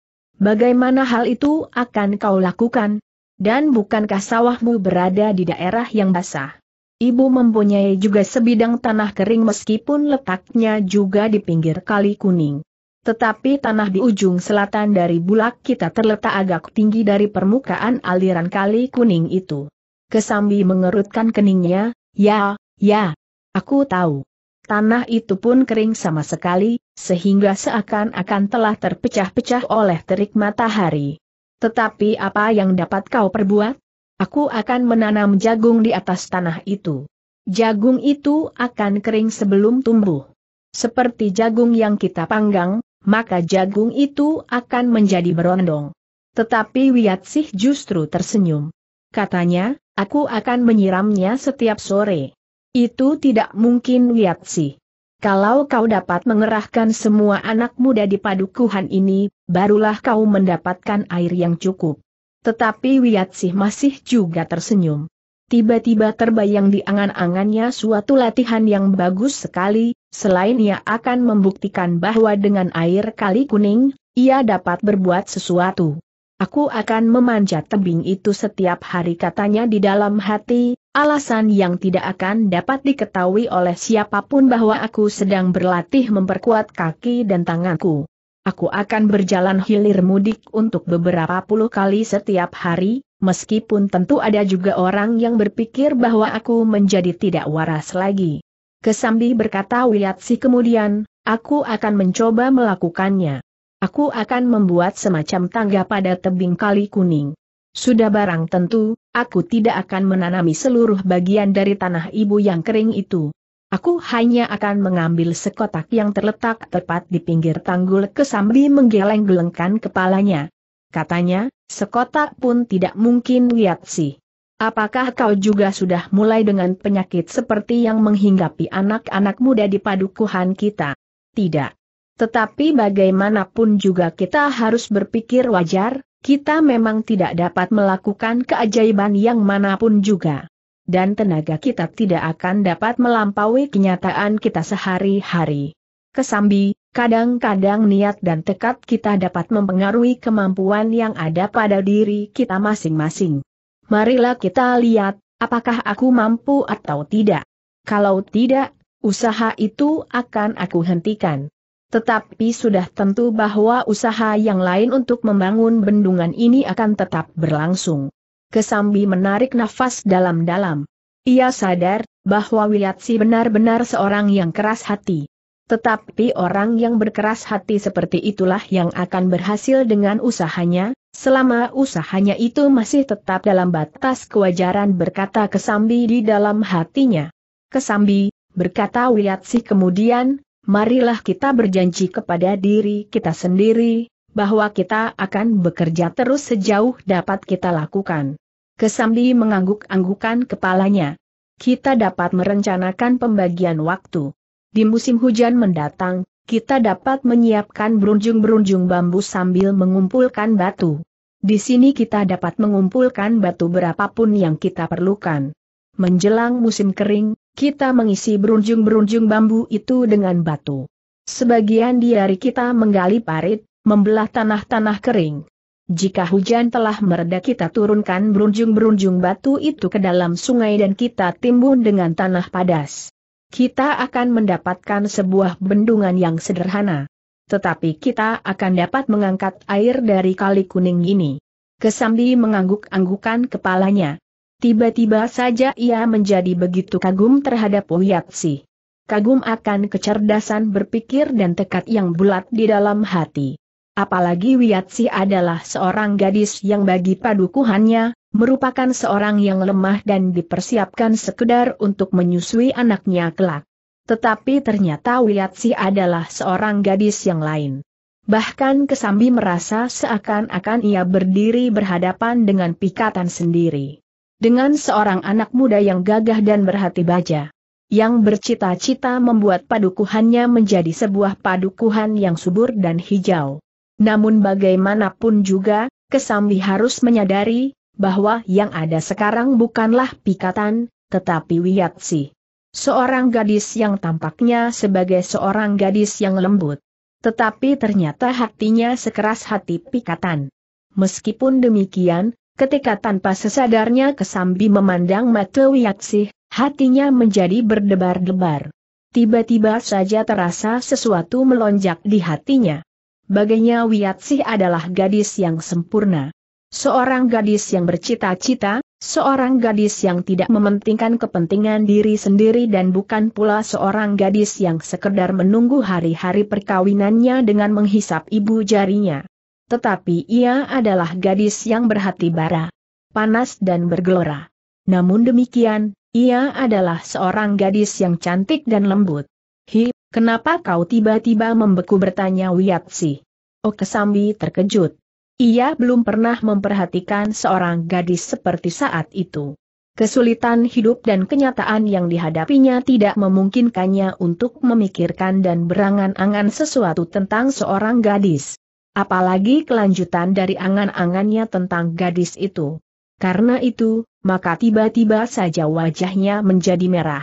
Bagaimana hal itu akan kau lakukan? Dan bukankah sawahmu berada di daerah yang basah? Ibu mempunyai juga sebidang tanah kering meskipun letaknya juga di pinggir kali kuning. Tetapi tanah di ujung selatan dari bulak kita terletak agak tinggi dari permukaan aliran kali kuning itu. Kesambi mengerutkan keningnya, ya, ya, aku tahu. Tanah itu pun kering sama sekali, sehingga seakan-akan telah terpecah-pecah oleh terik matahari. Tetapi apa yang dapat kau perbuat? Aku akan menanam jagung di atas tanah itu. Jagung itu akan kering sebelum tumbuh. Seperti jagung yang kita panggang, maka jagung itu akan menjadi berondong. Tetapi Wiatsih justru tersenyum. Katanya, aku akan menyiramnya setiap sore. Itu tidak mungkin Wiatsi. Kalau kau dapat mengerahkan semua anak muda di padukuhan ini, barulah kau mendapatkan air yang cukup. Tetapi Wiatsi masih juga tersenyum. Tiba-tiba terbayang di angan-angannya suatu latihan yang bagus sekali, selain ia akan membuktikan bahwa dengan air kali kuning, ia dapat berbuat sesuatu. Aku akan memanjat tebing itu setiap hari katanya di dalam hati, Alasan yang tidak akan dapat diketahui oleh siapapun bahwa aku sedang berlatih memperkuat kaki dan tanganku. Aku akan berjalan hilir mudik untuk beberapa puluh kali setiap hari, meskipun tentu ada juga orang yang berpikir bahwa aku menjadi tidak waras lagi. Kesambi berkata Wiyatsi kemudian, aku akan mencoba melakukannya. Aku akan membuat semacam tangga pada tebing kali kuning. Sudah barang tentu, aku tidak akan menanami seluruh bagian dari tanah ibu yang kering itu. Aku hanya akan mengambil sekotak yang terletak tepat di pinggir tanggul kesambi menggeleng-gelengkan kepalanya. Katanya, sekotak pun tidak mungkin lihat sih. Apakah kau juga sudah mulai dengan penyakit seperti yang menghinggapi anak-anak muda di padukuhan kita? Tidak. Tetapi bagaimanapun juga kita harus berpikir wajar, kita memang tidak dapat melakukan keajaiban yang manapun juga. Dan tenaga kita tidak akan dapat melampaui kenyataan kita sehari-hari. Kesambi, kadang-kadang niat dan tekad kita dapat mempengaruhi kemampuan yang ada pada diri kita masing-masing. Marilah kita lihat, apakah aku mampu atau tidak. Kalau tidak, usaha itu akan aku hentikan. Tetapi sudah tentu bahwa usaha yang lain untuk membangun bendungan ini akan tetap berlangsung. Kesambi menarik nafas dalam-dalam. Ia sadar bahwa Wilatsi benar-benar seorang yang keras hati. Tetapi orang yang berkeras hati seperti itulah yang akan berhasil dengan usahanya, selama usahanya itu masih tetap dalam batas kewajaran berkata Kesambi di dalam hatinya. Kesambi, berkata Wilatsi kemudian, marilah kita berjanji kepada diri kita sendiri, bahwa kita akan bekerja terus sejauh dapat kita lakukan. Kesambi mengangguk-anggukan kepalanya. Kita dapat merencanakan pembagian waktu. Di musim hujan mendatang, kita dapat menyiapkan berunjung-berunjung bambu sambil mengumpulkan batu. Di sini kita dapat mengumpulkan batu berapapun yang kita perlukan. Menjelang musim kering, kita mengisi berunjung-berunjung bambu itu dengan batu. Sebagian diari kita menggali parit, membelah tanah-tanah kering. Jika hujan telah mereda kita turunkan berunjung-berunjung batu itu ke dalam sungai dan kita timbun dengan tanah padas. Kita akan mendapatkan sebuah bendungan yang sederhana. Tetapi kita akan dapat mengangkat air dari kali kuning ini. Kesambi mengangguk-anggukan kepalanya. Tiba-tiba saja ia menjadi begitu kagum terhadap Wiyatsi. Kagum akan kecerdasan berpikir dan tekad yang bulat di dalam hati. Apalagi Wiyatsi adalah seorang gadis yang bagi padukuhannya, merupakan seorang yang lemah dan dipersiapkan sekedar untuk menyusui anaknya kelak. Tetapi ternyata Wiyatsi adalah seorang gadis yang lain. Bahkan Kesambi merasa seakan-akan ia berdiri berhadapan dengan pikatan sendiri dengan seorang anak muda yang gagah dan berhati baja. Yang bercita-cita membuat padukuhannya menjadi sebuah padukuhan yang subur dan hijau. Namun bagaimanapun juga, Kesambi harus menyadari, bahwa yang ada sekarang bukanlah pikatan, tetapi wiyatsi. Seorang gadis yang tampaknya sebagai seorang gadis yang lembut. Tetapi ternyata hatinya sekeras hati pikatan. Meskipun demikian, Ketika tanpa sesadarnya Kesambi memandang mata Wiyaksih, hatinya menjadi berdebar-debar. Tiba-tiba saja terasa sesuatu melonjak di hatinya. Baginya Wiyatsih adalah gadis yang sempurna. Seorang gadis yang bercita-cita, seorang gadis yang tidak mementingkan kepentingan diri sendiri dan bukan pula seorang gadis yang sekedar menunggu hari-hari perkawinannya dengan menghisap ibu jarinya. Tetapi ia adalah gadis yang berhati bara, panas dan bergelora. Namun demikian, ia adalah seorang gadis yang cantik dan lembut. Hi, kenapa kau tiba-tiba membeku bertanya Wiatsi? sambi terkejut. Ia belum pernah memperhatikan seorang gadis seperti saat itu. Kesulitan hidup dan kenyataan yang dihadapinya tidak memungkinkannya untuk memikirkan dan berangan-angan sesuatu tentang seorang gadis. Apalagi kelanjutan dari angan-angannya tentang gadis itu. Karena itu, maka tiba-tiba saja wajahnya menjadi merah.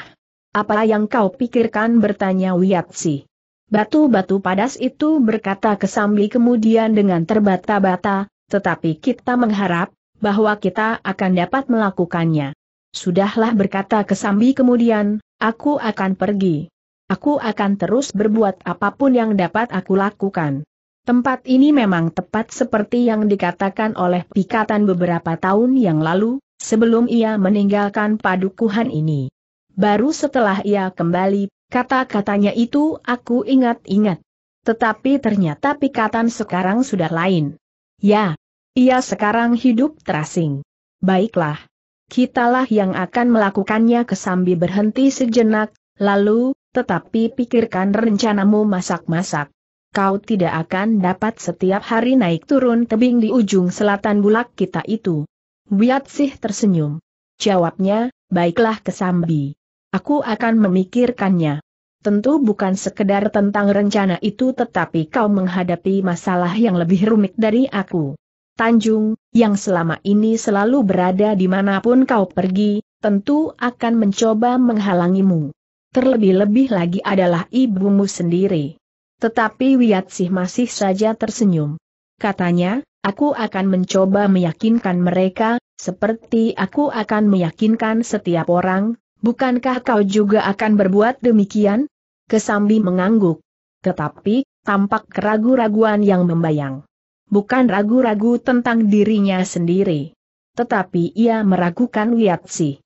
Apa yang kau pikirkan bertanya Wiatsi. Batu-batu padas itu berkata Kesambi kemudian dengan terbata-bata, tetapi kita mengharap, bahwa kita akan dapat melakukannya. Sudahlah berkata Kesambi kemudian, aku akan pergi. Aku akan terus berbuat apapun yang dapat aku lakukan. Tempat ini memang tepat seperti yang dikatakan oleh Pikatan beberapa tahun yang lalu, sebelum ia meninggalkan padukuhan ini. Baru setelah ia kembali, kata-katanya itu aku ingat-ingat. Tetapi ternyata Pikatan sekarang sudah lain. Ya, ia sekarang hidup terasing. Baiklah. Kitalah yang akan melakukannya kesambi berhenti sejenak, lalu, tetapi pikirkan rencanamu masak-masak kau tidak akan dapat setiap hari naik turun tebing di ujung selatan bulak kita itu. Wiat Sih tersenyum. Jawabnya, baiklah kesambi. Aku akan memikirkannya. Tentu bukan sekedar tentang rencana itu tetapi kau menghadapi masalah yang lebih rumit dari aku. Tanjung, yang selama ini selalu berada dimanapun kau pergi, tentu akan mencoba menghalangimu. Terlebih-lebih lagi adalah ibumu sendiri. Tetapi Wiatsih masih saja tersenyum. Katanya, aku akan mencoba meyakinkan mereka, seperti aku akan meyakinkan setiap orang, bukankah kau juga akan berbuat demikian? Kesambi mengangguk. Tetapi, tampak keragu-raguan yang membayang. Bukan ragu-ragu tentang dirinya sendiri. Tetapi ia meragukan Sih.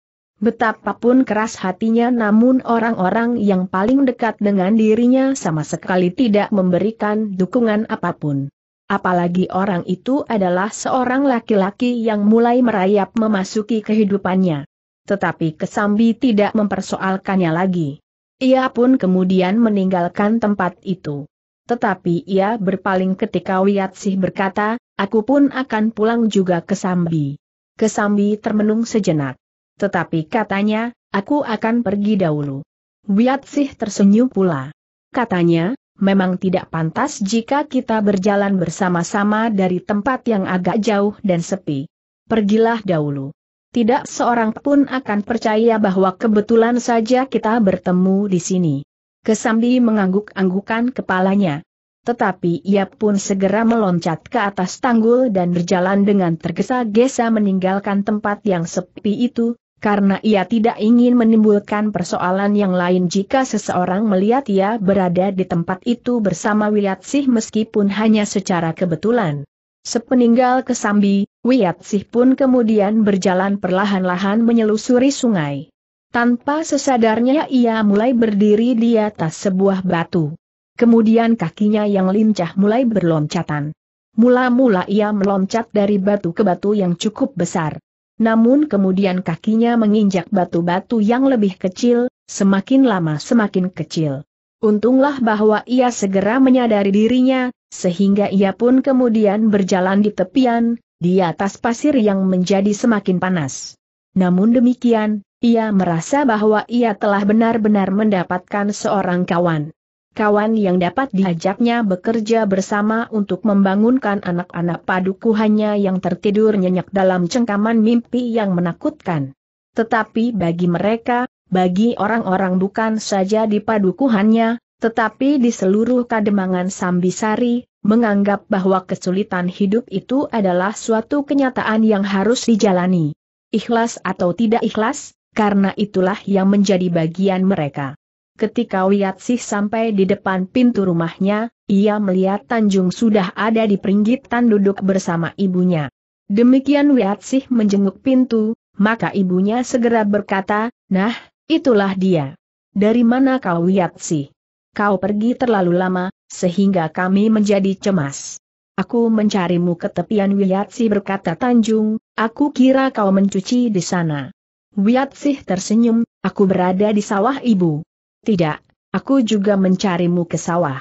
Betapapun keras hatinya namun orang-orang yang paling dekat dengan dirinya sama sekali tidak memberikan dukungan apapun. Apalagi orang itu adalah seorang laki-laki yang mulai merayap memasuki kehidupannya. Tetapi Kesambi tidak mempersoalkannya lagi. Ia pun kemudian meninggalkan tempat itu. Tetapi ia berpaling ketika Wiyatsih berkata, aku pun akan pulang juga ke Sambi. Kesambi termenung sejenak. Tetapi katanya, aku akan pergi dahulu. Wiatsih tersenyum pula. Katanya, memang tidak pantas jika kita berjalan bersama-sama dari tempat yang agak jauh dan sepi. Pergilah dahulu. Tidak seorang pun akan percaya bahwa kebetulan saja kita bertemu di sini. Kesambi mengangguk-anggukan kepalanya. Tetapi ia pun segera meloncat ke atas tanggul dan berjalan dengan tergesa-gesa meninggalkan tempat yang sepi itu, karena ia tidak ingin menimbulkan persoalan yang lain jika seseorang melihat ia berada di tempat itu bersama Wiyatsih meskipun hanya secara kebetulan. Sepeninggal Kesambi, Wiyatsih pun kemudian berjalan perlahan-lahan menyelusuri sungai. Tanpa sesadarnya ia mulai berdiri di atas sebuah batu. Kemudian kakinya yang lincah mulai berloncatan. Mula-mula ia meloncat dari batu ke batu yang cukup besar. Namun kemudian kakinya menginjak batu-batu yang lebih kecil, semakin lama semakin kecil. Untunglah bahwa ia segera menyadari dirinya, sehingga ia pun kemudian berjalan di tepian, di atas pasir yang menjadi semakin panas. Namun demikian, ia merasa bahwa ia telah benar-benar mendapatkan seorang kawan kawan yang dapat diajaknya bekerja bersama untuk membangunkan anak-anak padukuhannya yang tertidur nyenyak dalam cengkaman mimpi yang menakutkan. Tetapi bagi mereka, bagi orang-orang bukan saja di padukuhannya, tetapi di seluruh kademangan Sambisari, menganggap bahwa kesulitan hidup itu adalah suatu kenyataan yang harus dijalani. Ikhlas atau tidak ikhlas, karena itulah yang menjadi bagian mereka. Ketika Wiyatsih sampai di depan pintu rumahnya, ia melihat Tanjung sudah ada di peringgitan duduk bersama ibunya. Demikian Wiyatsih menjenguk pintu, maka ibunya segera berkata, Nah, itulah dia. Dari mana kau Wiyatsih? Kau pergi terlalu lama, sehingga kami menjadi cemas. Aku mencarimu ke tepian Sih berkata Tanjung, aku kira kau mencuci di sana. Wiyatsih tersenyum, aku berada di sawah ibu. Tidak, aku juga mencarimu ke sawah.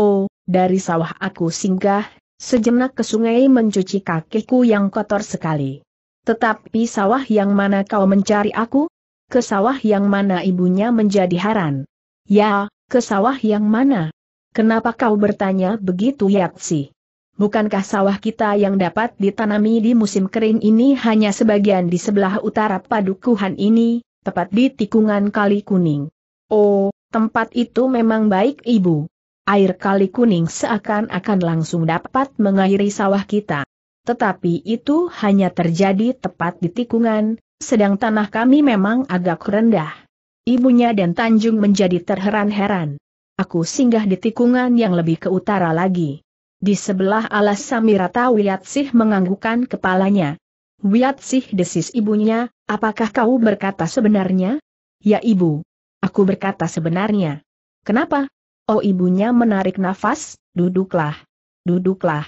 Oh, dari sawah aku singgah, sejenak ke sungai mencuci kakiku yang kotor sekali. Tetapi sawah yang mana kau mencari aku? Ke sawah yang mana ibunya menjadi haran? Ya, ke sawah yang mana? Kenapa kau bertanya begitu Yatsi? Bukankah sawah kita yang dapat ditanami di musim kering ini hanya sebagian di sebelah utara padukuhan ini, tepat di tikungan Kali Kuning? Oh, tempat itu memang baik ibu. Air kali kuning seakan-akan langsung dapat mengairi sawah kita. Tetapi itu hanya terjadi tepat di tikungan, sedang tanah kami memang agak rendah. Ibunya dan Tanjung menjadi terheran-heran. Aku singgah di tikungan yang lebih ke utara lagi. Di sebelah alas Samirata Wiyatsih menganggukkan kepalanya. Wiyatsih desis ibunya, apakah kau berkata sebenarnya? Ya ibu. Aku berkata sebenarnya. Kenapa? Oh ibunya menarik nafas, duduklah. Duduklah.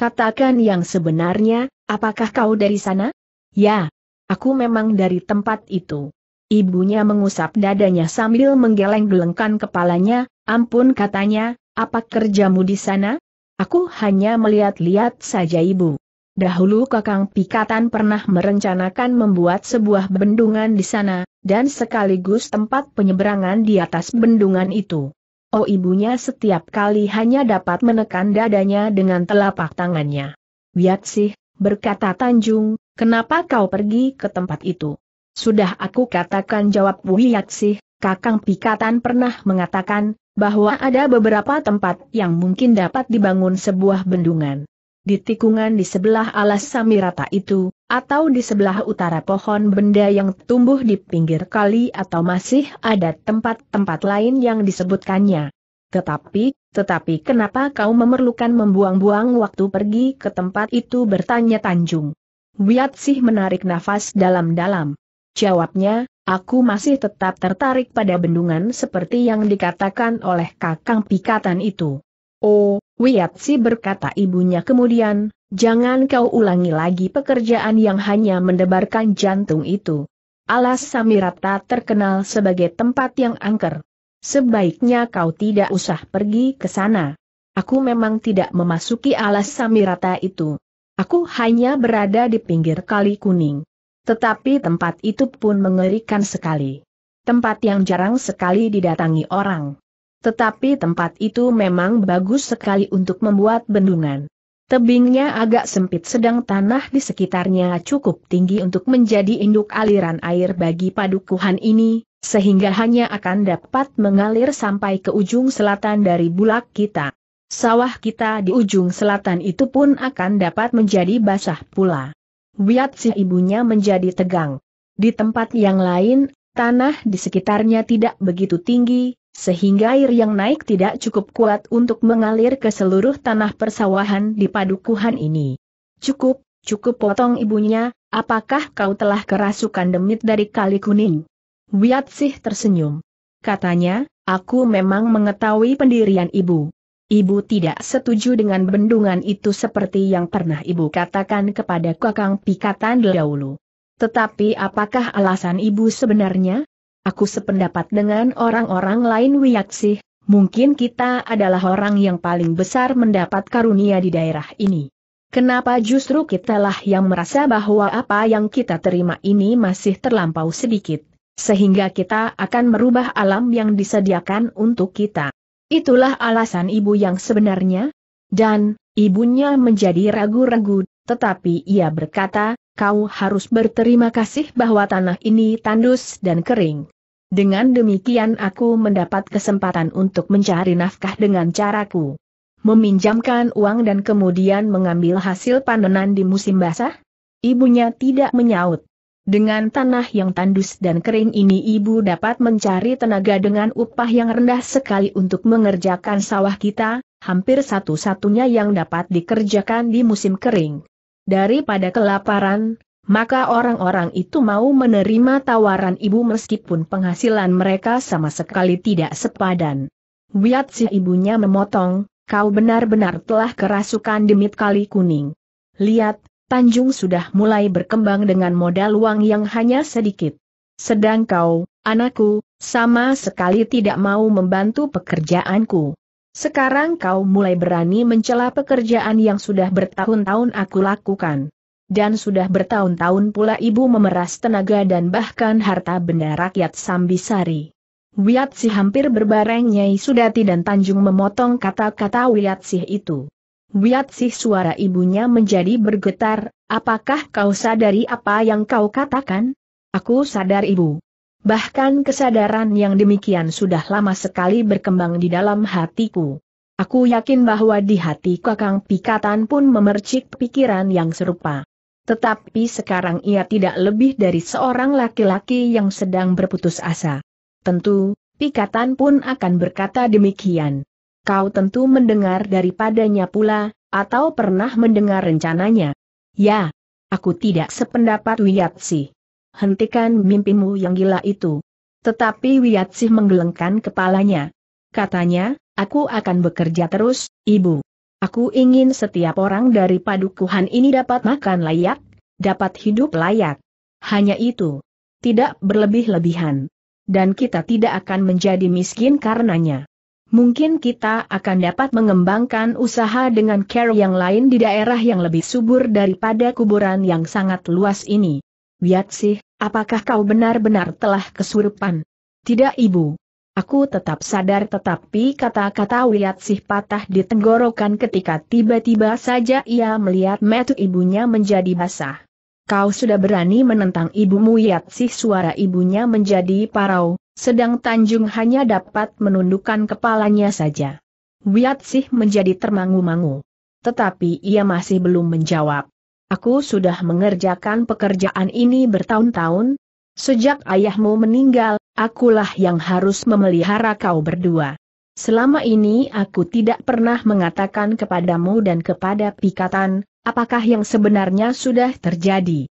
Katakan yang sebenarnya, apakah kau dari sana? Ya, aku memang dari tempat itu. Ibunya mengusap dadanya sambil menggeleng-gelengkan kepalanya, ampun katanya, apa kerjamu di sana? Aku hanya melihat-lihat saja ibu. Dahulu Kakang Pikatan pernah merencanakan membuat sebuah bendungan di sana, dan sekaligus tempat penyeberangan di atas bendungan itu. Oh ibunya setiap kali hanya dapat menekan dadanya dengan telapak tangannya. sih, berkata Tanjung, kenapa kau pergi ke tempat itu? Sudah aku katakan jawab sih, Kakang Pikatan pernah mengatakan, bahwa ada beberapa tempat yang mungkin dapat dibangun sebuah bendungan di tikungan di sebelah alas samirata itu, atau di sebelah utara pohon benda yang tumbuh di pinggir kali atau masih ada tempat-tempat lain yang disebutkannya. Tetapi, tetapi kenapa kau memerlukan membuang-buang waktu pergi ke tempat itu bertanya Tanjung. Wiat sih menarik nafas dalam-dalam. Jawabnya, aku masih tetap tertarik pada bendungan seperti yang dikatakan oleh kakang pikatan itu. Oh, Wiatsi berkata ibunya kemudian, jangan kau ulangi lagi pekerjaan yang hanya mendebarkan jantung itu. Alas Samirata terkenal sebagai tempat yang angker. Sebaiknya kau tidak usah pergi ke sana. Aku memang tidak memasuki alas Samirata itu. Aku hanya berada di pinggir kali kuning. Tetapi tempat itu pun mengerikan sekali. Tempat yang jarang sekali didatangi orang. Tetapi tempat itu memang bagus sekali untuk membuat bendungan. Tebingnya agak sempit sedang tanah di sekitarnya cukup tinggi untuk menjadi induk aliran air bagi padukuhan ini, sehingga hanya akan dapat mengalir sampai ke ujung selatan dari bulak kita. Sawah kita di ujung selatan itu pun akan dapat menjadi basah pula. Wiat si ibunya menjadi tegang. Di tempat yang lain, tanah di sekitarnya tidak begitu tinggi, sehingga air yang naik tidak cukup kuat untuk mengalir ke seluruh tanah persawahan di padukuhan ini. Cukup, cukup potong ibunya, apakah kau telah kerasukan demit dari kali kuning? sih tersenyum. Katanya, aku memang mengetahui pendirian ibu. Ibu tidak setuju dengan bendungan itu seperti yang pernah ibu katakan kepada kakang Pikatan dahulu. Tetapi apakah alasan ibu sebenarnya? Aku sependapat dengan orang-orang lain Wiyaksih, mungkin kita adalah orang yang paling besar mendapat karunia di daerah ini. Kenapa justru kitalah yang merasa bahwa apa yang kita terima ini masih terlampau sedikit, sehingga kita akan merubah alam yang disediakan untuk kita. Itulah alasan ibu yang sebenarnya. Dan, ibunya menjadi ragu-ragu, tetapi ia berkata, kau harus berterima kasih bahwa tanah ini tandus dan kering. Dengan demikian aku mendapat kesempatan untuk mencari nafkah dengan caraku. Meminjamkan uang dan kemudian mengambil hasil panenan di musim basah? Ibunya tidak menyaut. Dengan tanah yang tandus dan kering ini ibu dapat mencari tenaga dengan upah yang rendah sekali untuk mengerjakan sawah kita, hampir satu-satunya yang dapat dikerjakan di musim kering daripada kelaparan, maka orang-orang itu mau menerima tawaran ibu meskipun penghasilan mereka sama sekali tidak sepadan. Wiat si ibunya memotong, kau benar-benar telah kerasukan demit kali kuning. Lihat, Tanjung sudah mulai berkembang dengan modal uang yang hanya sedikit. Sedang kau, anakku, sama sekali tidak mau membantu pekerjaanku. Sekarang kau mulai berani mencela pekerjaan yang sudah bertahun-tahun aku lakukan. Dan sudah bertahun-tahun pula ibu memeras tenaga dan bahkan harta benda rakyat Sambisari. Wiatsi hampir berbareng Nyai Sudati dan Tanjung memotong kata-kata Wiatsi itu. Wiatsi suara ibunya menjadi bergetar, apakah kau sadari apa yang kau katakan? Aku sadar ibu. Bahkan kesadaran yang demikian sudah lama sekali berkembang di dalam hatiku. Aku yakin bahwa di hati Kakang Pikatan pun memercik pikiran yang serupa. Tetapi sekarang ia tidak lebih dari seorang laki-laki yang sedang berputus asa. Tentu, Pikatan pun akan berkata demikian. Kau tentu mendengar daripadanya pula, atau pernah mendengar rencananya. Ya, aku tidak sependapat Wiyatsi hentikan mimpimu yang gila itu. Tetapi Wiatsih menggelengkan kepalanya. Katanya, aku akan bekerja terus, ibu. Aku ingin setiap orang dari padukuhan ini dapat makan layak, dapat hidup layak. Hanya itu. Tidak berlebih-lebihan. Dan kita tidak akan menjadi miskin karenanya. Mungkin kita akan dapat mengembangkan usaha dengan care yang lain di daerah yang lebih subur daripada kuburan yang sangat luas ini. Wiatsih, apakah kau benar-benar telah kesurupan? Tidak ibu. Aku tetap sadar tetapi kata-kata Wiatsih patah di tenggorokan ketika tiba-tiba saja ia melihat metu ibunya menjadi basah. Kau sudah berani menentang ibumu Wiatsih suara ibunya menjadi parau, sedang Tanjung hanya dapat menundukkan kepalanya saja. Wiatsih menjadi termangu-mangu. Tetapi ia masih belum menjawab. Aku sudah mengerjakan pekerjaan ini bertahun-tahun. Sejak ayahmu meninggal, akulah yang harus memelihara kau berdua. Selama ini aku tidak pernah mengatakan kepadamu dan kepada Pikatan, apakah yang sebenarnya sudah terjadi.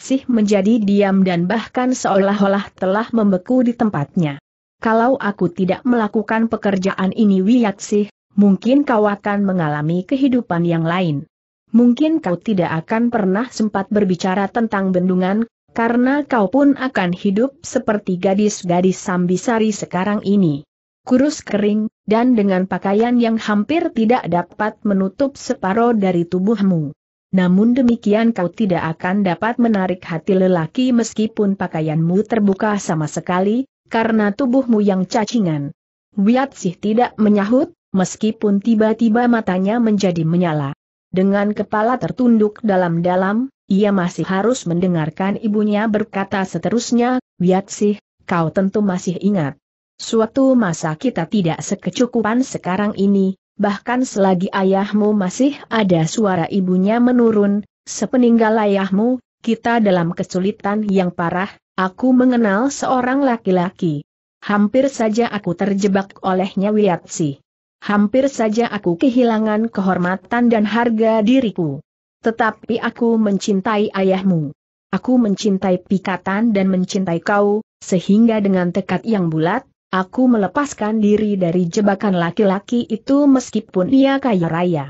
sih menjadi diam dan bahkan seolah-olah telah membeku di tempatnya. Kalau aku tidak melakukan pekerjaan ini sih, mungkin kau akan mengalami kehidupan yang lain mungkin kau tidak akan pernah sempat berbicara tentang bendungan, karena kau pun akan hidup seperti gadis-gadis sambisari sekarang ini. Kurus kering, dan dengan pakaian yang hampir tidak dapat menutup separuh dari tubuhmu. Namun demikian kau tidak akan dapat menarik hati lelaki meskipun pakaianmu terbuka sama sekali, karena tubuhmu yang cacingan. Wiat sih tidak menyahut, meskipun tiba-tiba matanya menjadi menyala. Dengan kepala tertunduk dalam-dalam, ia masih harus mendengarkan ibunya berkata seterusnya, Wiatsih, kau tentu masih ingat. Suatu masa kita tidak sekecukupan sekarang ini, bahkan selagi ayahmu masih ada suara ibunya menurun, sepeninggal ayahmu, kita dalam kesulitan yang parah, aku mengenal seorang laki-laki. Hampir saja aku terjebak olehnya sih hampir saja aku kehilangan kehormatan dan harga diriku. Tetapi aku mencintai ayahmu. Aku mencintai pikatan dan mencintai kau, sehingga dengan tekad yang bulat, aku melepaskan diri dari jebakan laki-laki itu meskipun ia kaya raya.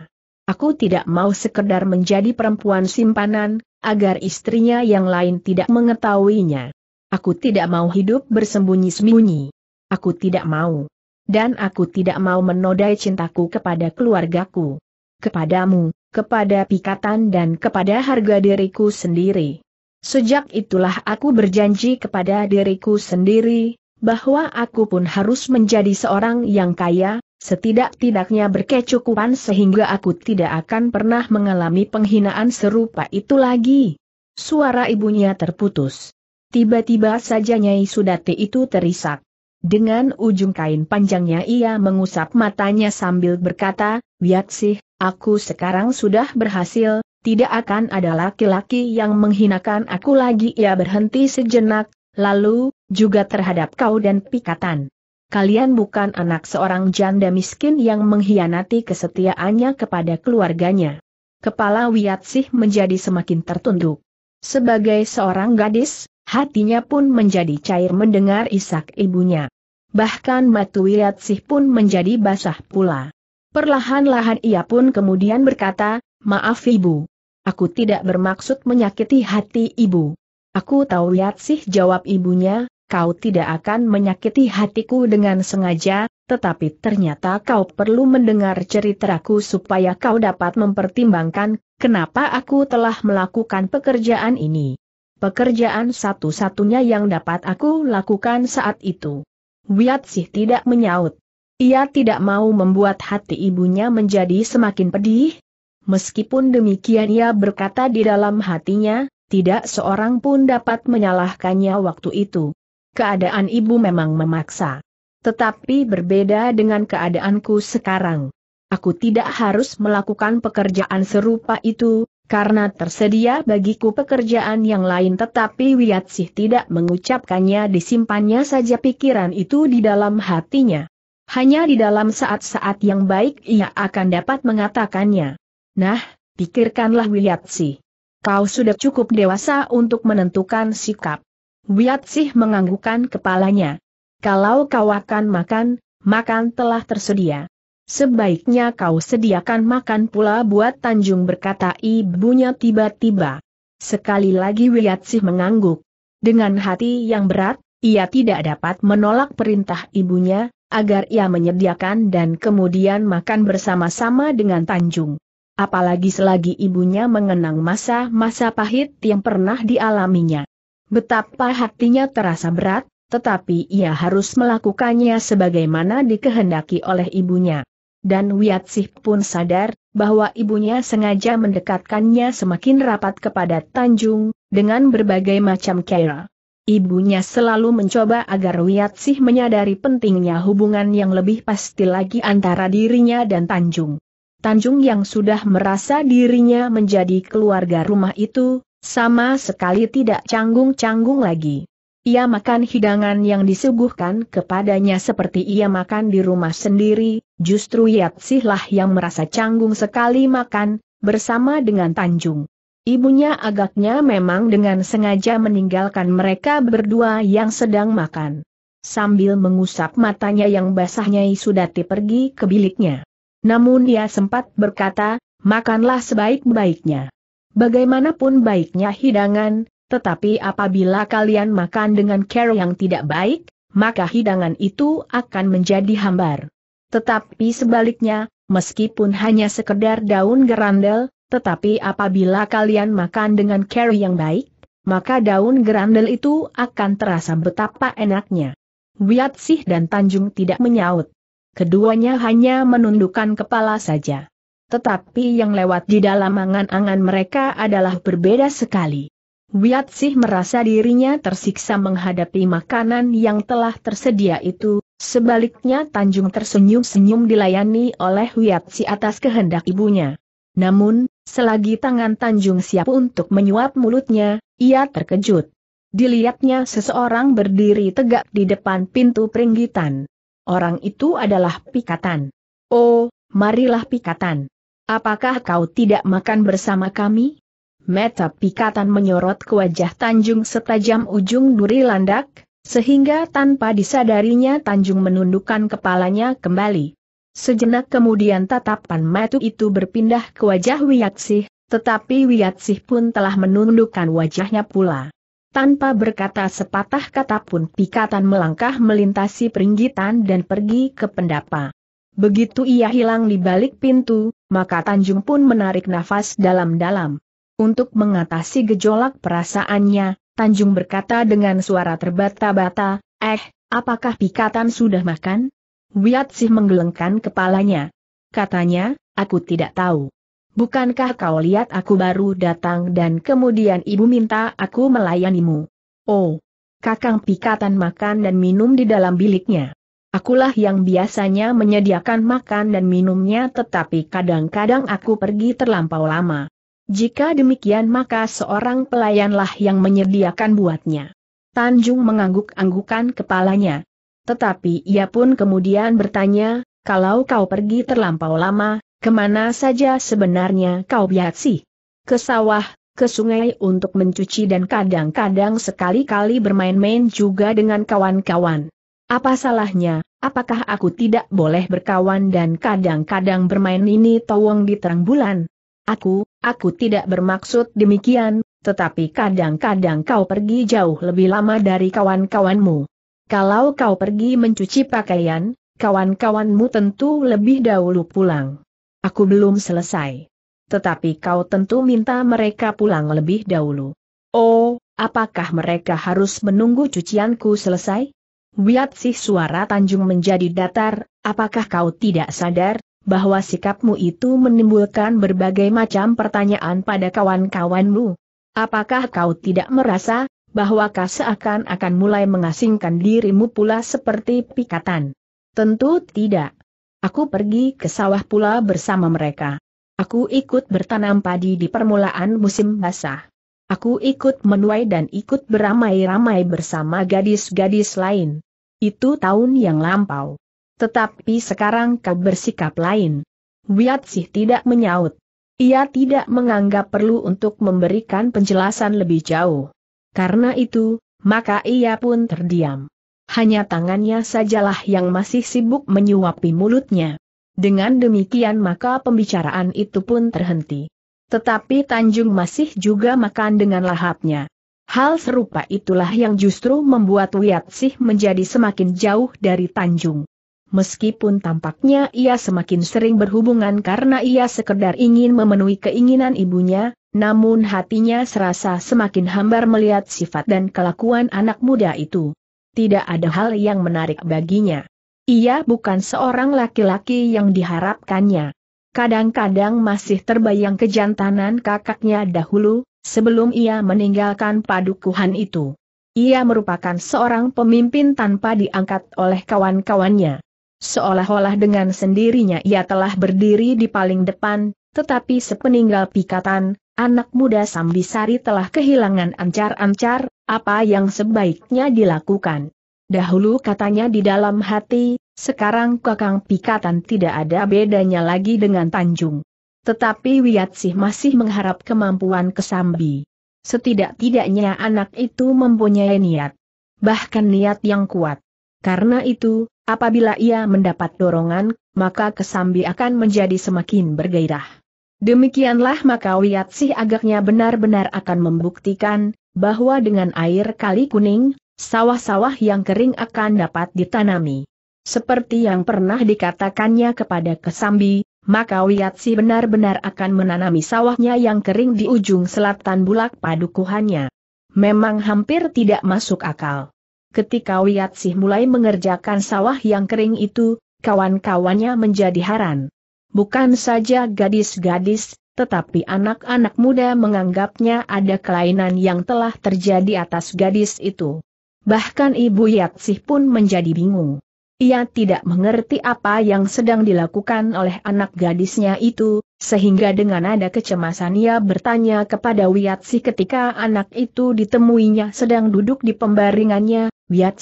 Aku tidak mau sekedar menjadi perempuan simpanan, agar istrinya yang lain tidak mengetahuinya. Aku tidak mau hidup bersembunyi-sembunyi. Aku tidak mau dan aku tidak mau menodai cintaku kepada keluargaku, kepadamu, kepada pikatan dan kepada harga diriku sendiri. Sejak itulah aku berjanji kepada diriku sendiri, bahwa aku pun harus menjadi seorang yang kaya, setidak-tidaknya berkecukupan sehingga aku tidak akan pernah mengalami penghinaan serupa itu lagi. Suara ibunya terputus. Tiba-tiba saja Nyai Sudate itu terisak. Dengan ujung kain panjangnya ia mengusap matanya sambil berkata, Wiatsih, aku sekarang sudah berhasil, tidak akan ada laki-laki yang menghinakan aku lagi. Ia berhenti sejenak, lalu, juga terhadap kau dan pikatan. Kalian bukan anak seorang janda miskin yang mengkhianati kesetiaannya kepada keluarganya. Kepala Wiatsih menjadi semakin tertunduk. Sebagai seorang gadis, hatinya pun menjadi cair mendengar isak ibunya. Bahkan Matu sih pun menjadi basah pula. Perlahan-lahan ia pun kemudian berkata, Maaf ibu. Aku tidak bermaksud menyakiti hati ibu. Aku tahu Yatsih jawab ibunya, kau tidak akan menyakiti hatiku dengan sengaja, tetapi ternyata kau perlu mendengar ceritaku supaya kau dapat mempertimbangkan, kenapa aku telah melakukan pekerjaan ini. Pekerjaan satu-satunya yang dapat aku lakukan saat itu. Wiat Sih tidak menyaut. Ia tidak mau membuat hati ibunya menjadi semakin pedih. Meskipun demikian ia berkata di dalam hatinya, tidak seorang pun dapat menyalahkannya waktu itu. Keadaan ibu memang memaksa. Tetapi berbeda dengan keadaanku sekarang. Aku tidak harus melakukan pekerjaan serupa itu, karena tersedia bagiku pekerjaan yang lain tetapi Wiyatsih tidak mengucapkannya disimpannya saja pikiran itu di dalam hatinya. Hanya di dalam saat-saat yang baik ia akan dapat mengatakannya. Nah, pikirkanlah Wiyatsih. Kau sudah cukup dewasa untuk menentukan sikap. Wiyatsih menganggukkan kepalanya. Kalau kau akan makan, makan telah tersedia. Sebaiknya kau sediakan makan pula buat Tanjung berkata ibunya tiba-tiba. Sekali lagi Wiyatsih mengangguk. Dengan hati yang berat, ia tidak dapat menolak perintah ibunya, agar ia menyediakan dan kemudian makan bersama-sama dengan Tanjung. Apalagi selagi ibunya mengenang masa-masa pahit yang pernah dialaminya. Betapa hatinya terasa berat, tetapi ia harus melakukannya sebagaimana dikehendaki oleh ibunya. Dan Wiatsih pun sadar, bahwa ibunya sengaja mendekatkannya semakin rapat kepada Tanjung, dengan berbagai macam cara. Ibunya selalu mencoba agar Wiatsih menyadari pentingnya hubungan yang lebih pasti lagi antara dirinya dan Tanjung. Tanjung yang sudah merasa dirinya menjadi keluarga rumah itu, sama sekali tidak canggung-canggung lagi. Ia makan hidangan yang disuguhkan kepadanya seperti ia makan di rumah sendiri, justru Yatsih lah yang merasa canggung sekali makan, bersama dengan Tanjung. Ibunya agaknya memang dengan sengaja meninggalkan mereka berdua yang sedang makan. Sambil mengusap matanya yang basahnya Isudati pergi ke biliknya. Namun dia sempat berkata, makanlah sebaik-baiknya. Bagaimanapun baiknya hidangan, tetapi apabila kalian makan dengan care yang tidak baik, maka hidangan itu akan menjadi hambar. Tetapi sebaliknya, meskipun hanya sekedar daun gerandel, tetapi apabila kalian makan dengan care yang baik, maka daun gerandel itu akan terasa betapa enaknya. Wiatsih dan Tanjung tidak menyaut. Keduanya hanya menundukkan kepala saja. Tetapi yang lewat di dalam angan-angan mereka adalah berbeda sekali. Wiat Sih merasa dirinya tersiksa menghadapi makanan yang telah tersedia itu, sebaliknya Tanjung tersenyum-senyum dilayani oleh Wiat si atas kehendak ibunya. Namun, selagi tangan Tanjung siap untuk menyuap mulutnya, ia terkejut. Dilihatnya seseorang berdiri tegak di depan pintu peringgitan. Orang itu adalah Pikatan. Oh, marilah Pikatan. Apakah kau tidak makan bersama kami? Meta pikatan menyorot ke wajah Tanjung setajam ujung duri landak, sehingga tanpa disadarinya Tanjung menundukkan kepalanya kembali. Sejenak kemudian tatapan metu itu berpindah ke wajah Wiyaksih, tetapi Wiyatsih pun telah menundukkan wajahnya pula. Tanpa berkata sepatah kata pun pikatan melangkah melintasi peringgitan dan pergi ke pendapa. Begitu ia hilang di balik pintu, maka Tanjung pun menarik nafas dalam-dalam. Untuk mengatasi gejolak perasaannya, Tanjung berkata dengan suara terbata-bata, Eh, apakah pikatan sudah makan? Wiatsih menggelengkan kepalanya. Katanya, aku tidak tahu. Bukankah kau lihat aku baru datang dan kemudian ibu minta aku melayanimu? Oh, kakang pikatan makan dan minum di dalam biliknya. Akulah yang biasanya menyediakan makan dan minumnya tetapi kadang-kadang aku pergi terlampau lama. Jika demikian maka seorang pelayanlah yang menyediakan buatnya. Tanjung mengangguk-anggukan kepalanya. Tetapi ia pun kemudian bertanya, kalau kau pergi terlampau lama, kemana saja sebenarnya kau sih? Ke sawah, ke sungai untuk mencuci dan kadang-kadang sekali-kali bermain-main juga dengan kawan-kawan. Apa salahnya, apakah aku tidak boleh berkawan dan kadang-kadang bermain ini towong di terang bulan? Aku, Aku tidak bermaksud demikian, tetapi kadang-kadang kau pergi jauh lebih lama dari kawan-kawanmu. Kalau kau pergi mencuci pakaian, kawan-kawanmu tentu lebih dahulu pulang. Aku belum selesai. Tetapi kau tentu minta mereka pulang lebih dahulu. Oh, apakah mereka harus menunggu cucianku selesai? Wiat sih suara Tanjung menjadi datar, apakah kau tidak sadar, bahwa sikapmu itu menimbulkan berbagai macam pertanyaan pada kawan-kawanmu. Apakah kau tidak merasa bahwa kau seakan-akan mulai mengasingkan dirimu pula seperti pikatan? Tentu tidak. Aku pergi ke sawah pula bersama mereka. Aku ikut bertanam padi di permulaan musim basah. Aku ikut menuai dan ikut beramai-ramai bersama gadis-gadis lain. Itu tahun yang lampau. Tetapi sekarang kau bersikap lain. Wiatsih tidak menyaut. Ia tidak menganggap perlu untuk memberikan penjelasan lebih jauh. Karena itu, maka ia pun terdiam. Hanya tangannya sajalah yang masih sibuk menyuapi mulutnya. Dengan demikian maka pembicaraan itu pun terhenti. Tetapi Tanjung masih juga makan dengan lahapnya. Hal serupa itulah yang justru membuat Wiatsih menjadi semakin jauh dari Tanjung. Meskipun tampaknya ia semakin sering berhubungan karena ia sekedar ingin memenuhi keinginan ibunya, namun hatinya serasa semakin hambar melihat sifat dan kelakuan anak muda itu. Tidak ada hal yang menarik baginya. Ia bukan seorang laki-laki yang diharapkannya. Kadang-kadang masih terbayang kejantanan kakaknya dahulu, sebelum ia meninggalkan padukuhan itu. Ia merupakan seorang pemimpin tanpa diangkat oleh kawan-kawannya. Seolah-olah dengan sendirinya ia telah berdiri di paling depan, tetapi sepeninggal pikatan, anak muda Sambisari telah kehilangan ancar-ancar, apa yang sebaiknya dilakukan. Dahulu katanya di dalam hati, sekarang kakang pikatan tidak ada bedanya lagi dengan Tanjung. Tetapi Wiyatsih masih mengharap kemampuan Kesambi. Setidak-tidaknya anak itu mempunyai niat. Bahkan niat yang kuat. Karena itu, apabila ia mendapat dorongan, maka Kesambi akan menjadi semakin bergairah. Demikianlah maka Wiatsih agaknya benar-benar akan membuktikan, bahwa dengan air kali kuning, sawah-sawah yang kering akan dapat ditanami. Seperti yang pernah dikatakannya kepada Kesambi, maka Wiatsi benar-benar akan menanami sawahnya yang kering di ujung selatan bulak padukuhannya. Memang hampir tidak masuk akal ketika Wiatsih mulai mengerjakan sawah yang kering itu, kawan-kawannya menjadi heran. Bukan saja gadis-gadis, tetapi anak-anak muda menganggapnya ada kelainan yang telah terjadi atas gadis itu. Bahkan Ibu Sih pun menjadi bingung. Ia tidak mengerti apa yang sedang dilakukan oleh anak gadisnya itu, sehingga dengan ada kecemasan ia bertanya kepada Sih ketika anak itu ditemuinya sedang duduk di pembaringannya,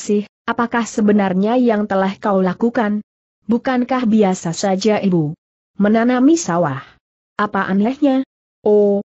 sih, apakah sebenarnya yang telah kau lakukan? Bukankah biasa saja ibu menanami sawah? Apa anehnya? Oh,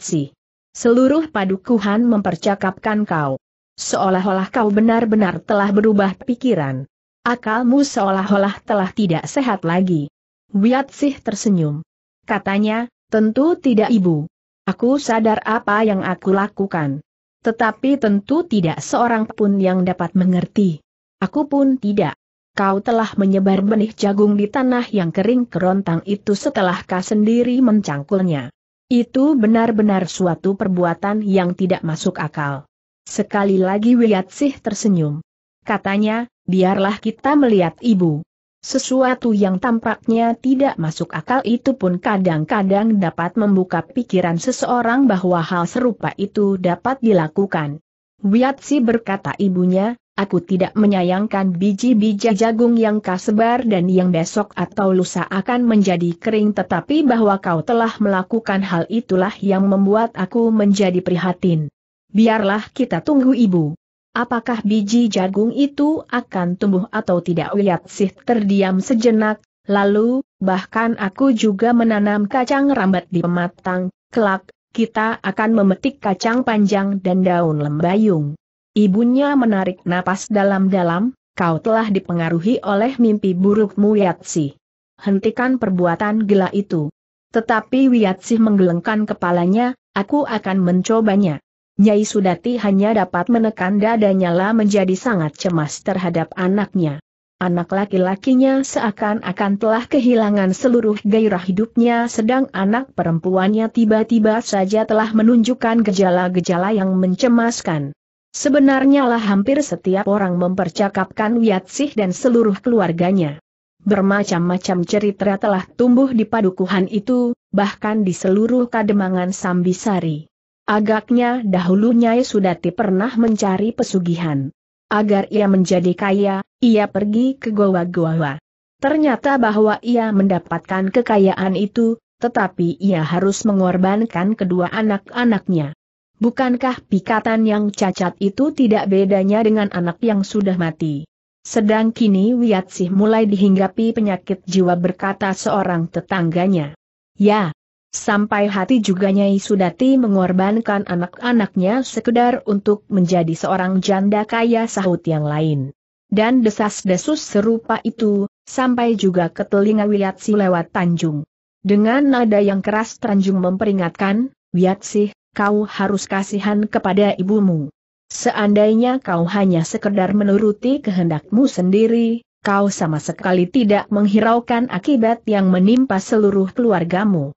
sih. Seluruh padukuhan mempercakapkan kau. Seolah-olah kau benar-benar telah berubah pikiran. Akalmu seolah-olah telah tidak sehat lagi. Wiat sih tersenyum. Katanya, tentu tidak ibu. Aku sadar apa yang aku lakukan. Tetapi tentu tidak seorang pun yang dapat mengerti. Aku pun tidak. Kau telah menyebar benih jagung di tanah yang kering kerontang itu setelah kau sendiri mencangkulnya. Itu benar-benar suatu perbuatan yang tidak masuk akal. Sekali lagi Wiyatsih tersenyum. Katanya, biarlah kita melihat ibu. Sesuatu yang tampaknya tidak masuk akal itu pun kadang-kadang dapat membuka pikiran seseorang bahwa hal serupa itu dapat dilakukan. Wiatsi berkata ibunya, aku tidak menyayangkan biji-biji jagung yang kasebar dan yang besok atau lusa akan menjadi kering tetapi bahwa kau telah melakukan hal itulah yang membuat aku menjadi prihatin. Biarlah kita tunggu ibu apakah biji jagung itu akan tumbuh atau tidak Wiat Sih terdiam sejenak, lalu, bahkan aku juga menanam kacang rambat di pematang, kelak, kita akan memetik kacang panjang dan daun lembayung. Ibunya menarik napas dalam-dalam, kau telah dipengaruhi oleh mimpi burukmu Sih. Hentikan perbuatan gila itu. Tetapi Wiyatsi menggelengkan kepalanya, aku akan mencobanya. Nyai Sudati hanya dapat menekan dadanya lah menjadi sangat cemas terhadap anaknya. Anak laki-lakinya seakan-akan telah kehilangan seluruh gairah hidupnya sedang anak perempuannya tiba-tiba saja telah menunjukkan gejala-gejala yang mencemaskan. Sebenarnya lah hampir setiap orang mempercakapkan Wiatsih dan seluruh keluarganya. Bermacam-macam cerita telah tumbuh di padukuhan itu, bahkan di seluruh kademangan Sambisari. Agaknya dahulu Nyai Sudati pernah mencari pesugihan. Agar ia menjadi kaya, ia pergi ke goa-goa. Ternyata bahwa ia mendapatkan kekayaan itu, tetapi ia harus mengorbankan kedua anak-anaknya. Bukankah pikatan yang cacat itu tidak bedanya dengan anak yang sudah mati? Sedang kini Wiatsih mulai dihinggapi penyakit jiwa berkata seorang tetangganya. Ya, Sampai hati juga Nyai Sudati mengorbankan anak-anaknya sekedar untuk menjadi seorang janda kaya sahut yang lain. Dan desas-desus serupa itu, sampai juga ke telinga Wiyatsi lewat Tanjung. Dengan nada yang keras Tanjung memperingatkan, Wiyatsi, kau harus kasihan kepada ibumu. Seandainya kau hanya sekedar menuruti kehendakmu sendiri, kau sama sekali tidak menghiraukan akibat yang menimpa seluruh keluargamu.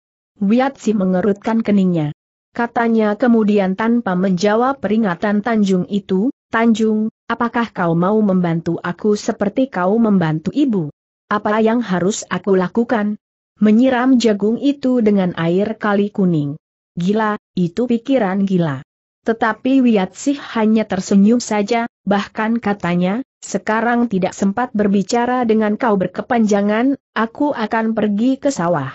Si mengerutkan keningnya. Katanya kemudian tanpa menjawab peringatan Tanjung itu, Tanjung, apakah kau mau membantu aku seperti kau membantu ibu? Apa yang harus aku lakukan? Menyiram jagung itu dengan air kali kuning. Gila, itu pikiran gila. Tetapi Sih hanya tersenyum saja, bahkan katanya, sekarang tidak sempat berbicara dengan kau berkepanjangan, aku akan pergi ke sawah.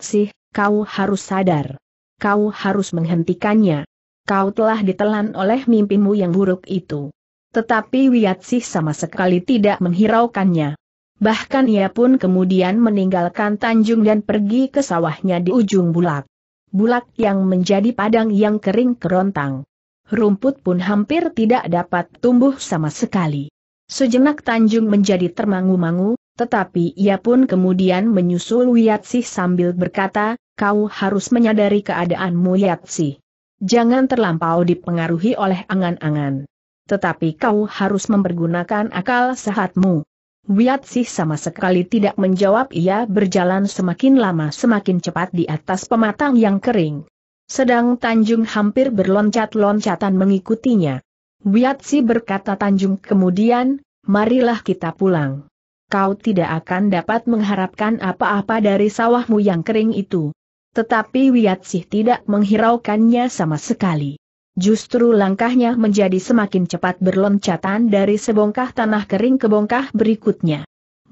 Sih, kau harus sadar. Kau harus menghentikannya. Kau telah ditelan oleh mimpimu yang buruk itu. Tetapi Wiatsih sama sekali tidak menghiraukannya. Bahkan ia pun kemudian meninggalkan Tanjung dan pergi ke sawahnya di ujung bulak. Bulak yang menjadi padang yang kering kerontang. Rumput pun hampir tidak dapat tumbuh sama sekali. Sejenak Tanjung menjadi termangu-mangu, tetapi ia pun kemudian menyusul Wiatsih sambil berkata, kau harus menyadari keadaanmu Wiatsih. Jangan terlampau dipengaruhi oleh angan-angan. Tetapi kau harus mempergunakan akal sehatmu. Wiatsih sama sekali tidak menjawab ia berjalan semakin lama semakin cepat di atas pematang yang kering. Sedang Tanjung hampir berloncat-loncatan mengikutinya. Wiatsih berkata Tanjung kemudian, marilah kita pulang kau tidak akan dapat mengharapkan apa-apa dari sawahmu yang kering itu. Tetapi Wiatsih tidak menghiraukannya sama sekali. Justru langkahnya menjadi semakin cepat berloncatan dari sebongkah tanah kering ke bongkah berikutnya.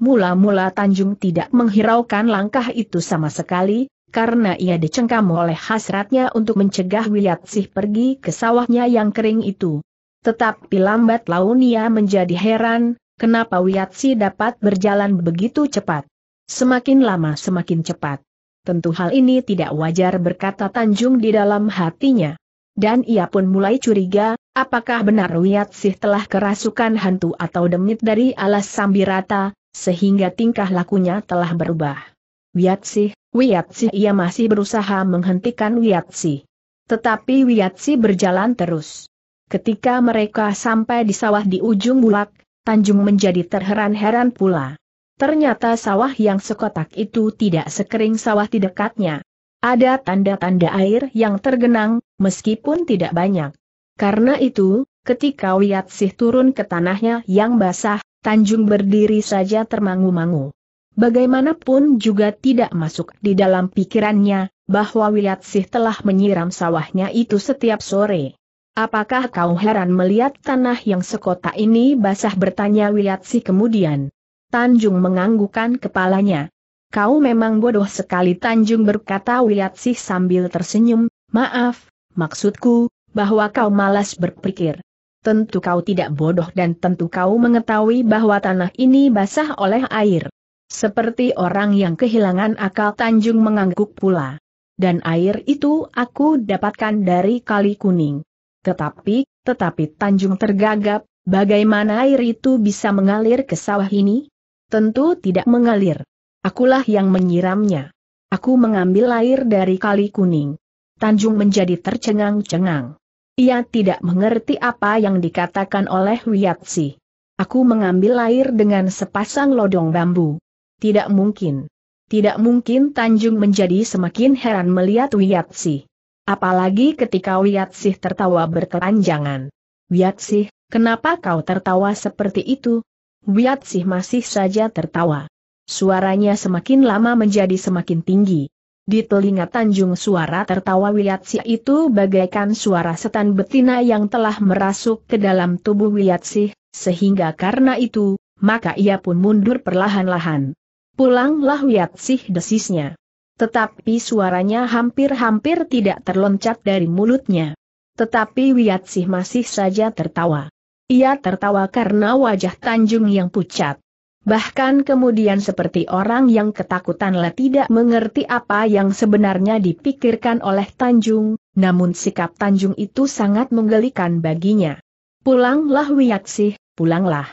Mula-mula Tanjung tidak menghiraukan langkah itu sama sekali, karena ia dicengkam oleh hasratnya untuk mencegah Wiyatsih pergi ke sawahnya yang kering itu. Tetapi lambat laun ia menjadi heran, kenapa Wiatsi dapat berjalan begitu cepat? Semakin lama semakin cepat. Tentu hal ini tidak wajar berkata Tanjung di dalam hatinya. Dan ia pun mulai curiga, apakah benar Wiatsi telah kerasukan hantu atau demit dari alas sambirata, sehingga tingkah lakunya telah berubah. Wiatsi, Wiatsi ia masih berusaha menghentikan Wiatsi. Tetapi Wiatsi berjalan terus. Ketika mereka sampai di sawah di ujung bulak, Tanjung menjadi terheran-heran pula. Ternyata sawah yang sekotak itu tidak sekering sawah di dekatnya. Ada tanda-tanda air yang tergenang, meskipun tidak banyak. Karena itu, ketika Wiyatsih turun ke tanahnya yang basah, Tanjung berdiri saja termangu-mangu. Bagaimanapun juga tidak masuk di dalam pikirannya, bahwa Wiyatsih telah menyiram sawahnya itu setiap sore. Apakah kau heran melihat tanah yang sekota ini basah bertanya Wiyatsi kemudian. Tanjung menganggukan kepalanya. Kau memang bodoh sekali Tanjung berkata Wiyatsi sambil tersenyum, maaf, maksudku, bahwa kau malas berpikir. Tentu kau tidak bodoh dan tentu kau mengetahui bahwa tanah ini basah oleh air. Seperti orang yang kehilangan akal Tanjung mengangguk pula. Dan air itu aku dapatkan dari kali kuning. Tetapi, tetapi Tanjung tergagap, bagaimana air itu bisa mengalir ke sawah ini? Tentu tidak mengalir. Akulah yang menyiramnya. Aku mengambil air dari kali kuning. Tanjung menjadi tercengang-cengang. Ia tidak mengerti apa yang dikatakan oleh Wiyatsi. Aku mengambil air dengan sepasang lodong bambu. Tidak mungkin. Tidak mungkin Tanjung menjadi semakin heran melihat Wiyatsi. Apalagi ketika Wiatsih tertawa Wiat Wiatsih, kenapa kau tertawa seperti itu? Wiatsih masih saja tertawa. Suaranya semakin lama menjadi semakin tinggi. Di telinga Tanjung suara tertawa Wiatsih itu bagaikan suara setan betina yang telah merasuk ke dalam tubuh Wiatsih, sehingga karena itu, maka ia pun mundur perlahan-lahan. Pulanglah Wiatsih desisnya. Tetapi suaranya hampir-hampir tidak terloncat dari mulutnya. Tetapi Wiatsih masih saja tertawa. Ia tertawa karena wajah Tanjung yang pucat. Bahkan kemudian seperti orang yang ketakutanlah tidak mengerti apa yang sebenarnya dipikirkan oleh Tanjung, namun sikap Tanjung itu sangat menggelikan baginya. Pulanglah Wiatsih, pulanglah.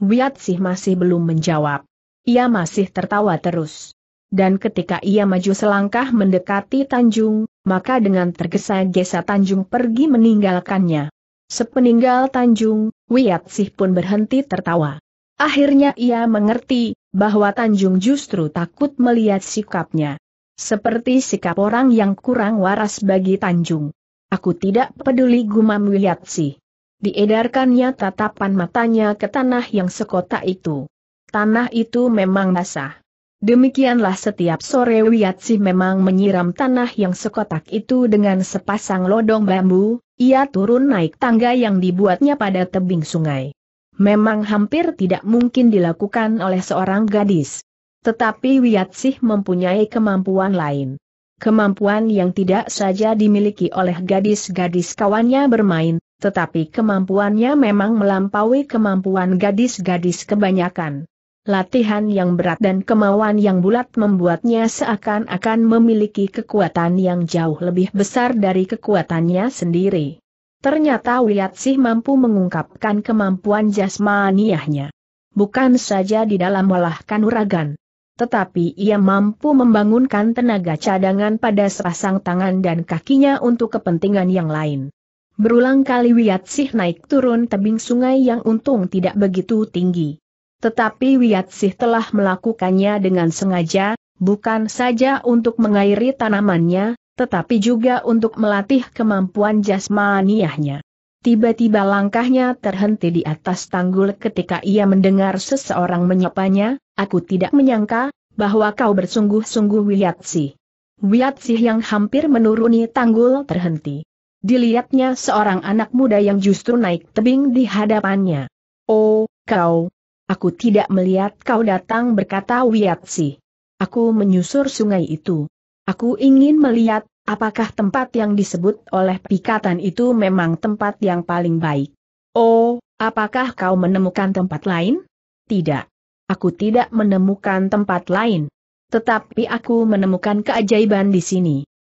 Wiatsih masih belum menjawab. Ia masih tertawa terus dan ketika ia maju selangkah mendekati Tanjung, maka dengan tergesa-gesa Tanjung pergi meninggalkannya. Sepeninggal Tanjung, Wiat Sih pun berhenti tertawa. Akhirnya ia mengerti, bahwa Tanjung justru takut melihat sikapnya. Seperti sikap orang yang kurang waras bagi Tanjung. Aku tidak peduli gumam Wiat Sih. Diedarkannya tatapan matanya ke tanah yang sekota itu. Tanah itu memang basah. Demikianlah setiap sore Wiatsih memang menyiram tanah yang sekotak itu dengan sepasang lodong bambu, ia turun naik tangga yang dibuatnya pada tebing sungai. Memang hampir tidak mungkin dilakukan oleh seorang gadis. Tetapi Wiatsih mempunyai kemampuan lain. Kemampuan yang tidak saja dimiliki oleh gadis-gadis kawannya bermain, tetapi kemampuannya memang melampaui kemampuan gadis-gadis kebanyakan. Latihan yang berat dan kemauan yang bulat membuatnya seakan-akan memiliki kekuatan yang jauh lebih besar dari kekuatannya sendiri. Ternyata Wiatsih mampu mengungkapkan kemampuan jasmaniahnya. Bukan saja di dalam melahkan uragan. Tetapi ia mampu membangunkan tenaga cadangan pada sepasang tangan dan kakinya untuk kepentingan yang lain. Berulang kali Wiatsih naik turun tebing sungai yang untung tidak begitu tinggi. Tetapi Wiyatsih telah melakukannya dengan sengaja, bukan saja untuk mengairi tanamannya, tetapi juga untuk melatih kemampuan jasmaniahnya. Tiba-tiba langkahnya terhenti di atas tanggul ketika ia mendengar seseorang menyapanya, aku tidak menyangka, bahwa kau bersungguh-sungguh Wiyatsih. Wiyatsih yang hampir menuruni tanggul terhenti. Dilihatnya seorang anak muda yang justru naik tebing di hadapannya. Oh, kau, Aku tidak melihat kau datang berkata Wiatsi. Aku menyusur sungai itu. Aku ingin melihat, apakah tempat yang disebut oleh pikatan itu memang tempat yang paling baik. Oh, apakah kau menemukan tempat lain? Tidak. Aku tidak menemukan tempat lain. Tetapi aku menemukan keajaiban di sini.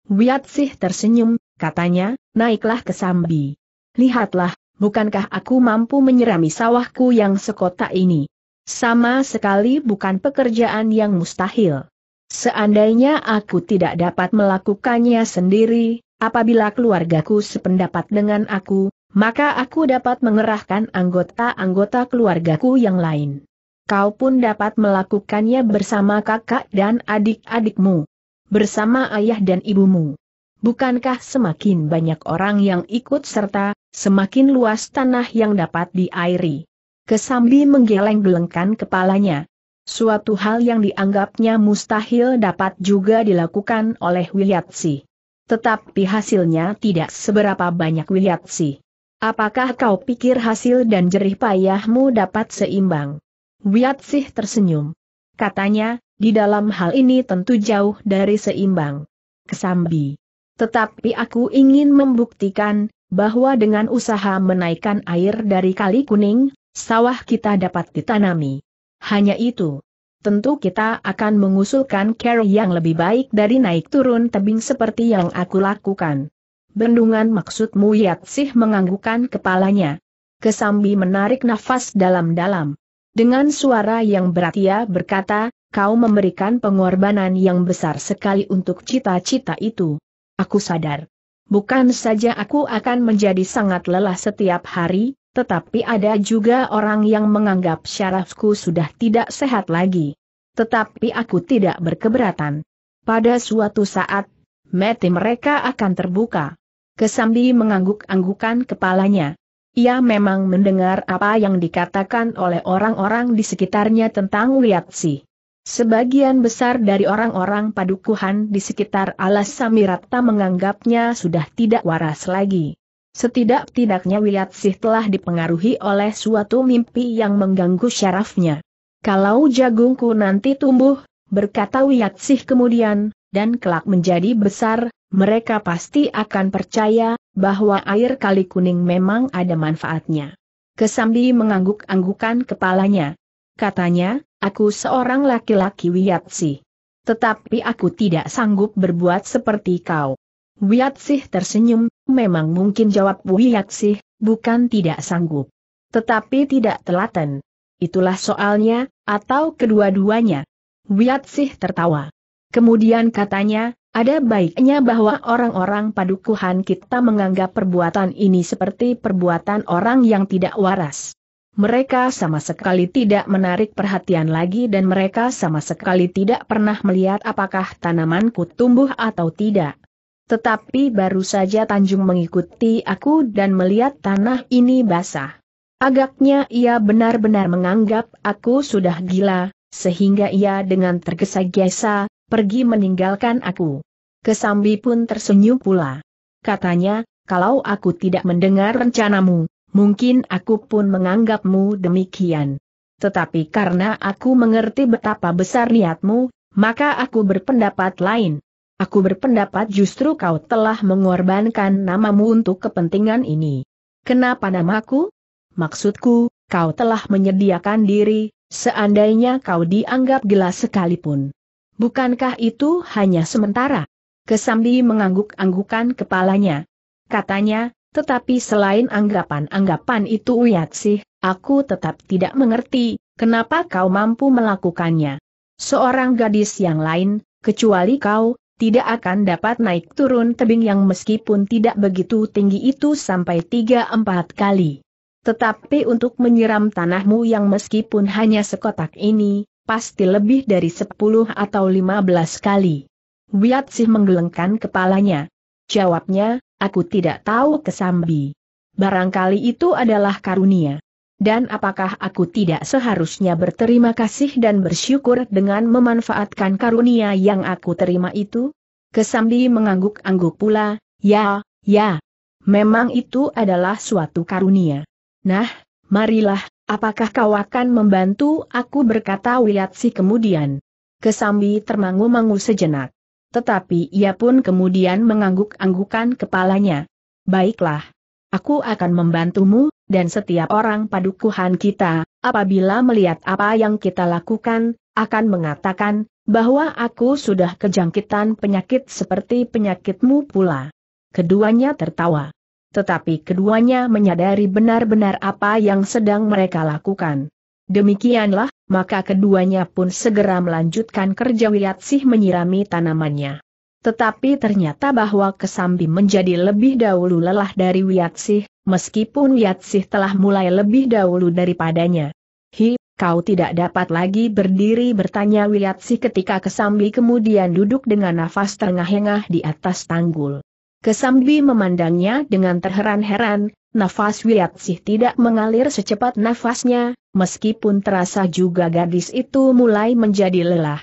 Wiatsih tersenyum, katanya, naiklah ke Sambi. Lihatlah, bukankah aku mampu menyerami sawahku yang sekota ini? Sama sekali bukan pekerjaan yang mustahil. Seandainya aku tidak dapat melakukannya sendiri, apabila keluargaku sependapat dengan aku, maka aku dapat mengerahkan anggota-anggota keluargaku yang lain. Kau pun dapat melakukannya bersama kakak dan adik-adikmu, bersama ayah dan ibumu bukankah semakin banyak orang yang ikut serta, semakin luas tanah yang dapat diairi? Kesambi menggeleng-gelengkan kepalanya. Suatu hal yang dianggapnya mustahil dapat juga dilakukan oleh Wiliatsi. Tetapi hasilnya tidak seberapa banyak Wiliatsi. Apakah kau pikir hasil dan jerih payahmu dapat seimbang? Wiliatsi tersenyum. Katanya, di dalam hal ini tentu jauh dari seimbang. Kesambi. Tetapi aku ingin membuktikan, bahwa dengan usaha menaikkan air dari kali kuning, sawah kita dapat ditanami. Hanya itu. Tentu kita akan mengusulkan cara yang lebih baik dari naik turun tebing seperti yang aku lakukan. Bendungan maksudmu Yatsih menganggukkan kepalanya. Kesambi menarik nafas dalam-dalam. Dengan suara yang berat ia berkata, kau memberikan pengorbanan yang besar sekali untuk cita-cita itu. Aku sadar. Bukan saja aku akan menjadi sangat lelah setiap hari, tetapi ada juga orang yang menganggap syarafku sudah tidak sehat lagi. Tetapi aku tidak berkeberatan. Pada suatu saat, mati mereka akan terbuka. Kesambi mengangguk-anggukan kepalanya. Ia memang mendengar apa yang dikatakan oleh orang-orang di sekitarnya tentang Wiatsi. Sebagian besar dari orang-orang padukuhan di sekitar alas Samirata menganggapnya sudah tidak waras lagi. Setidak-tidaknya Wiyatsih telah dipengaruhi oleh suatu mimpi yang mengganggu syarafnya. Kalau jagungku nanti tumbuh, berkata Wiyatsih kemudian, dan kelak menjadi besar, mereka pasti akan percaya bahwa air kali kuning memang ada manfaatnya. Kesambi mengangguk-anggukan kepalanya. Katanya, Aku seorang laki-laki Wiatsi. Tetapi aku tidak sanggup berbuat seperti kau. Wiatsi tersenyum, memang mungkin jawab Wiatsi, bukan tidak sanggup. Tetapi tidak telaten. Itulah soalnya, atau kedua-duanya. Wiatsi tertawa. Kemudian katanya, ada baiknya bahwa orang-orang padukuhan kita menganggap perbuatan ini seperti perbuatan orang yang tidak waras. Mereka sama sekali tidak menarik perhatian lagi dan mereka sama sekali tidak pernah melihat apakah tanamanku tumbuh atau tidak. Tetapi baru saja Tanjung mengikuti aku dan melihat tanah ini basah. Agaknya ia benar-benar menganggap aku sudah gila, sehingga ia dengan tergesa-gesa, pergi meninggalkan aku. Kesambi pun tersenyum pula. Katanya, kalau aku tidak mendengar rencanamu, mungkin aku pun menganggapmu demikian. Tetapi karena aku mengerti betapa besar niatmu, maka aku berpendapat lain. Aku berpendapat justru kau telah mengorbankan namamu untuk kepentingan ini. Kenapa namaku? Maksudku, kau telah menyediakan diri, seandainya kau dianggap gila sekalipun. Bukankah itu hanya sementara? Kesambi mengangguk-anggukan kepalanya. Katanya, tetapi selain anggapan-anggapan itu Uyatsih, aku tetap tidak mengerti, kenapa kau mampu melakukannya. Seorang gadis yang lain, kecuali kau, tidak akan dapat naik turun tebing yang meskipun tidak begitu tinggi itu sampai 3-4 kali. Tetapi untuk menyiram tanahmu yang meskipun hanya sekotak ini, pasti lebih dari 10 atau 15 kali. Wiat menggelengkan kepalanya. Jawabnya, aku tidak tahu kesambi. Barangkali itu adalah karunia. Dan apakah aku tidak seharusnya berterima kasih dan bersyukur dengan memanfaatkan karunia yang aku terima itu? Kesambi mengangguk-angguk pula, ya, ya. Memang itu adalah suatu karunia. Nah, marilah, apakah kau akan membantu aku berkata Wiyatsi kemudian. Kesambi termangu-mangu sejenak. Tetapi ia pun kemudian mengangguk-anggukan kepalanya. Baiklah. Aku akan membantumu, dan setiap orang padukuhan kita, apabila melihat apa yang kita lakukan, akan mengatakan, bahwa aku sudah kejangkitan penyakit seperti penyakitmu pula. Keduanya tertawa. Tetapi keduanya menyadari benar-benar apa yang sedang mereka lakukan. Demikianlah, maka keduanya pun segera melanjutkan kerja Wiyatsih menyirami tanamannya. Tetapi ternyata bahwa Kesambi menjadi lebih dahulu lelah dari Wiyatsih, meskipun Wiyatsih telah mulai lebih dahulu daripadanya. Hi, kau tidak dapat lagi berdiri bertanya Wiyatsih ketika Kesambi kemudian duduk dengan nafas terengah-engah di atas tanggul. Kesambi memandangnya dengan terheran-heran, nafas sih tidak mengalir secepat nafasnya, meskipun terasa juga gadis itu mulai menjadi lelah.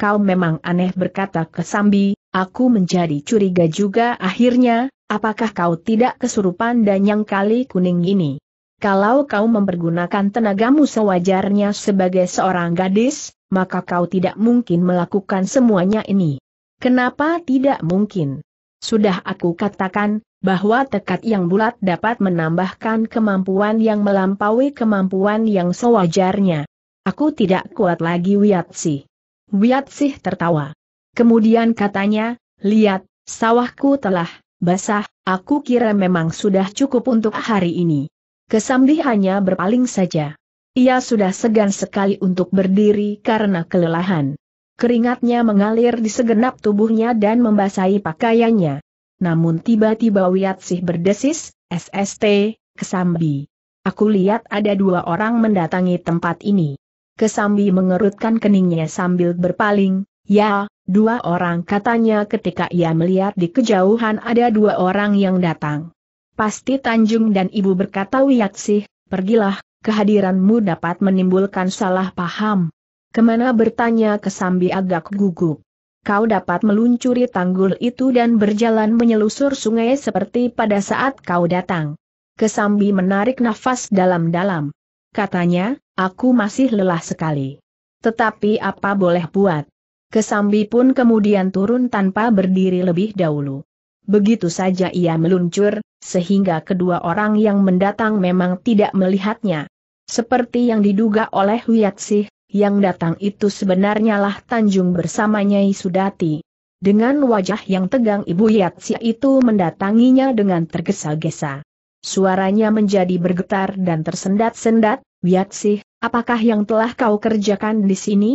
Kau memang aneh berkata kesambi. aku menjadi curiga juga akhirnya, apakah kau tidak kesurupan dan yang kali kuning ini? Kalau kau mempergunakan tenagamu sewajarnya sebagai seorang gadis, maka kau tidak mungkin melakukan semuanya ini. Kenapa tidak mungkin? Sudah aku katakan, bahwa tekad yang bulat dapat menambahkan kemampuan yang melampaui kemampuan yang sewajarnya. Aku tidak kuat lagi Wiatsi. Wiatsih tertawa. Kemudian katanya, lihat, sawahku telah basah, aku kira memang sudah cukup untuk hari ini. Kesambi hanya berpaling saja. Ia sudah segan sekali untuk berdiri karena kelelahan. Keringatnya mengalir di segenap tubuhnya dan membasahi pakaiannya namun tiba-tiba Sih berdesis, SST, Kesambi. Aku lihat ada dua orang mendatangi tempat ini. Kesambi mengerutkan keningnya sambil berpaling, ya, dua orang katanya ketika ia melihat di kejauhan ada dua orang yang datang. Pasti Tanjung dan ibu berkata Sih, pergilah, kehadiranmu dapat menimbulkan salah paham. Kemana bertanya Kesambi agak gugup kau dapat meluncuri tanggul itu dan berjalan menyelusur sungai seperti pada saat kau datang. Kesambi menarik nafas dalam-dalam. Katanya, aku masih lelah sekali. Tetapi apa boleh buat? Kesambi pun kemudian turun tanpa berdiri lebih dahulu. Begitu saja ia meluncur, sehingga kedua orang yang mendatang memang tidak melihatnya. Seperti yang diduga oleh Wiyatsih, yang datang itu sebenarnya lah Tanjung bersama Nyai Sudati. Dengan wajah yang tegang Ibu Yatsi itu mendatanginya dengan tergesa-gesa. Suaranya menjadi bergetar dan tersendat-sendat, Wiatsih, apakah yang telah kau kerjakan di sini?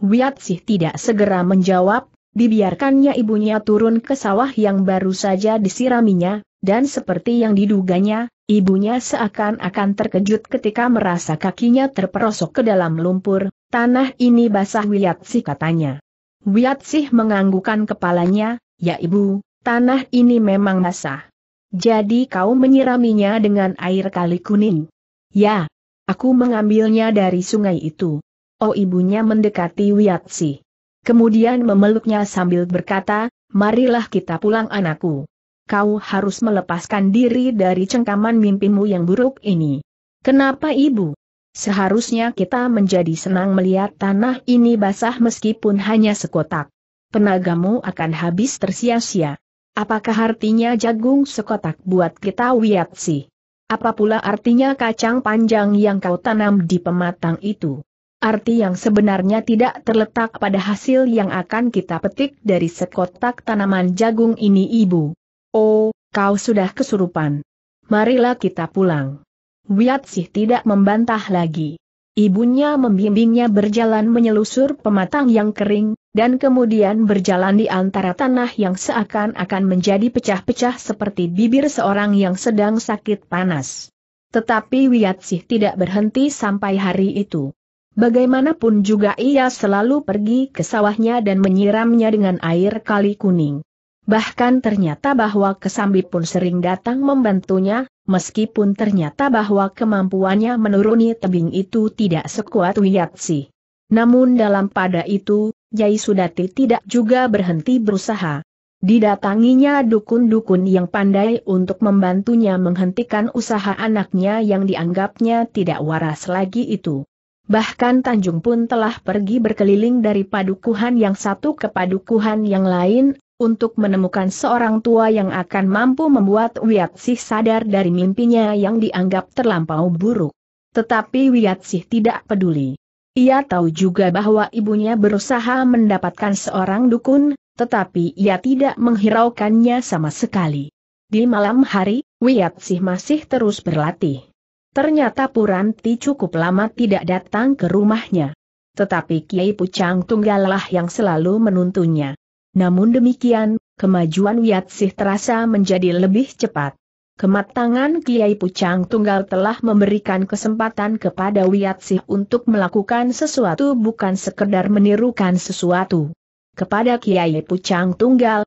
Wiatsih tidak segera menjawab, dibiarkannya ibunya turun ke sawah yang baru saja disiraminya, dan seperti yang diduganya, ibunya seakan-akan terkejut ketika merasa kakinya terperosok ke dalam lumpur, tanah ini basah Wiatsi katanya. Wiyatsih menganggukan kepalanya, ya ibu, tanah ini memang basah. Jadi kau menyiraminya dengan air kali kuning. Ya, aku mengambilnya dari sungai itu. Oh ibunya mendekati Wiyatsih. Kemudian memeluknya sambil berkata, marilah kita pulang anakku kau harus melepaskan diri dari cengkaman mimpimu yang buruk ini. Kenapa ibu? Seharusnya kita menjadi senang melihat tanah ini basah meskipun hanya sekotak. Penagamu akan habis tersia-sia. Apakah artinya jagung sekotak buat kita sih? Apa pula artinya kacang panjang yang kau tanam di pematang itu? Arti yang sebenarnya tidak terletak pada hasil yang akan kita petik dari sekotak tanaman jagung ini ibu. Oh, kau sudah kesurupan. Marilah kita pulang. Wiatsih tidak membantah lagi. Ibunya membimbingnya berjalan menyelusur pematang yang kering, dan kemudian berjalan di antara tanah yang seakan-akan menjadi pecah-pecah seperti bibir seorang yang sedang sakit panas. Tetapi Wiatsih tidak berhenti sampai hari itu. Bagaimanapun juga ia selalu pergi ke sawahnya dan menyiramnya dengan air kali kuning bahkan ternyata bahwa Kesambi pun sering datang membantunya, meskipun ternyata bahwa kemampuannya menuruni tebing itu tidak sekuat Wiyatsi. Namun dalam pada itu, jai Sudati tidak juga berhenti berusaha. Didatanginya dukun-dukun yang pandai untuk membantunya menghentikan usaha anaknya yang dianggapnya tidak waras lagi itu. Bahkan Tanjung pun telah pergi berkeliling dari padukuhan yang satu ke padukuhan yang lain, untuk menemukan seorang tua yang akan mampu membuat Wiyatsih sadar dari mimpinya yang dianggap terlampau buruk. Tetapi Wiyatsih tidak peduli. Ia tahu juga bahwa ibunya berusaha mendapatkan seorang dukun, tetapi ia tidak menghiraukannya sama sekali. Di malam hari, Wiyatsih masih terus berlatih. Ternyata Puranti cukup lama tidak datang ke rumahnya. Tetapi Kiai Pucang Tunggalah yang selalu menuntunnya. Namun demikian, kemajuan Sih terasa menjadi lebih cepat. Kematangan Kiai Pucang Tunggal telah memberikan kesempatan kepada Sih untuk melakukan sesuatu bukan sekedar menirukan sesuatu. Kepada Kiai Pucang Tunggal,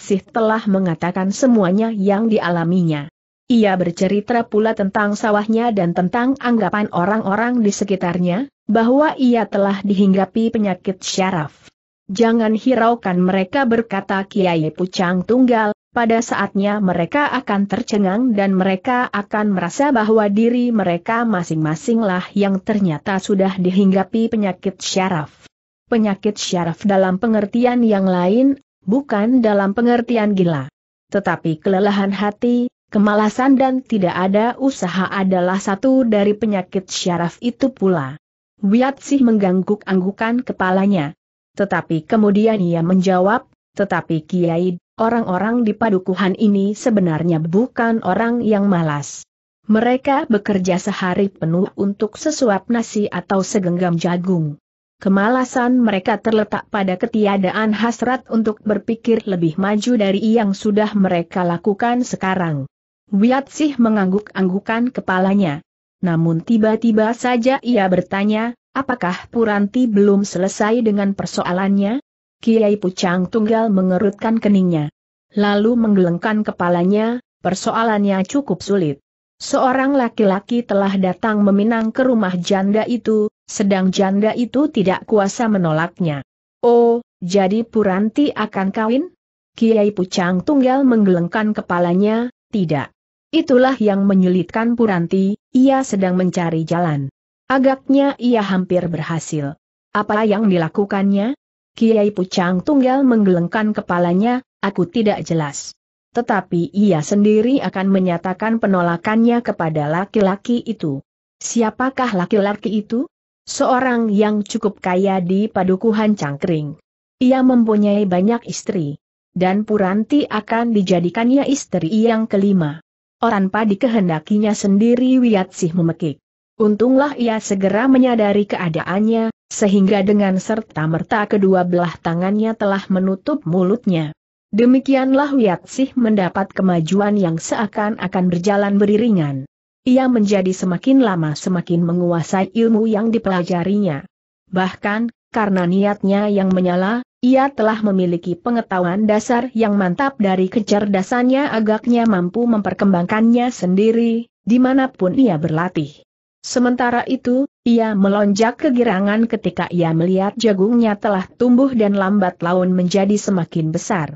Sih telah mengatakan semuanya yang dialaminya. Ia bercerita pula tentang sawahnya dan tentang anggapan orang-orang di sekitarnya, bahwa ia telah dihinggapi penyakit syaraf. Jangan hiraukan mereka berkata Kiai Pucang Tunggal, pada saatnya mereka akan tercengang dan mereka akan merasa bahwa diri mereka masing-masinglah yang ternyata sudah dihinggapi penyakit syaraf. Penyakit syaraf dalam pengertian yang lain, bukan dalam pengertian gila. Tetapi kelelahan hati, kemalasan dan tidak ada usaha adalah satu dari penyakit syaraf itu pula. Wiat sih mengangguk-anggukan kepalanya. Tetapi kemudian ia menjawab, tetapi Kiai, orang-orang di padukuhan ini sebenarnya bukan orang yang malas. Mereka bekerja sehari penuh untuk sesuap nasi atau segenggam jagung. Kemalasan mereka terletak pada ketiadaan hasrat untuk berpikir lebih maju dari yang sudah mereka lakukan sekarang. sih mengangguk-anggukan kepalanya. Namun tiba-tiba saja ia bertanya, Apakah Puranti belum selesai dengan persoalannya? Kiai Pucang Tunggal mengerutkan keningnya. Lalu menggelengkan kepalanya, persoalannya cukup sulit. Seorang laki-laki telah datang meminang ke rumah janda itu, sedang janda itu tidak kuasa menolaknya. Oh, jadi Puranti akan kawin? Kiai Pucang Tunggal menggelengkan kepalanya, tidak. Itulah yang menyulitkan Puranti, ia sedang mencari jalan. Agaknya ia hampir berhasil. Apa yang dilakukannya? Kiai Pucang Tunggal menggelengkan kepalanya, aku tidak jelas. Tetapi ia sendiri akan menyatakan penolakannya kepada laki-laki itu. Siapakah laki-laki itu? Seorang yang cukup kaya di padukuhan cangkring. Ia mempunyai banyak istri. Dan Puranti akan dijadikannya istri yang kelima. Orang padi kehendakinya sendiri Wiatsih memekik. Untunglah ia segera menyadari keadaannya, sehingga dengan serta-merta kedua belah tangannya telah menutup mulutnya. Demikianlah Wiatsih mendapat kemajuan yang seakan-akan berjalan beriringan. Ia menjadi semakin lama semakin menguasai ilmu yang dipelajarinya. Bahkan, karena niatnya yang menyala, ia telah memiliki pengetahuan dasar yang mantap dari kecerdasannya agaknya mampu memperkembangkannya sendiri, dimanapun ia berlatih. Sementara itu, ia melonjak kegirangan ketika ia melihat jagungnya telah tumbuh dan lambat laun menjadi semakin besar.